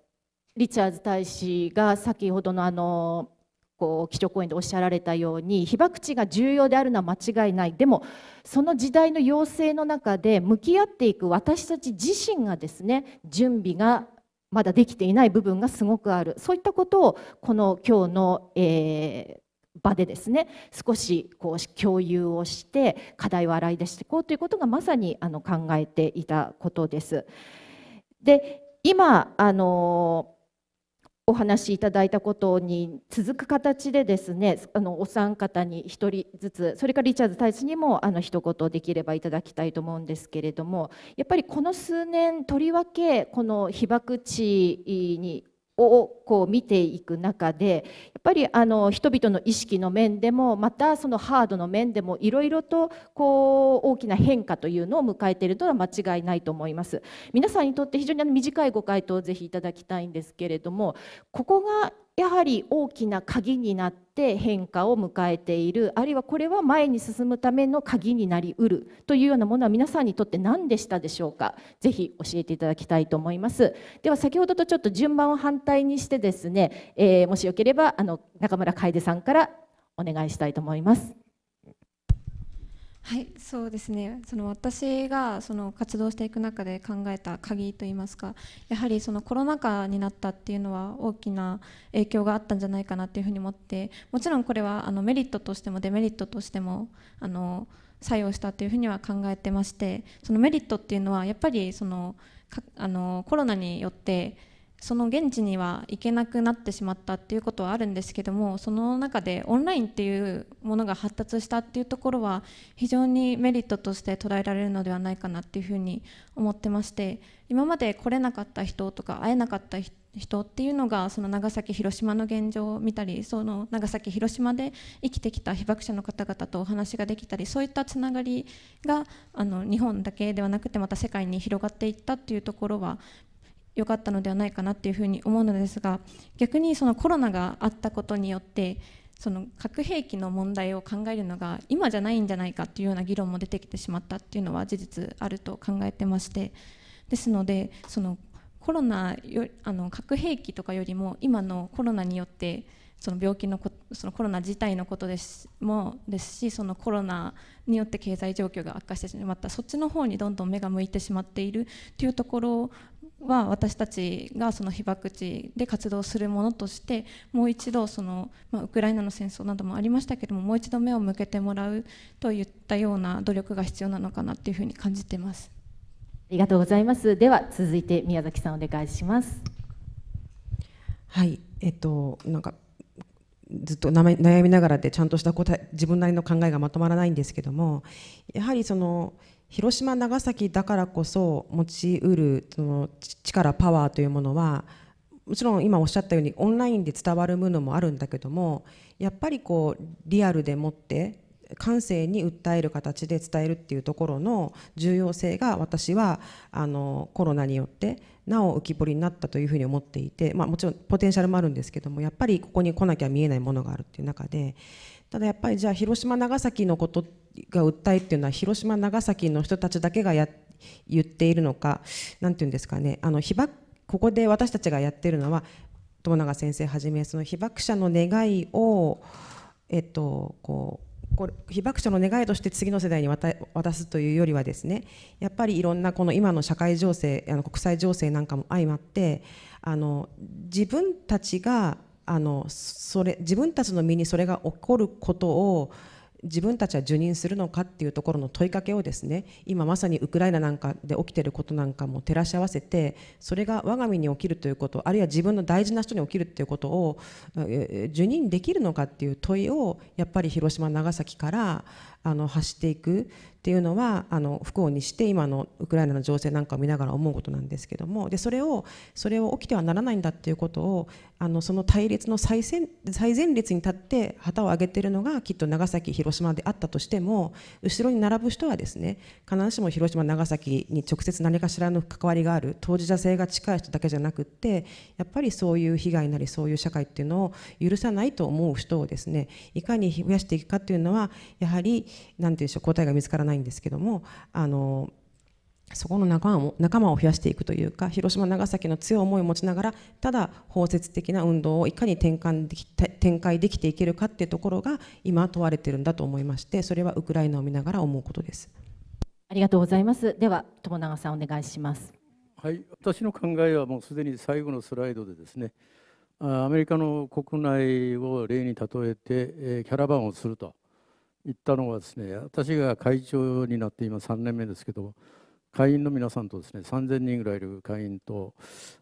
リチャーズ大使が先ほどのあのこう基調講演でおっしゃられたように被爆地が重要であるのは間違いないでもその時代の要請の中で向き合っていく私たち自身がですね準備がまだできていない部分がすごくあるそういったことをこの今日の、えー、場でですね少しこう共有をして課題を洗い出していこうということがまさにあの考えていたことです。で今あのお話しいただいたことに続く形でですねあのお三方に1人ずつそれからリチャーズ大使にもあの一言できればいただきたいと思うんですけれどもやっぱりこの数年とりわけこの被爆地にをこう見ていく中でやっぱりあの人々の意識の面でもまたそのハードの面でもいろいろとこう大きな変化というのを迎えているのは間違いないと思います皆さんにとって非常に短いご回答をぜひいただきたいんですけれどもここがやはり大きな鍵になって変化を迎えているあるいはこれは前に進むための鍵になりうるというようなものは皆さんにとって何でしたでしょうかぜひ教えていただきたいと思いますでは先ほどとちょっと順番を反対にしてですね、えー、もしよければあの中村楓さんからお願いしたいと思います。はいそうですねその私がその活動していく中で考えた鍵といいますかやはりそのコロナ禍になったっていうのは大きな影響があったんじゃないかなっていうふうに思ってもちろんこれはあのメリットとしてもデメリットとしてもあの作用したというふうには考えてましてそのメリットっていうのはやっぱりそのあのコロナによってその現地には行けなくなってしまったっていうことはあるんですけどもその中でオンラインっていうものが発達したっていうところは非常にメリットとして捉えられるのではないかなっていうふうに思ってまして今まで来れなかった人とか会えなかった人っていうのがその長崎広島の現状を見たりその長崎広島で生きてきた被爆者の方々とお話ができたりそういったつながりがあの日本だけではなくてまた世界に広がっていったっていうところは良かったのではないかなっていうふうに思うのですが逆にそのコロナがあったことによってその核兵器の問題を考えるのが今じゃないんじゃないかっていうような議論も出てきてしまったっていうのは事実あると考えてましてですのでそのコロナよあの核兵器とかよりも今のコロナによってその病気のこそのコロナ自体のことですもですしそのコロナによって経済状況が悪化してしまったそっちの方にどんどん目が向いてしまっているというところは私たちがその被爆地で活動するものとしてもう一度その、まあ、ウクライナの戦争などもありましたけれどももう一度目を向けてもらうといったような努力が必要なのかなというふうに感じてますありがとうございますでは続いて宮崎さんお願いしますはいえっとなんかずっと悩みながらでちゃんとした答え自分なりの考えがまとまらないんですけどもやはりその広島長崎だからこそ持ちうるその力パワーというものはもちろん今おっしゃったようにオンラインで伝わるものもあるんだけどもやっぱりこうリアルでもって感性に訴える形で伝えるっていうところの重要性が私はあのコロナによってなお浮き彫りになったというふうに思っていて、まあ、もちろんポテンシャルもあるんですけどもやっぱりここに来なきゃ見えないものがあるっていう中でただやっぱりじゃあ広島長崎のことってが訴えっていうのは広島長崎の人たちだけがや言っているのか何て言うんですかねあの被爆ここで私たちがやってるのは友永先生はじめその被爆者の願いを、えっと、こうこれ被爆者の願いとして次の世代に渡すというよりはですねやっぱりいろんなこの今の社会情勢あの国際情勢なんかも相まってあの自分たちがあのそれ自分たちの身にそれが起こることを自分たちは受任するのかっていうところの問いかけをですね今まさにウクライナなんかで起きてることなんかも照らし合わせてそれが我が身に起きるということあるいは自分の大事な人に起きるっていうことを受任できるのかっていう問いをやっぱり広島長崎からあの発していくっていうのはあの不幸にして今のウクライナの情勢なんかを見ながら思うことなんですけどもでそれをそれを起きてはならないんだっていうことをあのその対立の最前最前列に立って旗を上げているのがきっと長崎広島であったとしても後ろに並ぶ人はですね必ずしも広島長崎に直接何かしらの関わりがある当事者性が近い人だけじゃなくってやっぱりそういう被害なりそういう社会っていうのを許さないと思う人をですねいかに増やしていくかっていうのはやはり何て言うんでしょう答えが見つからないんですけどもあのそこの仲間も仲間を増やしていくというか広島長崎の強い思いを持ちながらただ包摂的な運動をいかに転換でき展開できていけるかっていうところが今問われてるんだと思いましてそれはウクライナを見ながら思うことですありがとうございますでは友永さんお願いしますはい私の考えはもうすでに最後のスライドでですねアメリカの国内を例に例えてキャラバンをすると行ったのはですね私が会長になって今3年目ですけど会員の皆さんとですね3000人ぐらいいる会員と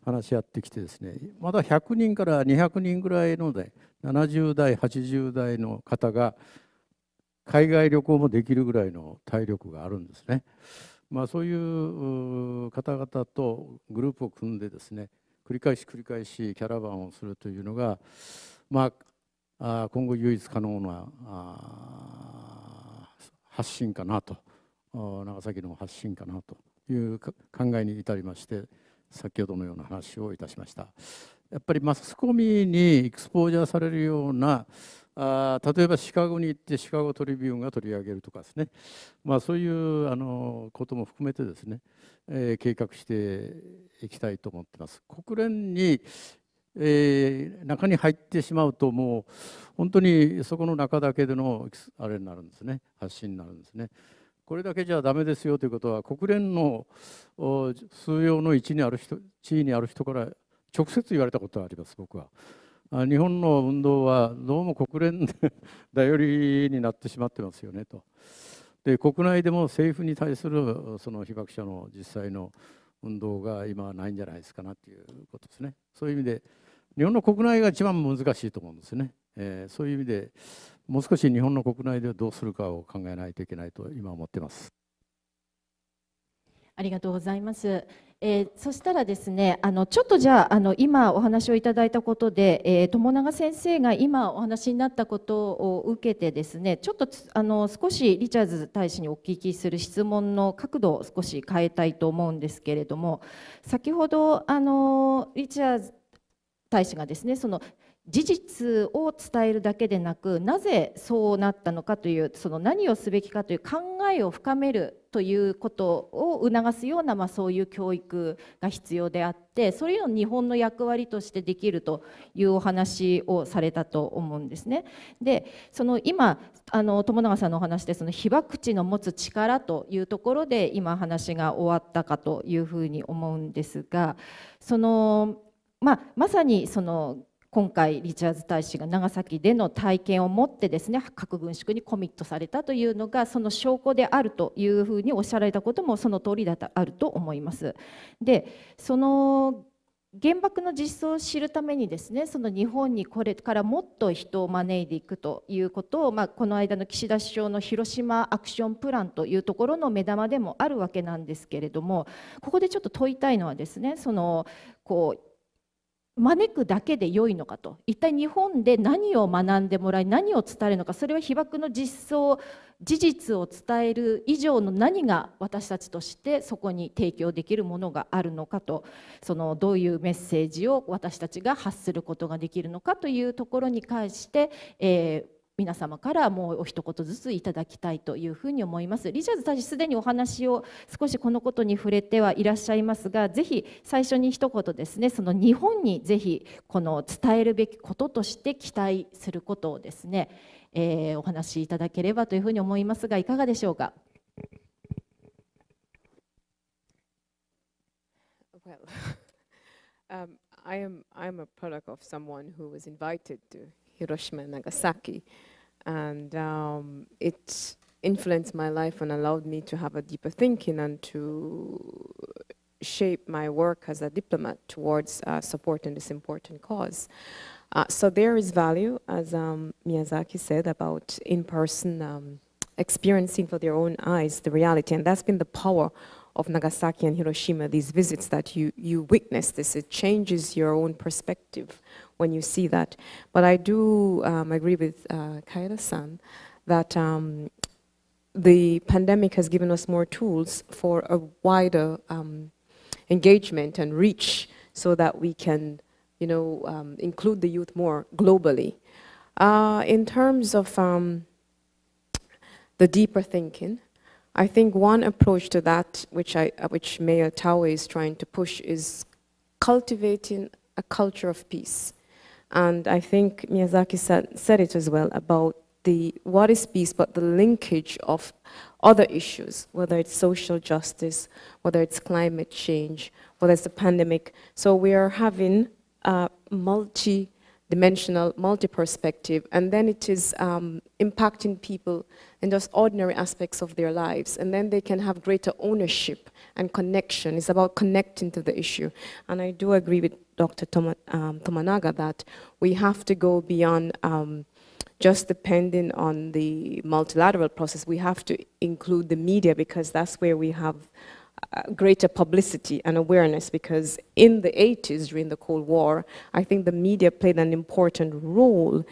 話し合ってきてですねまだ100人から200人ぐらいので70代80代の方が海外旅行もできるぐらいの体力があるんですね。まあ、そういう方々とグループを組んでですね繰り返し繰り返しキャラバンをするというのが、まあ、あ今後唯一可能なあ発信かなと長崎の発信かなという考えに至りまして先ほどのような話をいたしました。やっぱりマスコミにエクスポージャーされるようなあ例えばシカゴに行ってシカゴ・トリビューンが取り上げるとかですね、まあ、そういうあのことも含めてですね、えー、計画していきたいと思ってます。国連にえー、中に入ってしまうともう本当にそこの中だけでのあれになるんですね発信になるんですね。これだけじゃダメですよということは国連の数用の地にある人地位にある人から直接言われたことがあります僕は。日本の運動はどうも国連で頼りになってしまってますよねと。で国内でも政府に対するその被爆者の実際の運動が今はないんじゃないですかなということですね。そういう意味で日本の国内が一番難しいと思うんですね、えー、そういう意味でもう少し日本の国内でどうするかを考えないといけないと今思ってますありがとうございます。えー、そしたらですねあのちょっとじゃああの今お話をいただいたことで、えー、友永先生が今お話になったことを受けてですねちょっとあの少しリチャーズ大使にお聞きする質問の角度を少し変えたいと思うんですけれども先ほどあのリチャーズ大使がですねその事実を伝えるだけでなくなぜそうなったのかというその何をすべきかという考えを深めるということを促すような、まあ、そういう教育が必要であってそれを日本の役割としてできるというお話をされたと思うんですね。でその今あの友永さんのお話でその被爆地の持つ力というところで今話が終わったかというふうに思うんですがそのまあ、まさにその今回リチャーズ大使が長崎での体験を持ってですね核軍縮にコミットされたというのがその証拠であるというふうにおっしゃられたこともその通りだとあると思います。でその原爆の実相を知るためにですねその日本にこれからもっと人を招いていくということを、まあ、この間の岸田首相の広島アクションプランというところの目玉でもあるわけなんですけれどもここでちょっと問いたいのはですねそのこう招くだけで良いのかと一体日本で何を学んでもらい何を伝えるのかそれは被爆の実相事実を伝える以上の何が私たちとしてそこに提供できるものがあるのかとそのどういうメッセージを私たちが発することができるのかというところに関して、えー、皆様からもう一言ずついただきたいというふうに思いますリチャード大使すでにお話を少しこのことに触れてはいらっしゃいますがぜひ最初に一言ですねその日本にぜひこの伝えるべきこととして期待することをですね、えー、お話しいただければというふうに思いますがいかがでしょうか well, um, I am, I am a product of someone who was invited to Hiroshima and Nagasaki. And um, it influenced my life and allowed me to have a deeper thinking and to shape my work as a diplomat towards uh, supporting this important cause. Uh, so there is value, as um, Miyazaki said, about in-person um, experiencing for their own eyes the reality. And that's been the power of Nagasaki and Hiroshima, these visits that you, you witness this, it changes your own perspective when you see that. But I do um, agree with uh, san that um, the pandemic has given us more tools for a wider um, engagement and reach so that we can, you know, um, include the youth more globally. Uh, in terms of um, the deeper thinking, I think one approach to that, which, I, uh, which Mayor Tawe is trying to push, is cultivating a culture of peace. And I think Miyazaki said, said it as well about the what is peace, but the linkage of other issues, whether it's social justice, whether it's climate change, whether it's the pandemic. So we are having a multi dimensional, multi-perspective, and then it is um, impacting people in just ordinary aspects of their lives, and then they can have greater ownership and connection. It's about connecting to the issue, and I do agree with Dr. um, Tomanaga that we have to go beyond um, just depending on the multilateral process. We have to include the media because that's where we have uh, greater publicity and awareness because in the 80s during the Cold War, I think the media played an important role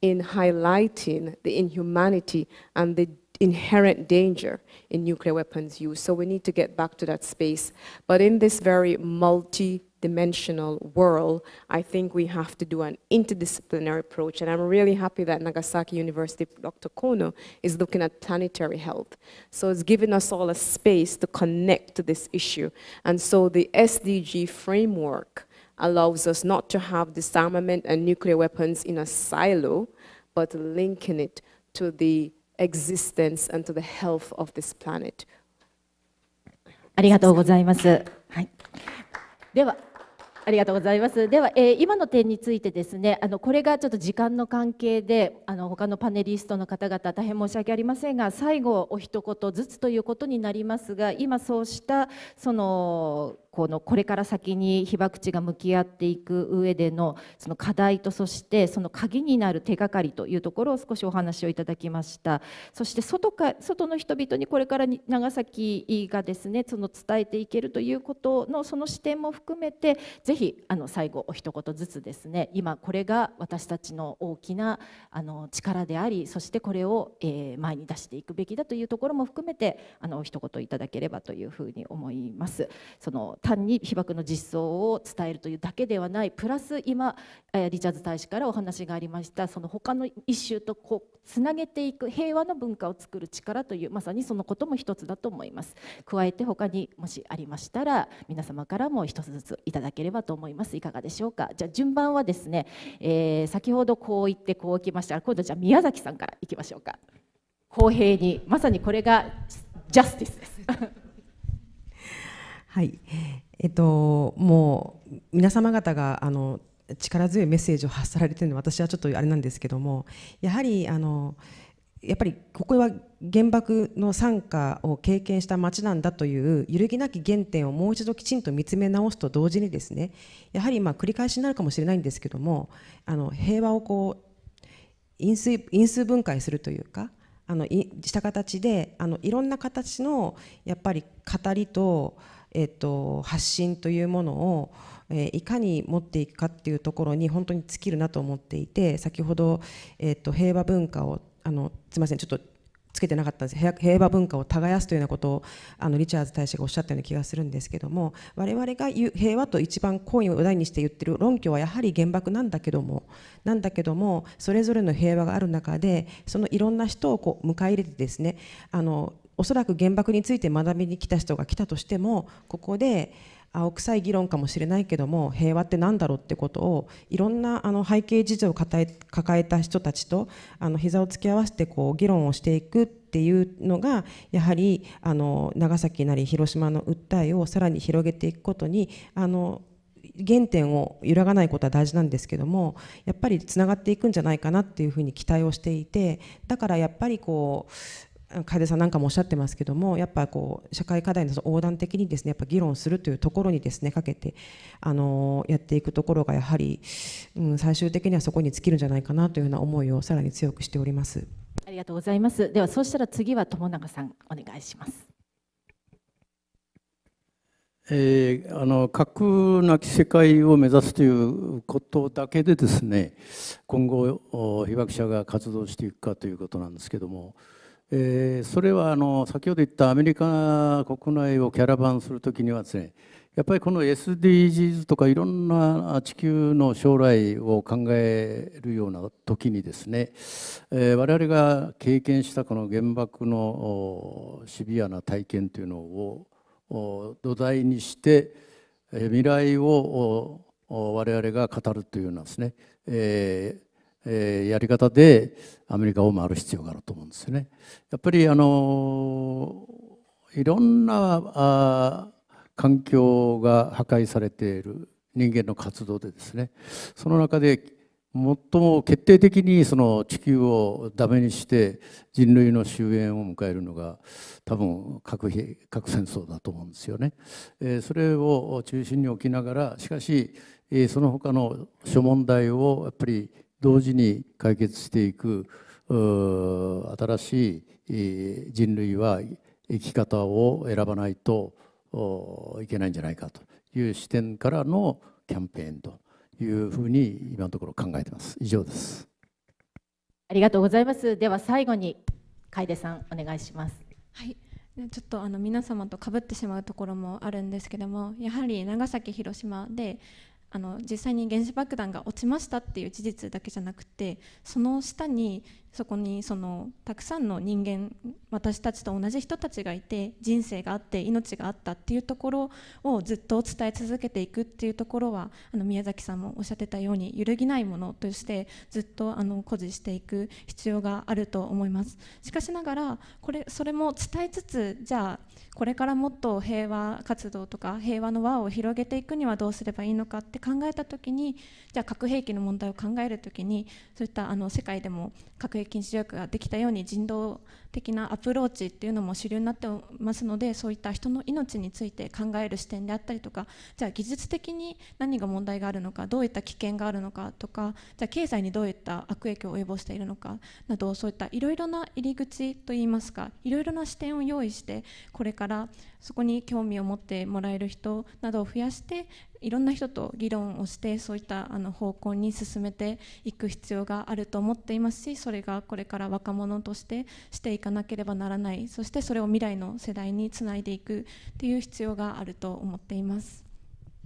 in highlighting the inhumanity and the inherent danger in nuclear weapons use. So we need to get back to that space. But in this very multi dimensional world, I think we have to do an interdisciplinary approach. And I'm really happy that Nagasaki University, Dr. Kono, is looking at planetary health. So it's giving us all a space to connect to this issue. And so the SDG framework allows us not to have disarmament and nuclear weapons in a silo, but linking it to the existence and to the health of this planet. ありがとうございます。はい、ではありがとうございます。では、えー、今の点についてですね、あのこれがちょっと時間の関係で、あの他のパネリストの方々大変申し訳ありませんが、最後お一言ずつということになりますが、今そうしたそのこのこれから先に被爆地が向き合っていく上でのその課題とそしてその鍵になる手がかりというところを少しお話をいただきましたそして外か外の人々にこれから長崎がですねその伝えていけるということのその視点も含めてぜひあの最後お一言ずつですね今これが私たちの大きなあの力でありそしてこれを、え前に出していくべきだというところも含めてあのお一言いただければというふうに思います。その単に被爆の実相を伝えるというだけではないプラス今、えリチャーズ大使からお話がありましたその他の一周とこうつなげていく平和の文化を作る力というまさにそのことも一つだと思います加えて他にもしありましたら皆様からも一つずついただければと思いますいかがでしょうかじゃあ順番はですね、えー、先ほどこう言ってこうきました今度じゃあ宮崎さんからいきましょうか公平にまさにこれがジャスティスですはいえっと、もう皆様方があの力強いメッセージを発されてるのは私はちょっとあれなんですけどもやはりあのやっぱりここは原爆の惨禍を経験した町なんだという揺るぎなき原点をもう一度きちんと見つめ直すと同時にですねやはりま繰り返しになるかもしれないんですけどもあの平和をこう因数因数分解するというかあのした形であのいろんな形のやっぱり語りとえっと、発信というものを、えいかに持っていくかっていうところに本当に尽きるなと思っていて先ほど、えっと、平和文化をあのすみませんちょっとつけてなかったんです平和文化を耕すというようなことをあのリチャーズ大使がおっしゃったような気がするんですけども我々が平和と一番好意を題にして言ってる論拠はやはり原爆なんだけどもなんだけどもそれぞれの平和がある中でそのいろんな人をこう迎え入れてですねあのおそらく原爆について学びに来た人が来たとしてもここで青臭い議論かもしれないけども平和って何だろうってことをいろんなあの背景事情を抱えた人たちとあの膝を突き合わせてこう議論をしていくっていうのがやはりあの長崎なり広島の訴えをさらに広げていくことにあの原点を揺らがないことは大事なんですけどもやっぱりつながっていくんじゃないかなっていうふうに期待をしていてだからやっぱりこう楓さんなんかもおっしゃってますけどもやっぱこう社会課題の横断的にですねやっぱ議論するというところにですねかけてあのやっていくところがやはり、うん、最終的にはそこに尽きるんじゃないかなというような思いをさらに強くしておりますありがとうございますではそうしたら次は友永さんお願いします。えー、あの核なき世界を目指すということだけでですね今後被爆者が活動していくかということなんですけども。えー、それはあの先ほど言ったアメリカ国内をキャラバンするときにはですねやっぱりこの SDGs とかいろんな地球の将来を考えるような時にですね、えー、我々が経験したこの原爆のシビアな体験というのを土台にして、えー、未来を我々が語るというようなですね、えー、えやり方でアメリカを回る必要があると思うんですよね。やっぱりあのいろんなあ環境が破壊されている人間の活動でですねその中で最も決定的にその地球をダメにして人類の終焉を迎えるのが多分核核戦争だと思うんですよね。えー、それを中心に置きながらしかし、えその他の諸問題をやっぱり同時に解決していく新しい人類は生き方を選ばないといけないんじゃないかという視点からのキャンペーンというふうに今のところ考えています。以上です。ありがとうございます。では最後に楓さんお願いします。はい。ちょっとあの皆様とかぶってしまうところもあるんですけどもやはり長崎広島であの実際に原子爆弾が落ちましたっていう事実だけじゃなくてその下にそこにそのたくさんの人間私たちと同じ人たちがいて人生があって命があったっていうところをずっと伝え続けていくっていうところはあの宮崎さんもおっしゃってたように揺るぎないものとしてずっとあの誇示していく必要があると思いますしかしながらこれそれも伝えつつじゃあこれからもっと平和活動とか平和の輪を広げていくにはどうすればいいのかって考えた時にじゃあ核兵器の問題を考える時にそういったあの世界でも核兵器禁止条約ができたように人道的なアプローチっていうのも主流になってますのでそういった人の命について考える視点であったりとかじゃあ技術的に何が問題があるのかどういった危険があるのかとかじゃあ経済にどういった悪影響を及ぼしているのかなどそういったいろいろな入り口といいますかいろいろな視点を用意してこれからそこに興味を持ってもらえる人などを増やしていろんな人と議論をしてそういったあの方向に進めていく必要があると思っていますしそれがこれから若者としてしていいかなければならないそしてそれを未来の世代につないでいくっていう必要があると思っています。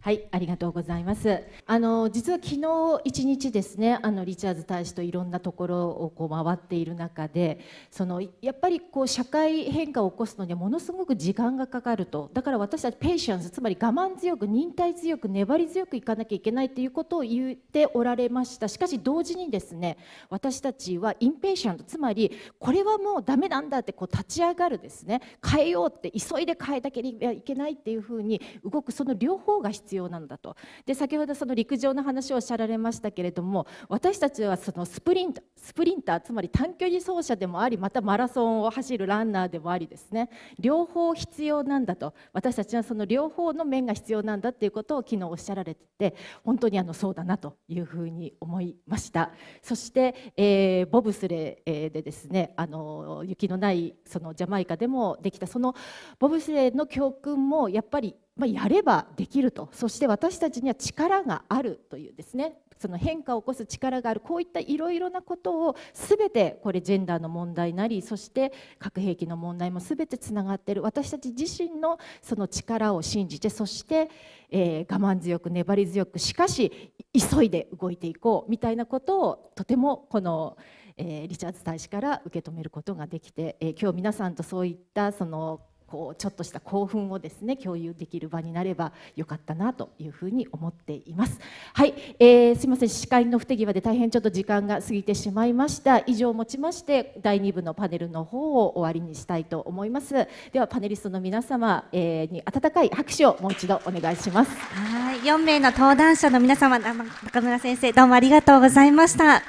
はい、ありがとうございます。あの実は昨日一日ですね、あのリチャーズ大使といろんなところをこう回っている中で、そのやっぱりこう社会変化を起こすのにはものすごく時間がかかると。だから私たちペーシャンス、つまり我慢強く忍耐強く粘り強くいかなきゃいけないということを言っておられました。しかし同時にですね、私たちはインペーシャント、つまりこれはもうダメなんだってこう立ち上がるですね、変えようって急いで変えなければいけないっていうふうに動くその両方が必要必要なのだとで先ほどその陸上の話をおっしゃられましたけれども私たちはそのスプリントスプリンターつまり短距離走者でもありまたマラソンを走るランナーでもありですね両方必要なんだと私たちはその両方の面が必要なんだっていうことを昨日おっしゃられてて本当にあのそうだなというふうに思いましたそして、えー、ボブスレーでですねあの雪のないそのジャマイカでもできたそのボブスレーの教訓もやっぱりまあ、やればできるとそして私たちには力があるというですねその変化を起こす力があるこういったいろいろなことを全てこれジェンダーの問題なりそして核兵器の問題も全てつながっている私たち自身のその力を信じてそして、えー、我慢強く粘り強くしかし急いで動いていこうみたいなことをとてもこの、えー、リチャーズ大使から受け止めることができて、えー、今日皆さんとそういったそのこうちょっとした興奮をですね共有できる場になればよかったなというふうに思っていますはい、えー、すいません司会の不手際で大変ちょっと時間が過ぎてしまいました以上をもちまして第2部のパネルの方を終わりにしたいと思いますではパネリストの皆様、えー、に温かい拍手をもう一度お願いしますはい4名の登壇者の皆様中村先生どうもありがとうございました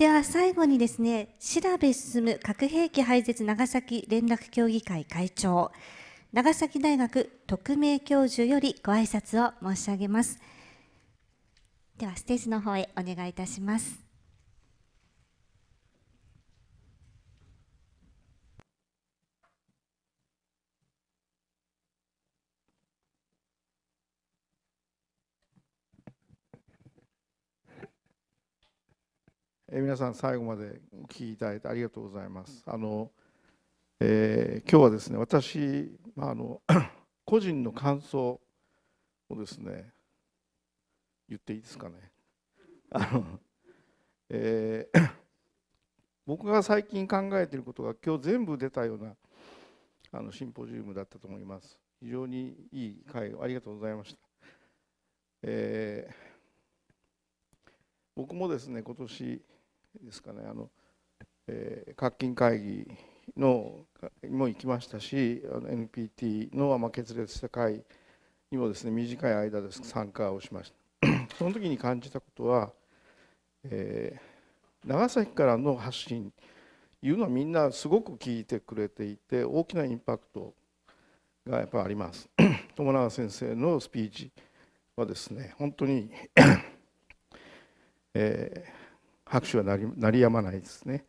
では最後にですね、調べ進む核兵器廃絶長崎連絡協議会会長、長崎大学特命教授よりご挨拶を申し上げます。ではステージの方へお願いいたします。え皆さん最後までお聞きいただいてありがとうございます。あのえー、今日はですね私、まあ、あの 個人の感想をですね言っていいですかね。あのえー、僕が最近考えていることが今日全部出たようなあのシンポジウムだったと思います。非常にいい会をありがとうございました。えー、僕もですね今年ですかねあの、えー、金会議のも行きましたしあの NPT の、ま決裂した会にもですね短い間です参加をしました その時に感じたことは、えー、長崎からの発信いうのはみんなすごく聞いてくれていて大きなインパクトがやっぱあります 友永先生のスピーチはですね本当に えー、拍手は鳴りやまないですね、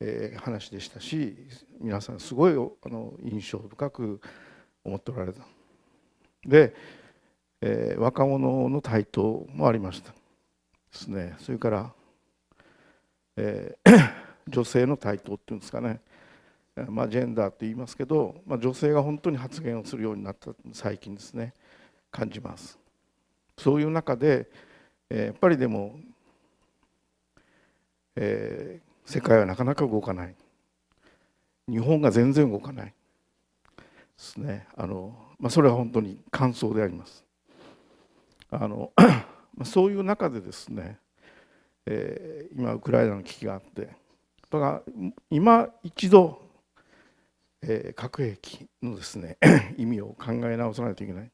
えー、話でしたし皆さんすごいあの印象深く思っておられたで、えー、若者の台頭もありましたですねそれから、えー、女性の台頭っていうんですかねまあ、ジェンダーと言いますけど、まあ、女性が本当に発言をするようになった最近ですね感じますそういう中で、えー、やっぱりでもえー、世界はなかなか動かない日本が全然動かないですねあの、まあ、それは本当に感想でありますあのそういう中でですね、えー、今ウクライナの危機があってだから今一度、えー、核兵器のですね 意味を考え直さないといけない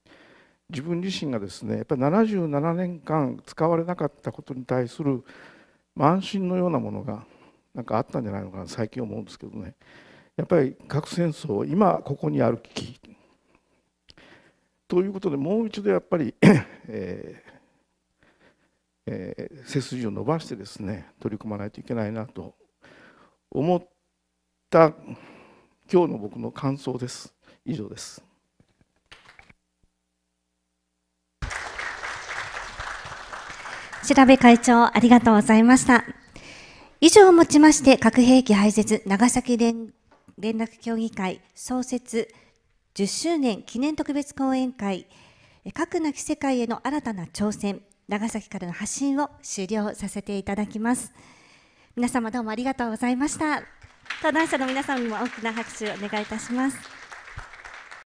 自分自身がですねやっぱり77年間使われなかったことに対する安心のようなものがなんかあったんじゃないのかな最近思うんですけどねやっぱり核戦争今ここにある危機ということでもう一度やっぱりえーえー、背筋を伸ばしてですね取り組まないといけないなと思った今日の僕の感想です以上です。調べ会長、ありがとうございました。以上をもちまして、核兵器廃絶長崎連連絡協議会創設10周年記念特別講演会、核なき世界への新たな挑戦、長崎からの発信を終了させていただきます。皆様どうもありがとうございました。登壇者の皆様にも大きな拍手をお願いいたします。